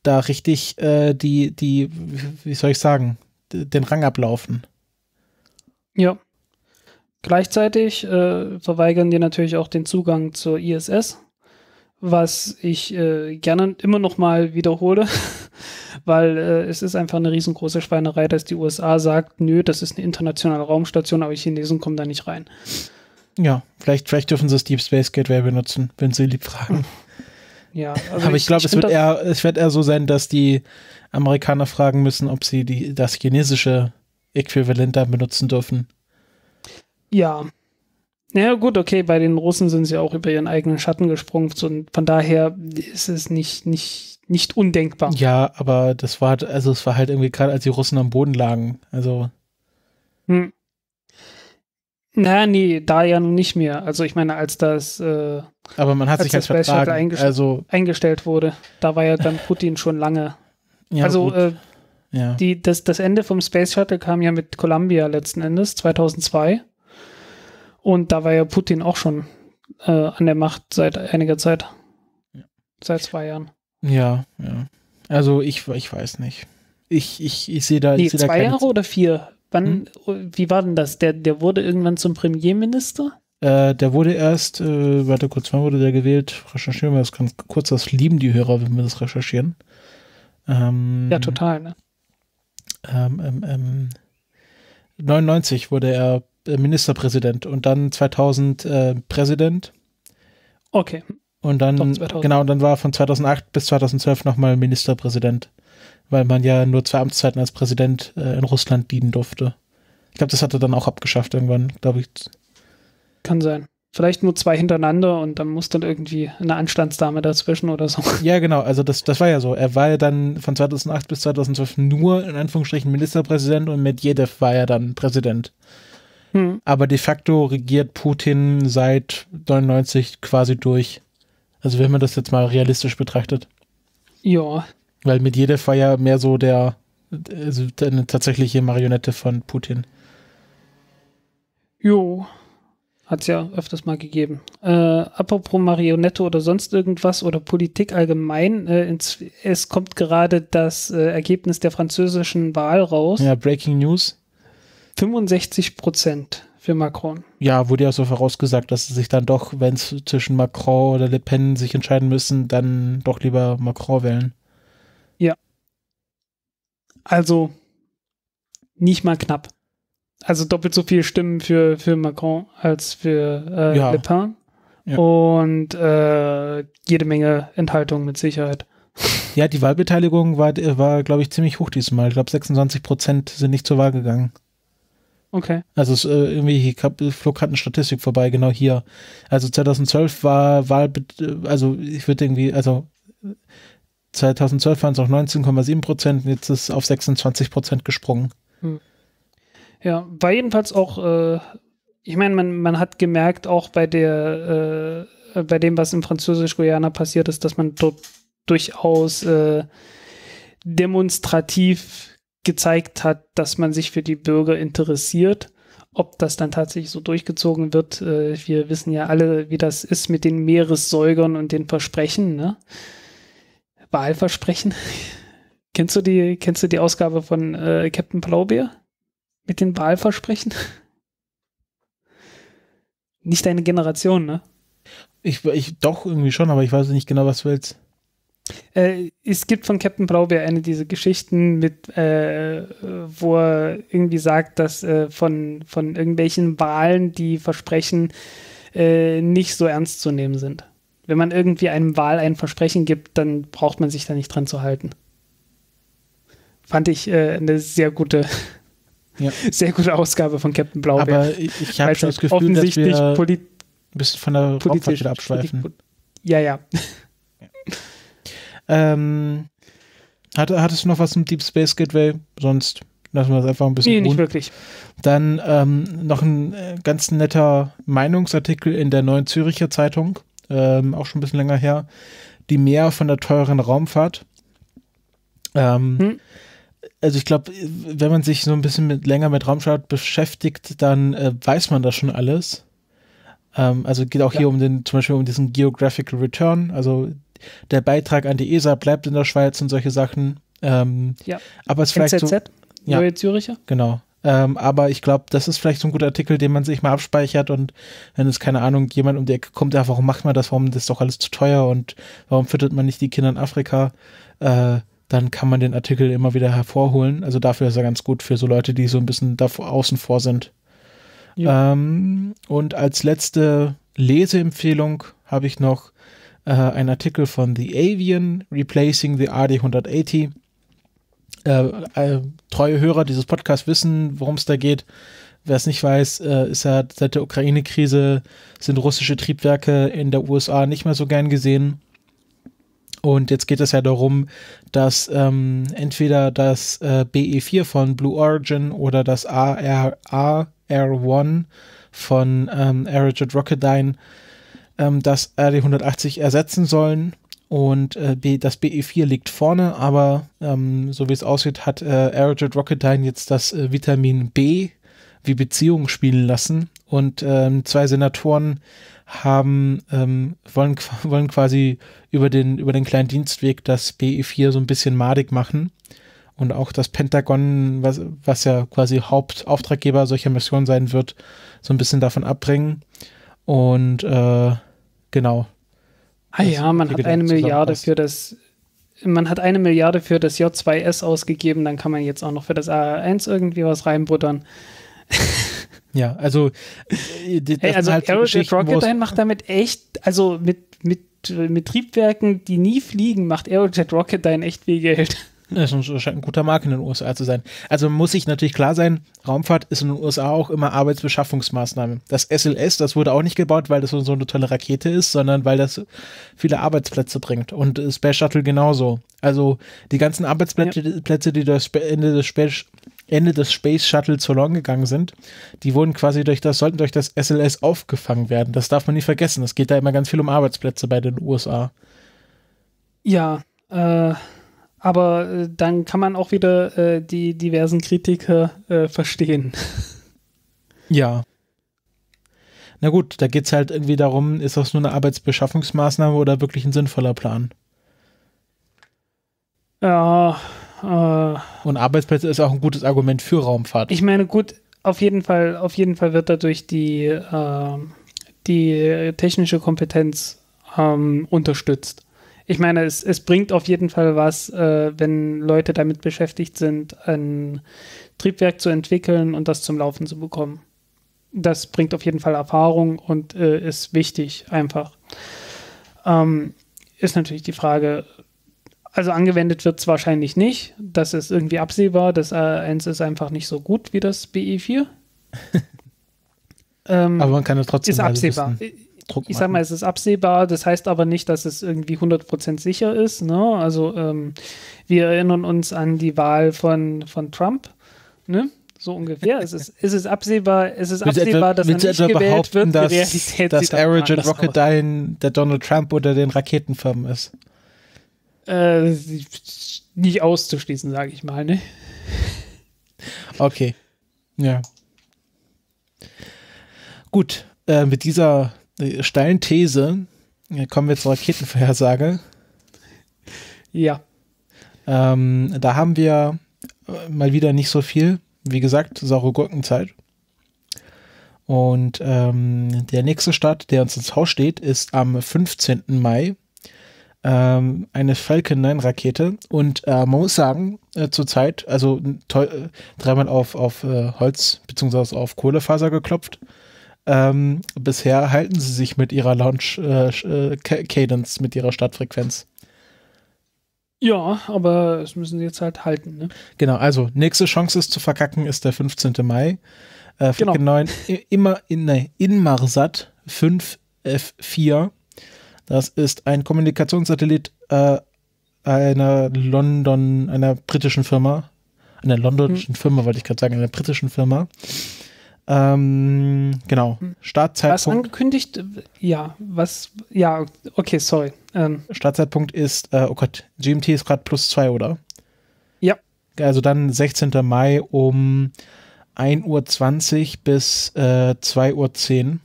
da richtig äh, die, die, wie soll ich sagen, den Rang ablaufen. Ja. Gleichzeitig äh, verweigern die natürlich auch den Zugang zur ISS was ich äh, gerne immer noch mal wiederhole, weil äh, es ist einfach eine riesengroße Schweinerei, dass die USA sagt, nö, das ist eine internationale Raumstation, aber Chinesen kommen da nicht rein. Ja, vielleicht, vielleicht dürfen sie das Deep Space Gateway benutzen, wenn sie lieb fragen. Ja, also aber ich, ich glaube, es wird eher, es wird eher so sein, dass die Amerikaner fragen müssen, ob sie die, das chinesische Äquivalent da benutzen dürfen. Ja, ja, gut, okay, bei den Russen sind sie auch über ihren eigenen Schatten gesprungen und von daher ist es nicht, nicht, nicht undenkbar. Ja, aber das war, also es war halt irgendwie gerade, als die Russen am Boden lagen, also. Hm. Na, nee, da ja nun nicht mehr. Also ich meine, als das äh, Aber man hat sich als halt, halt eingest also eingestellt wurde, da war ja dann Putin schon lange. Ja, also äh, ja. die, das, das Ende vom Space Shuttle kam ja mit Columbia letzten Endes, 2002. Und da war ja Putin auch schon äh, an der Macht seit einiger Zeit. Ja. Seit zwei Jahren. Ja, ja. Also ich, ich weiß nicht. Ich, ich, ich sehe da. Ich seh zwei da Jahre oder vier? Wann, hm? wie war denn das? Der, der wurde irgendwann zum Premierminister? Äh, der wurde erst, äh, warte kurz, wann wurde der gewählt? Recherchieren wir das ganz kurz, das lieben die Hörer, wenn wir das recherchieren. Ähm, ja, total, ne? Ähm, ähm, 99 ähm, wurde er äh, Ministerpräsident und dann 2000 äh, Präsident. Okay. Und dann, genau, und dann war von 2008 bis 2012 nochmal Ministerpräsident, weil man ja nur zwei Amtszeiten als Präsident äh, in Russland dienen durfte. Ich glaube, das hat er dann auch abgeschafft irgendwann, glaube ich. Kann sein. Vielleicht nur zwei hintereinander und dann muss dann irgendwie eine Anstandsdame dazwischen oder so. Ja, genau. Also das, das war ja so. Er war ja dann von 2008 bis 2012 nur in Anführungsstrichen Ministerpräsident und Medvedev war ja dann Präsident. Hm. Aber de facto regiert Putin seit 99 quasi durch. Also wenn man das jetzt mal realistisch betrachtet. Ja. Weil Medvedev war ja mehr so der, also eine tatsächliche Marionette von Putin. Jo. Hat es ja öfters mal gegeben. Äh, apropos Marionette oder sonst irgendwas oder Politik allgemein, äh, ins, es kommt gerade das äh, Ergebnis der französischen Wahl raus. Ja, Breaking News. 65 Prozent für Macron. Ja, wurde ja so vorausgesagt, dass sie sich dann doch, wenn es zwischen Macron oder Le Pen sich entscheiden müssen, dann doch lieber Macron wählen. Ja. Also nicht mal knapp. Also doppelt so viele Stimmen für, für Macron als für äh, ja. Le Pen. Ja. Und äh, jede Menge Enthaltungen mit Sicherheit. Ja, die Wahlbeteiligung war, war glaube ich, ziemlich hoch diesmal. Ich glaube, 26 Prozent sind nicht zur Wahl gegangen. Okay. Also es, äh, irgendwie flog gerade eine Statistik vorbei, genau hier. Also 2012 war Wahl, also ich würde irgendwie, also 2012 waren es noch 19,7 Prozent, jetzt ist es auf 26 Prozent gesprungen. Hm. Ja, war jedenfalls auch, äh, ich meine, man, man hat gemerkt, auch bei der, äh, bei dem, was in Französisch-Guyana passiert ist, dass man dort durchaus äh, demonstrativ gezeigt hat, dass man sich für die Bürger interessiert. Ob das dann tatsächlich so durchgezogen wird, äh, wir wissen ja alle, wie das ist mit den Meeressäugern und den Versprechen, ne? Wahlversprechen. kennst du die, kennst du die Ausgabe von äh, Captain Blaubeer? Mit den Wahlversprechen? Nicht deine Generation, ne? Ich, ich doch irgendwie schon, aber ich weiß nicht genau, was du willst. Äh, es gibt von Captain Blaubeer eine dieser Geschichten mit, äh, wo er irgendwie sagt, dass äh, von, von irgendwelchen Wahlen die Versprechen äh, nicht so ernst zu nehmen sind. Wenn man irgendwie einem Wahl ein Versprechen gibt, dann braucht man sich da nicht dran zu halten. Fand ich äh, eine sehr gute, ja. sehr gute Ausgabe von Captain Blaubeer. Aber ich habe schon das Gefühl, dass wir ein bisschen von der Raumfahrt abschweifen. ja, ja. Ähm, hat, hattest du noch was zum Deep Space Gateway? Sonst lassen wir das einfach ein bisschen. Nee, ruhen. nicht wirklich. Dann ähm, noch ein äh, ganz netter Meinungsartikel in der Neuen Züricher Zeitung, ähm, auch schon ein bisschen länger her. Die Mehr von der teuren Raumfahrt. Ähm, hm also ich glaube, wenn man sich so ein bisschen mit, länger mit Raumfahrt beschäftigt, dann äh, weiß man das schon alles. Ähm, also geht auch ja. hier um den, zum Beispiel um diesen Geographical Return, also der Beitrag an die ESA bleibt in der Schweiz und solche Sachen. Ähm, ja. Aber es vielleicht NZZ, so, ja, Neue Züricher. Genau. Ähm, aber ich glaube, das ist vielleicht so ein guter Artikel, den man sich mal abspeichert und wenn es, keine Ahnung, jemand um die Ecke kommt, ja, warum macht man das, warum ist das doch alles zu teuer und warum füttert man nicht die Kinder in Afrika, äh, dann kann man den Artikel immer wieder hervorholen. Also dafür ist er ganz gut für so Leute, die so ein bisschen da außen vor sind. Ähm, und als letzte Leseempfehlung habe ich noch äh, ein Artikel von The Avian, Replacing the RD180. Äh, äh, treue Hörer dieses Podcasts wissen, worum es da geht. Wer es nicht weiß, äh, ist ja seit der Ukraine-Krise sind russische Triebwerke in der USA nicht mehr so gern gesehen. Und jetzt geht es ja darum, dass ähm, entweder das äh, BE4 von Blue Origin oder das AR, AR1 von ähm, Aerojet Rocketdyne ähm, das RD180 ersetzen sollen. Und äh, B, das BE4 liegt vorne, aber ähm, so wie es aussieht, hat äh, Aerojet Rocketdyne jetzt das äh, Vitamin B wie Beziehung spielen lassen. Und ähm, zwei Senatoren haben, ähm, wollen, wollen quasi über den, über den kleinen Dienstweg das BE4 so ein bisschen madig machen. Und auch das Pentagon, was, was ja quasi Hauptauftraggeber solcher Missionen sein wird, so ein bisschen davon abbringen. Und äh, Genau. Ah ja, also man hat eine Milliarde für das man hat eine Milliarde für das J2S ausgegeben, dann kann man jetzt auch noch für das AR1 irgendwie was reinbuttern. ja, also, äh, die, hey, also halt Aerojet Rocketdyne macht damit echt, also mit, mit, mit Triebwerken, die nie fliegen, macht Aerojet Rocketdyne echt viel Geld. Das ne, scheint ein guter Markt in den USA zu sein. Also muss ich natürlich klar sein, Raumfahrt ist in den USA auch immer Arbeitsbeschaffungsmaßnahme. Das SLS, das wurde auch nicht gebaut, weil das so eine tolle Rakete ist, sondern weil das viele Arbeitsplätze bringt. Und Space Shuttle genauso. Also die ganzen Arbeitsplätze, ja. die durch Ende des Space Ende des Space Shuttle verloren gegangen sind, die wurden quasi durch das, sollten durch das SLS aufgefangen werden. Das darf man nicht vergessen. Es geht da immer ganz viel um Arbeitsplätze bei den USA. Ja, äh, aber äh, dann kann man auch wieder äh, die diversen Kritiker äh, verstehen. Ja. Na gut, da geht es halt irgendwie darum, ist das nur eine Arbeitsbeschaffungsmaßnahme oder wirklich ein sinnvoller Plan? Ja. Äh. Und Arbeitsplätze ist auch ein gutes Argument für Raumfahrt. Ich meine, gut, auf jeden Fall, auf jeden Fall wird dadurch die, äh, die technische Kompetenz ähm, unterstützt ich meine, es, es bringt auf jeden Fall was, äh, wenn Leute damit beschäftigt sind, ein Triebwerk zu entwickeln und das zum Laufen zu bekommen. Das bringt auf jeden Fall Erfahrung und äh, ist wichtig, einfach. Ähm, ist natürlich die Frage, also angewendet wird es wahrscheinlich nicht. Das ist irgendwie absehbar. Das A1 äh, ist einfach nicht so gut wie das BE4. ähm, Aber man kann es trotzdem. Ist absehbar. Wissen. Druck machen. Ich sag mal, es ist absehbar, das heißt aber nicht, dass es irgendwie 100% sicher ist. Ne? Also ähm, wir erinnern uns an die Wahl von, von Trump, ne? so ungefähr. es, ist, es ist absehbar, es ist absehbar, dass er nicht gewählt wird. Dass, die dass Origin Rocketdyne der Donald Trump oder den Raketenfirmen ist. Äh, nicht auszuschließen, sage ich mal. Ne? Okay. Ja. Gut, äh, mit dieser äh, steilen These äh, kommen wir zur Raketenvorhersage. Ja. Ähm, da haben wir äh, mal wieder nicht so viel. Wie gesagt, saure Gurkenzeit. Und ähm, der nächste Start, der uns ins Haus steht, ist am 15. Mai. Ähm, eine Falcon 9 Rakete. Und äh, man muss sagen, äh, zurzeit, also äh, dreimal auf, auf Holz bzw. auf Kohlefaser geklopft. Ähm, bisher halten sie sich mit ihrer Launch-Cadence, äh, äh mit ihrer Startfrequenz. Ja, aber es müssen sie jetzt halt halten. Ne? Genau, also nächste Chance ist zu verkacken, ist der 15. Mai. Äh, genau. 9, immer in, nee, in Marsat 5F4. Das ist ein Kommunikationssatellit äh, einer London, einer britischen Firma. Einer londonischen hm. Firma, wollte ich gerade sagen, einer britischen Firma. Ähm, genau. Hm. Startzeitpunkt. Was angekündigt? Ja, was? Ja, okay, sorry. Ähm. Startzeitpunkt ist, äh, oh Gott, GMT ist gerade plus zwei, oder? Ja. Also dann 16. Mai um 1.20 Uhr bis äh, 2.10 Uhr.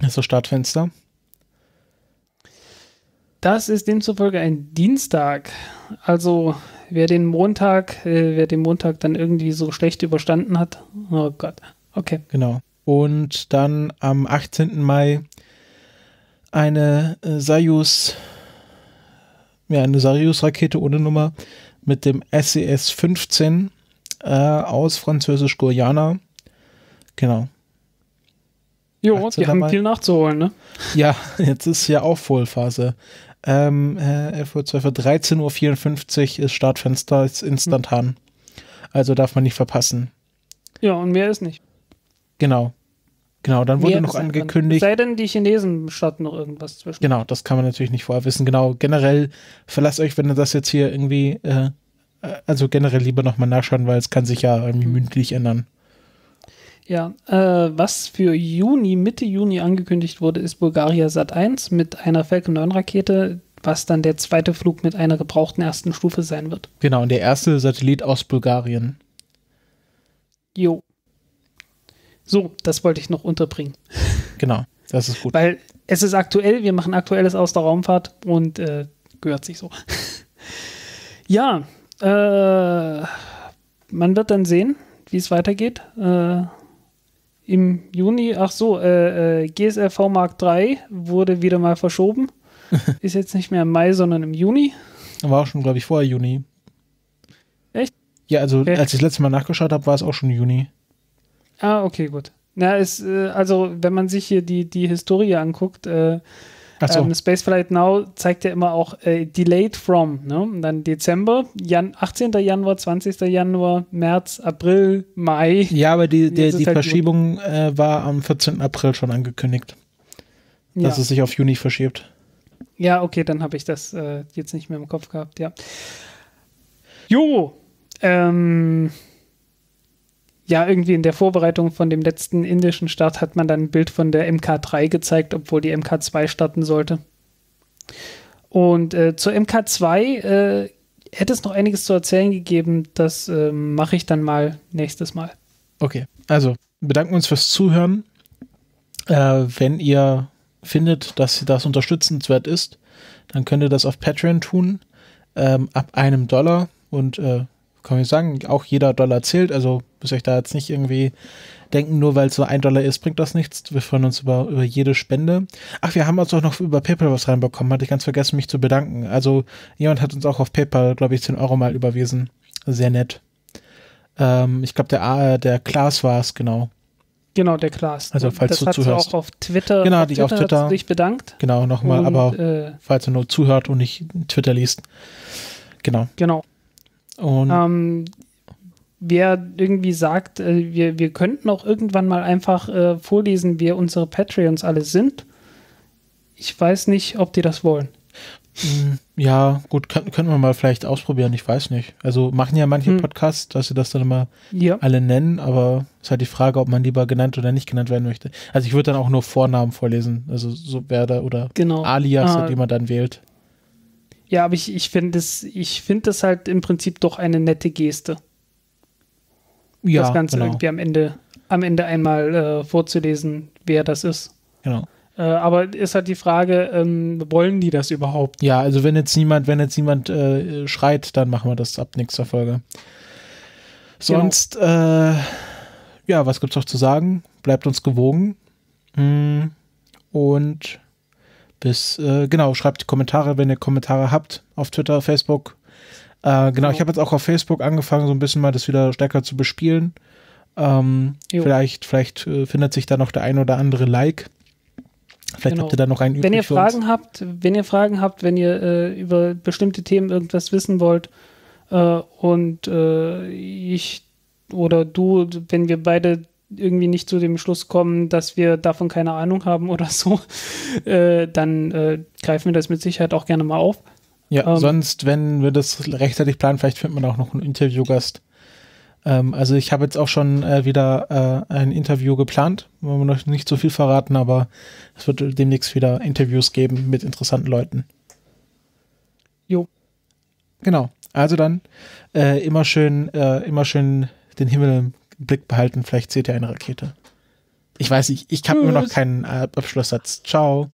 Das ist das Startfenster. Das ist demzufolge ein Dienstag. Also wer den Montag, äh, wer den Montag dann irgendwie so schlecht überstanden hat, oh Gott, Okay. Genau. Und dann am 18. Mai eine äh, Soyuz, ja, eine Soyuz-Rakete ohne Nummer mit dem SES-15 äh, aus Französisch-Guyana. Genau. Jo, die haben Mai. viel nachzuholen, ne? Ja, jetzt ist ja auch Vollphase. Ähm, äh, 13.54 Uhr ist Startfenster, ist instantan. Hm. Also darf man nicht verpassen. Ja, und mehr ist nicht. Genau. Genau, dann wurde ja, noch angekündigt. Sei denn, die Chinesen starten noch irgendwas zwischen. Genau, das kann man natürlich nicht vorher wissen. Genau, generell verlasst euch, wenn ihr das jetzt hier irgendwie, äh, äh also generell lieber nochmal nachschauen, weil es kann sich ja irgendwie mhm. mündlich ändern. Ja, äh, was für Juni, Mitte Juni angekündigt wurde, ist Bulgaria Sat 1 mit einer Falcon 9 Rakete, was dann der zweite Flug mit einer gebrauchten ersten Stufe sein wird. Genau, und der erste Satellit aus Bulgarien. Jo. So, das wollte ich noch unterbringen. Genau, das ist gut. Weil es ist aktuell, wir machen aktuelles aus der Raumfahrt und äh, gehört sich so. ja, äh, man wird dann sehen, wie es weitergeht. Äh, Im Juni, ach so, äh, äh, GSLV Mark III wurde wieder mal verschoben. ist jetzt nicht mehr im Mai, sondern im Juni. War auch schon, glaube ich, vorher Juni. Echt? Ja, also okay. als ich das letzte Mal nachgeschaut habe, war es auch schon Juni. Ah, okay, gut. Na, ist, äh, also, wenn man sich hier die, die Historie anguckt, äh, so. ähm, Spaceflight Now zeigt ja immer auch äh, Delayed From, ne? Und dann Dezember, Jan 18. Januar, 20. Januar, März, April, Mai. Ja, aber die, der, die halt Verschiebung äh, war am 14. April schon angekündigt. Dass ja. es sich auf Juni verschiebt. Ja, okay, dann habe ich das äh, jetzt nicht mehr im Kopf gehabt, ja. Jo, ähm, ja, irgendwie in der Vorbereitung von dem letzten indischen Start hat man dann ein Bild von der MK3 gezeigt, obwohl die MK2 starten sollte. Und äh, zur MK2 äh, hätte es noch einiges zu erzählen gegeben. Das äh, mache ich dann mal nächstes Mal. Okay, also bedanken wir uns fürs Zuhören. Äh, wenn ihr findet, dass das unterstützenswert ist, dann könnt ihr das auf Patreon tun. Ähm, ab einem Dollar und äh, kann ich sagen, auch jeder Dollar zählt. Also müsst ihr euch da jetzt nicht irgendwie denken, nur weil es so ein Dollar ist, bringt das nichts. Wir freuen uns über, über jede Spende. Ach, wir haben uns auch noch über PayPal was reinbekommen. Hatte ich ganz vergessen, mich zu bedanken. Also jemand hat uns auch auf PayPal, glaube ich, 10 Euro mal überwiesen. Sehr nett. Ähm, ich glaube, der, der Klaas war es, genau. Genau, der Klaas. Also falls das du zuhörst. auch auf Twitter. Genau, auf dich Twitter auf Twitter. dich bedankt. Genau, nochmal, aber äh, falls du nur zuhört und nicht Twitter liest. Genau. Genau. Ähm, wer irgendwie sagt, äh, wir, wir könnten auch irgendwann mal einfach äh, vorlesen, wer unsere Patreons alle sind. Ich weiß nicht, ob die das wollen. Hm, ja, gut, können, können wir mal vielleicht ausprobieren, ich weiß nicht. Also machen ja manche hm. Podcasts, dass sie das dann immer ja. alle nennen, aber es ist halt die Frage, ob man lieber genannt oder nicht genannt werden möchte. Also ich würde dann auch nur Vornamen vorlesen, also so Werder oder genau. Alias, ah. die man dann wählt. Ja, aber ich, ich finde das, find das halt im Prinzip doch eine nette Geste. Ja, das Ganze genau. irgendwie am Ende, am Ende einmal äh, vorzulesen, wer das ist. Genau. Äh, aber ist halt die Frage, ähm, wollen die das überhaupt? Ja, also wenn jetzt niemand, wenn jetzt niemand äh, schreit, dann machen wir das ab nächster Folge. Genau. Sonst, genau. ja, was gibt's noch zu sagen? Bleibt uns gewogen. Mm. Und bis, äh, genau, schreibt Kommentare, wenn ihr Kommentare habt auf Twitter, Facebook. Äh, genau, ich habe jetzt auch auf Facebook angefangen, so ein bisschen mal das wieder stärker zu bespielen. Ähm, vielleicht vielleicht äh, findet sich da noch der ein oder andere Like. Vielleicht genau. habt ihr da noch einen Wenn ihr Fragen habt, wenn ihr Fragen habt, wenn ihr äh, über bestimmte Themen irgendwas wissen wollt äh, und äh, ich oder du, wenn wir beide irgendwie nicht zu dem Schluss kommen, dass wir davon keine Ahnung haben oder so, äh, dann äh, greifen wir das mit Sicherheit auch gerne mal auf. Ja, ähm, sonst, wenn wir das rechtzeitig planen, vielleicht findet man auch noch einen Interviewgast. Ähm, also ich habe jetzt auch schon äh, wieder äh, ein Interview geplant, wollen wir noch nicht so viel verraten, aber es wird demnächst wieder Interviews geben mit interessanten Leuten. Jo. Genau. Also dann äh, immer schön, äh, immer schön den Himmel im Blick behalten. Vielleicht seht ihr eine Rakete. Ich weiß nicht, ich habe immer noch keinen äh, Abschlusssatz. Ciao.